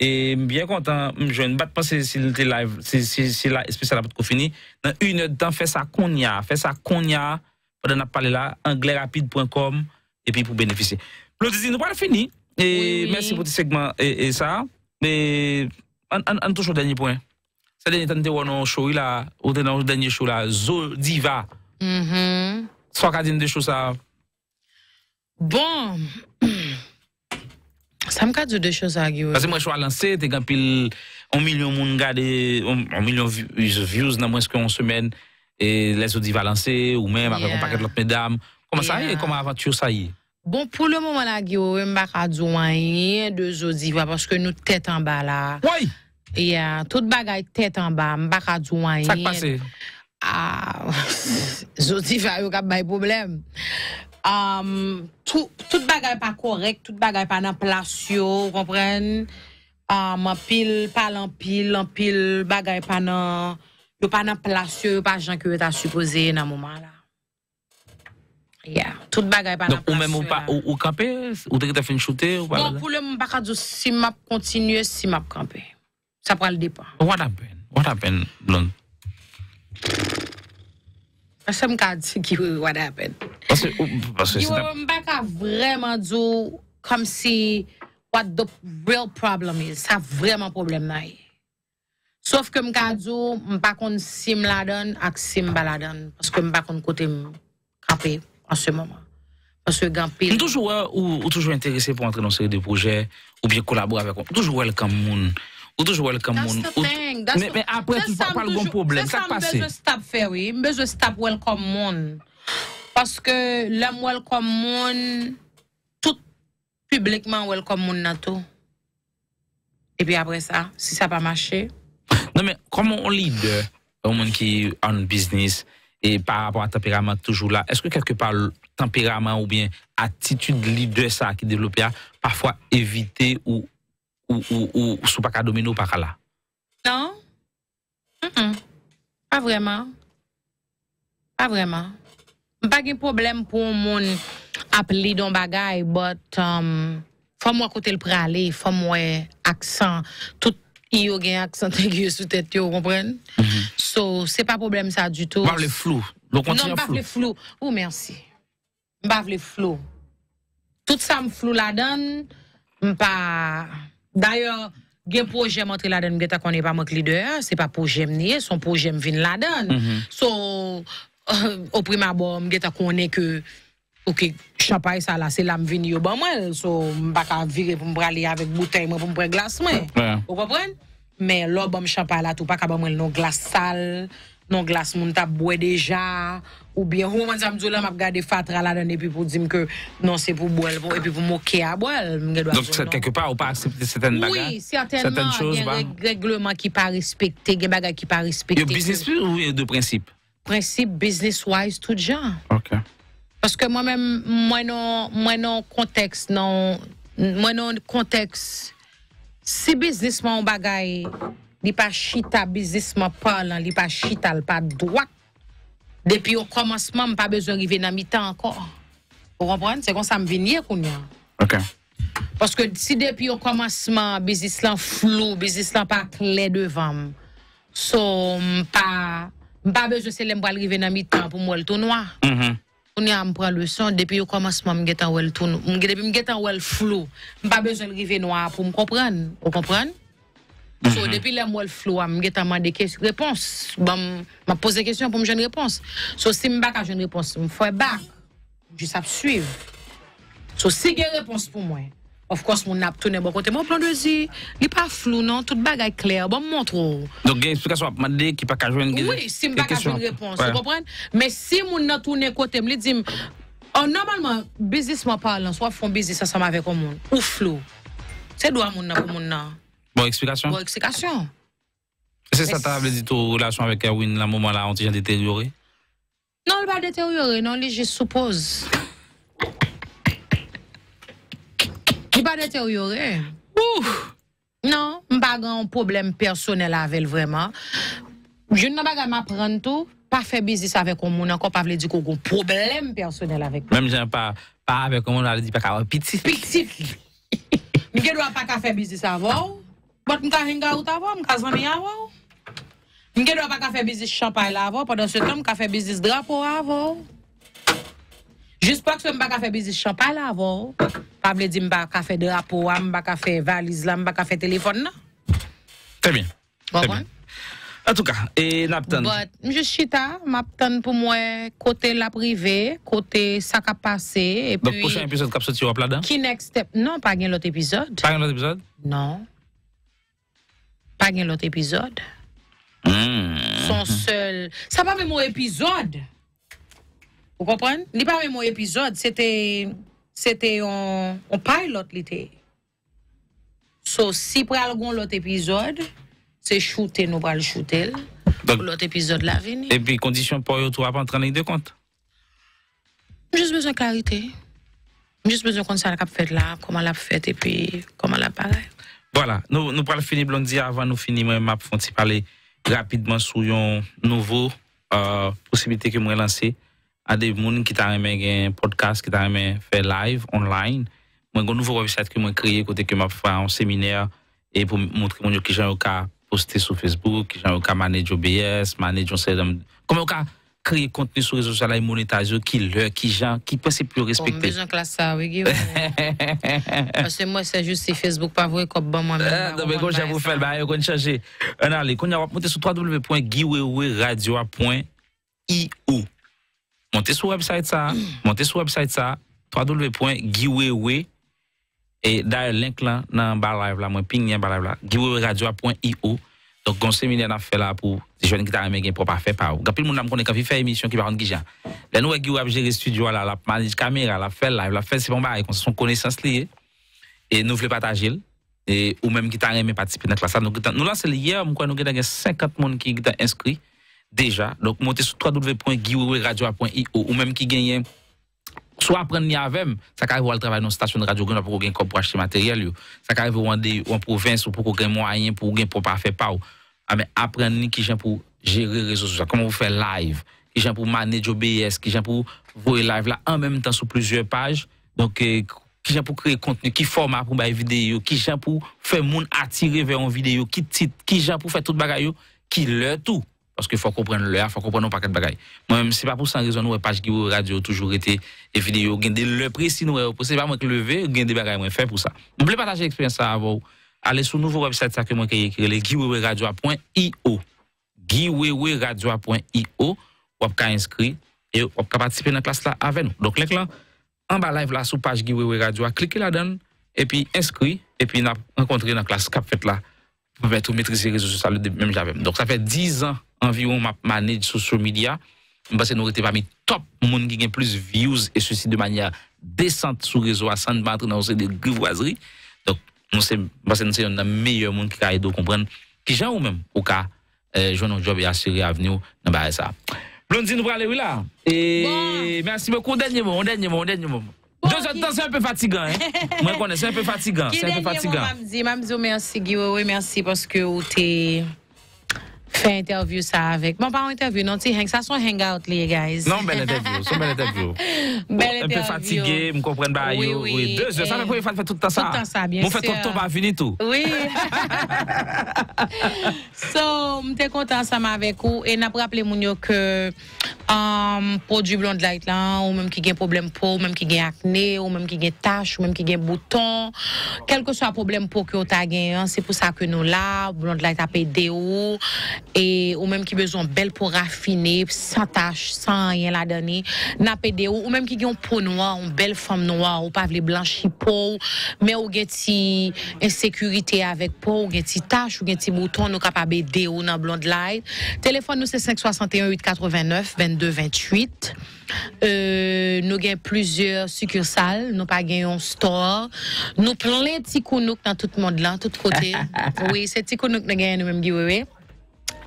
e mbyen kontan, mwen jwen bat pan se si la, se si la, se se la pot kon fini, nan yon dan fè sa konya, fè sa konya, wè nan ap pale la, anglerapid. E, mersi pou ti segman e sa. E, an tou chou danyi poen. Sa danyi tan te wano chou la, ou te nan chou danyi chou la, Zodiva. Mm-hmm. Swa ka dine de chou sa? Bon. Sa m ka dine de chou sa a gyo. Pase mwen chou a lansé, tekan pil on milyon moun gade, on milyon views nan mwen skyon semen. E, lè Zodiva lansé, ou mèm, apèk on pakèd lòt mèdame. Koma sa yè, koma aventur sa yè? Bon, pour le moment, là, Guillaume, je ne vais rien de Zodiva parce que nous, tête en bas, là. Oui! Et yeah, toute bagaille tête en bas, je ne vais pas rien. Ça passe. Ah, Zodiva, il y a pas de problème. Um, tout, toute bagaille pas correct toute bagaille pas dans place, vous comprenez? Um, pile, pas en pile, en pile, bagaille pas dans, la pas dans place, pas gens que vous supposé dans moment là. Yeah. Tout bagay pa nan plas. Donk ou menm ou kampe? Ou dek fait fin choute? bon pou lèm baka djou si map kontinye, si map kampe. Sa pral depan. What happened What happened blonde? Ase m ka di ki what happened parce que Yo que baka vreman djou kom si what the real problem is. Sa vreman problem nan ye. Sof ke m ka djou m bakon si m la don ak si m bala don. Paske m bakon kote en ce moment. Parce que Gampil. toujours, euh, ou, toujours intéressé pour entrer dans série de projets, ou bien collaborer avec nous. Toujours welcome, vous Ou toujours welcome, monde. Mais, mais après, tu pas le bon problème. Ça passe. Je stop faire, oui. Je stop welcome, moon Parce que l'homme welcome, moon tout publiquement welcome, moon nato tout. Et puis après ça, si ça n'a pas marché. Non, mais comment on lead un monde qui est en business, et par rapport à tempérament toujours là, est-ce que quelque part, le tempérament ou bien attitude leader ça qui développe, parfois éviter ou, ou, ou, ou, pas domino par là? Non. Pas vraiment. Pas vraiment. Pas de problème pour mon appelé dans bagaille, mais um, il faut moi côté le pralé, faut moi accent, tout y a un accent aigu sous tête, vous comprenez? Mm -hmm. So, c'est pas problème ça du tout. Parle flou. Donc, on non, pas le flou. Oh, merci. Pas le flou. Tout ça me flou là-dedans, pas. D'ailleurs, un projet montré la donne qu'on n'est pas mon leader c'est pas projet m'nier, son projet me vient la donne mhm. so au premier abord m'geta qu'on est que ok champagne ça là c'est la vini au bon moi so m'pas qu'à virer pour avec bouteille moi pour prendre glace moi ouais. vous comprenez mais l'eau bon champagne là tout pas ka bon non glace sale non glace mon l'on boit déjà ou bien ou me zamdou la m'a garder fatra là dedans puis pour dire que non c'est pour boire et puis pour moquer à boire donc c'est quelque part ou pas accepter certaines oui, il certaines choses des bah. règlements qui pas respecté des bagages qui pas respecté business ou ou de principe principe business wise tout genre OK parce que moi-même, moi non, moi non contexte, non, moi non contexte. Si businessman ou bagay, li pa chita businessman parlant, li pa chita pas droit. Depuis au commencement, pas besoin d'arriver dans mi-temps encore. Vous comprenez? C'est comme ça me venir qu'on OK. Parce que si depuis au commencement, business là flou, business là pas clair devant, so pas pas besoin c'est l'arriver dans mi-temps pour moi le tournoi. -hmm on y a prend le son depuis le commencement me get en well tourne depuis me get en well flou pas besoin de river noir pour me comprendre vous comprenez mm -hmm. so, depuis le mois flou me de en des réponses bon m'a des questions pour me donner une réponse so si me pas une réponse me faire back je ça suivre so si une réponse pour moi Of course, mon app tourner bon côté. Mon plan de vie, il n'est pas flou, non? Tout bagay clair. Bon, montre. Donc, il y a une explication à demander qui pas qu'à jouer une Oui, si pas une réponse. Vous comprenez? Mais si mon n'a tourner côté, m'a dit, oh, normalement, business m'a parlé, soit font business ensemble avec quelqu'un, Ou flou. C'est droit mon pour mon app. Bon, explication. Bon, explication. C'est ça, t'a dit, ton relation avec Erwin, la moment là, ont déjà détérioré? Non, il va détériorer. Non, il juste suppose. Jou pa dete ou yore, non, mpa gen yon problem personel avel vreman, joun nan pa gen ma pren tou, pa fe bizis avek ou moun, ankon pa vle di kon kon problem personel avek ou. Mwen mwen jen pa avek ou moun wale di pa ka wap piti. Piti, mwen gen wap pa ka fe bizis avow, mwen gen wap pa ka fe bizis champagne avow, mwen gen wap pa ka fe bizis drapo avow. Juste pour que je ne pas faire business, je ne pas là avant. je ne pas faire de rapport, je ne pas faire valise, je ne pas faire téléphone. Non? Très bien. Très bien. En tout cas, et Napton. Je suis là, Napton pour moi, côté la privée, côté ça qui a passé. Et Donc, prochain épisode qui tu vas là-dedans? Qui next step? Non, pas gagner l'autre épisode. Pas gagner l'autre épisode? Non. Pas gagner l'autre épisode. Hmm. Son seul. Ça va même mon épisode. Vous comprenez? n'est pas même un épisode, c'était c'était un, un pilot l'été. Donc, si pral gon l'autre épisode, c'est shooter nous le shooter. L'autre épisode la venu. Et puis condition pour yo pas en train de compte. Juste besoin de clarté. Juste besoin de ça l'a fait là, comment l'a fait et puis comment l'a parlé. Voilà, nous nous finir finir Blondie avant nous finir moi m'a vais parler rapidement sur une nouveau euh, possibilité que moi lancer à des qui t'a aimé un podcast, qui t'a aimé faire live online. Moi, un nouveau website que moi créé, côté que m'a fait un séminaire et pour montrer mon qui j'ai cas poster sur Facebook, qui j'ai au cas manager OBS, manager Comment créer contenu sur les réseaux sociaux et monétiser qui leur, qui j'ai qui pense plus respecter. Bon, classe ça, oui, Parce que moi, c'est juste Facebook, pas vrai, comme bon moi. Ah, non, mais j'ai vous faire, bah, on changer. On a monter sur www.guiwewe.radio.io. Mante sou website sa, www.giwewe.io Donk gonsen minye nan fe la pou si jwene gita reme gen pou pa fe pa ou. Gapil moun nan mkone ka vi fe emisyon ki ba ronde gijan. Le nou e giwewe abjere studio la, la manij kamera, la fe live, la fe sipombare bon kon se son konesans liye. E nou vle pata jil. E ou menm gita reme patisipi nan klasa nou gita. Nou lanse liye mkwen nou genan gen 50 moun ki gita inskri. déjà. Donc, montez sur www.guioueradio.io ou même qui gagne soit prendre avec ça arrive au travail dans station de radio pour gagner pour acheter matériel ça arrive au en province ou pour gagner moyen pour gagner pour pas faire pas ah, mais apprendre qui vient pour gérer les réseaux sociaux comment vous faites live qui vient pour manager OBS qui vient pour voir live là en même temps sur plusieurs pages donc euh, qui vient pour créer contenu qui format pour faire vidéo qui vient pour faire monde attirer vers une vidéo qui titre qui pour faire le bagaille qui leur tout parce qu'il faut comprendre l'heure, faut comprendre paquet de bagaille. Moi-même, c'est pas pour ça raison, nous, page qui radio, toujours été, et vidéo, des le précis, nous, c'est pas moi qui lever, gain des bagailles, moi, faire pour ça. N'oubliez pas partager l'expérience à vous. Allez sur le nouveau website, ça que moi, qui écrit, guiweweradio.io. guiweweradio.io, vous vous inscrire et vous pouvez participer à la classe là avec nous. Donc, les là, en bas live là, sur page Guiwewe Radio, cliquez là-dedans, et puis inscrit, et puis, on dans la classe cap fait là, pour tout maîtriser les réseaux sociaux, même j'avais. Donc, ça fait 10 ans, environ m'a de social media. Parce que nous étions parmi top monde qui plus views et ceci de manière décente sur réseau à sans mètres dans des grivoiseries. Donc, nous sait parce que c'est meilleur monde qui aidé comprendre qui ou même au cas, euh, je job et assurer avenir dans ça. Blondine, nous aller là. Et merci beaucoup. Dernier mot dernier moment, dernier temps, c'est un peu fatigant. Hein. Moi, connais, c'est un peu fatigant. C'est un peu fatigant. Merci, merci, Guillaume, merci parce que vous êtes. Fè interview ça avec Bon, pas an interview, non ti hang. Sa son hangout les guys. Non, bel interview. Son bel interview. bel interview. Un peu fatigué je kompren ba oui, yo. Oui, oui. Deux, deux, ça mè yon fè tout an sa. Tout an sa, bien sûr. Mou fè tout an ba vini tout. Oui. so, je te kontan sa m'a avèk ou. E nap rappele moun que ke um, blond blonde light là ou mèm ki gen problem pou, ou mèm ki gen akne, ou mèm ki gen tache, ou mèm ki gen bouton. Kelke so a problème pou que yo ta gen, hein, se pou sa ke nou la, blonde light payé de ou et ou même qui besoin belle pour raffiner sans tache sans rien la donner n'a ou, ou même qui ont peau noire une belle femme noire ou pas les blanchi peau mais ou une insécurité avec peau ou une tache ou un bouton nous capable aider ou dans blonde light téléphone nous c'est 561 889 22 28 euh, nous avons plusieurs succursales, nous pas un store, nous plein de petits dans tout le monde là, tout côté. oui, c'est petit nous gagnons nous-mêmes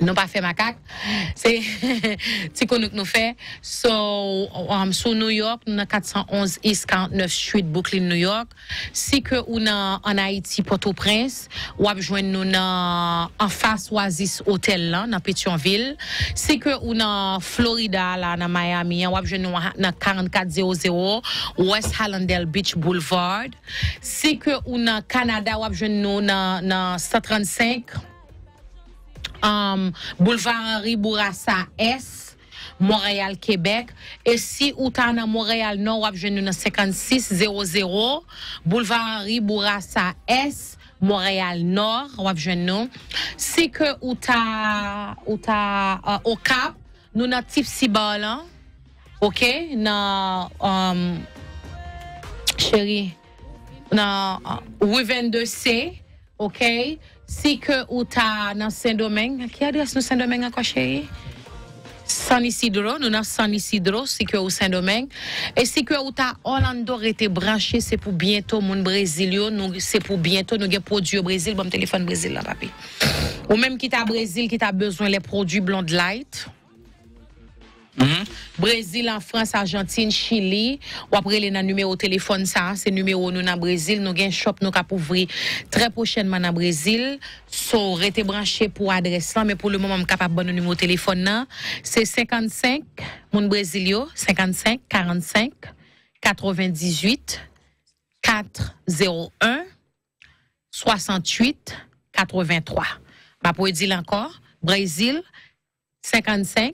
non pas fait macaque c'est ce qu'on nous fait Nous sommes so um, New York nous 411 East 49 Street Brooklyn New York si que on a en Haïti Port-au-Prince ou sommes nous en face Oasis Hotel là dans Pétionville si que on a Florida là dans Miami ou joindre nous 4400 West Hallandale Beach Boulevard si que on au Canada ou sommes nous dans 135 Um, Boulevard Henri Bourassa S, Montréal, Québec. Et si ou ta anan Montréal Nord, wap gen nou nan 56-00, Boulevard Henri Bourassa S, Montréal Nord, wap gen nou. Si ke ou ta, ou ta, uh, ou kap, nou nan tip si ba lan, ok, nan, um, chéri, nan, 822C, uh, ok, ok, si que ou ta dans Saint-Domingue, qui adresse nous Saint-Domingue encore chérie? San Isidro, nous avons San Isidro, c'est que au Saint-Domingue. Et c'est que ou ta Orlando été branché, c'est pour bientôt mon Brésilien, c'est pour bientôt nous avons produit au Brésil, bon téléphone Brésil là, papi. Ou même qui t'a Brésil, qui t'a besoin les produits Blonde Light. Mhm. Brésil, en France, Argentine, Chili. Ou après, les numéro de téléphone, ça, c'est numéro nous dans Brésil. Nous avons un shop nous cap ouvrir très prochainement dans Brésil. So, aurait été branché pour adresse là, mais pour le moment, je suis capable de numéro téléphone C'est 55, mon Brésilio, 55 45 98 401 68 83. Je pour dire encore, Brésil, 55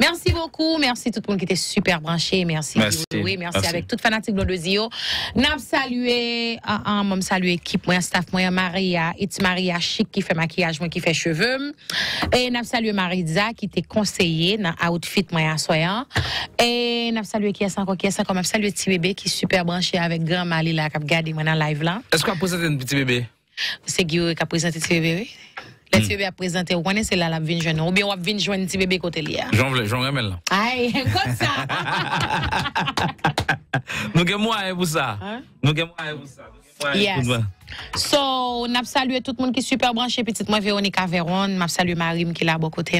Merci beaucoup. Merci tout le monde qui était super branché. Merci. Merci. Merci, merci. avec toute fanatique de Zio. N'a salué, ah, ah, salué équipe, moi, staff, moi, Maria, et Maria Chic qui fait maquillage, moi, qui fait cheveux. Et n'a salué Mariza qui était conseillée dans outfit, moi, soyant. Et n'a salué qui est encore, qui est encore, n'a petit bébé qui est super branché avec grand Mali là, qui a regardé moi dans live là. Est-ce qu'on a présenté un petit bébé? C'est Guillaume qui a présenté petit bébé, Petit bébé a présenter, vous connaissez là, la vine jeune, ou bien on avez jeune petit bébé côté là. J'en veux, j'en remets là. Aïe, comme ça. Nous avons moi et vous ça. Nous avons moi et vous ça. Yes. So, nous avons salué tout le monde qui est super branché, petite moi, Véronique Averon, m'a salué Marie, qui est là, beaucoup de Et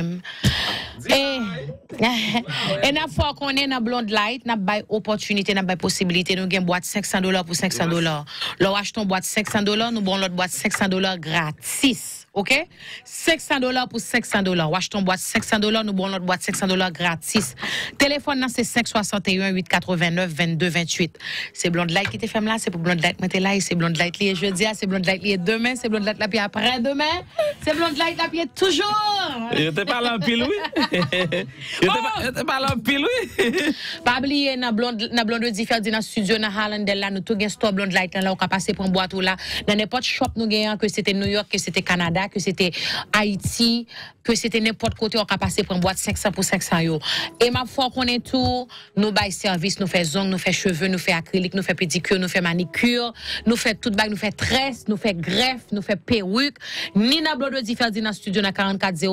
nous fois qu'on est dans Blonde Light, nous avons une opportunité, on a possibilité, nous avons une boîte 500 pour 500 dollars. nous achetons une boîte 500 nous avons une boîte 500 dollars gratis. OK 500 dollars pour 500 dollars. Ou ton boîte 500 dollars, nous bon notre boîte 500 dollars gratis. Téléphone c'est 561 889 22 28. C'est Blonde Light qui te fait là, c'est pour Blonde Light mettez là et c'est Blonde Light lié jeudi, c'est Blonde Light lié demain, c'est Blonde Light la puis après demain, c'est Blonde Light la puis toujours. Je te parle en pile oui. Oh! Je te parle en pile oui. Pas oublier na Blonde na Blonde de Ferdinand studio dans Holland là nous tout gain store Blonde Light là on peut passer pour boîte ou là dans n'importe shop nous gagnant que c'était New York que c'était Canada que c'était Haïti que c'était n'importe côté on a passé pour une boîte 500 pour 500 euros. Et ma foi qu'on est tout, nous bail service, nous faisons ongles, nous fait cheveux, nous fait acrylique, nous fait pédicure, nous fait manicure, nous fait toute bague, nous fait tresse, nous fait greffe, nous fait perruque. Nina Blodo di Ferdinand Studio na 4400,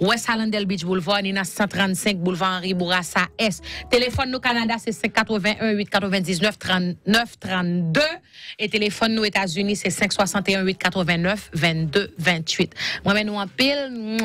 West Allendale Beach Boulevard, Nina 135 Boulevard Henri Bourassa S. Téléphone nous Canada c'est 581 899 39 32 et téléphone nous États-Unis c'est 561 889 22 28. Moi même nous en pile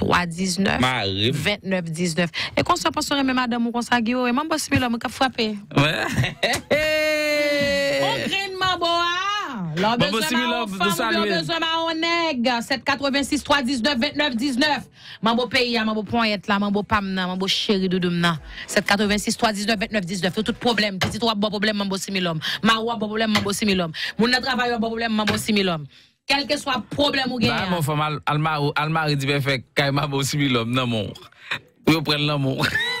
319 29,19. Et qu'on se pense, même madame ou qu'on et même pas qui frappé. Ouais. On crée ma ma 786 319 29 19. Mambo pays, hein, là, pamna, mambo chéri na. 786 319 29 Tout problème, petit bon problème, mambo similom. Ma bon problème, similom. Mon travail, bon problème, similom quel que soit problème ou gain. Bah, hein. mon femme, Alma, Almari dit, fait, quand même, aussi, l'homme, non, mon. Vous on prend l'amour.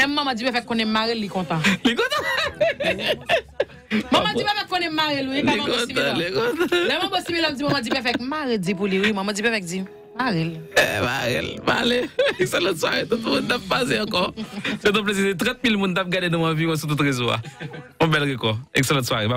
Même maman dit fait qu'on est marié, il est content. Il est content. Maman dit fait qu'on est marié, elle est contente. maman dit fait maman dit fait marré, dit pour lui. Oui, maman dit fait dit. Marel. Eh, Marel, Marel. C'est soirée, tout le monde a passé encore. C'est un plaisir, 30 000 personnes qui ont regardé dans ma vie sur tout réseau. Un bel record. Excellente soirée.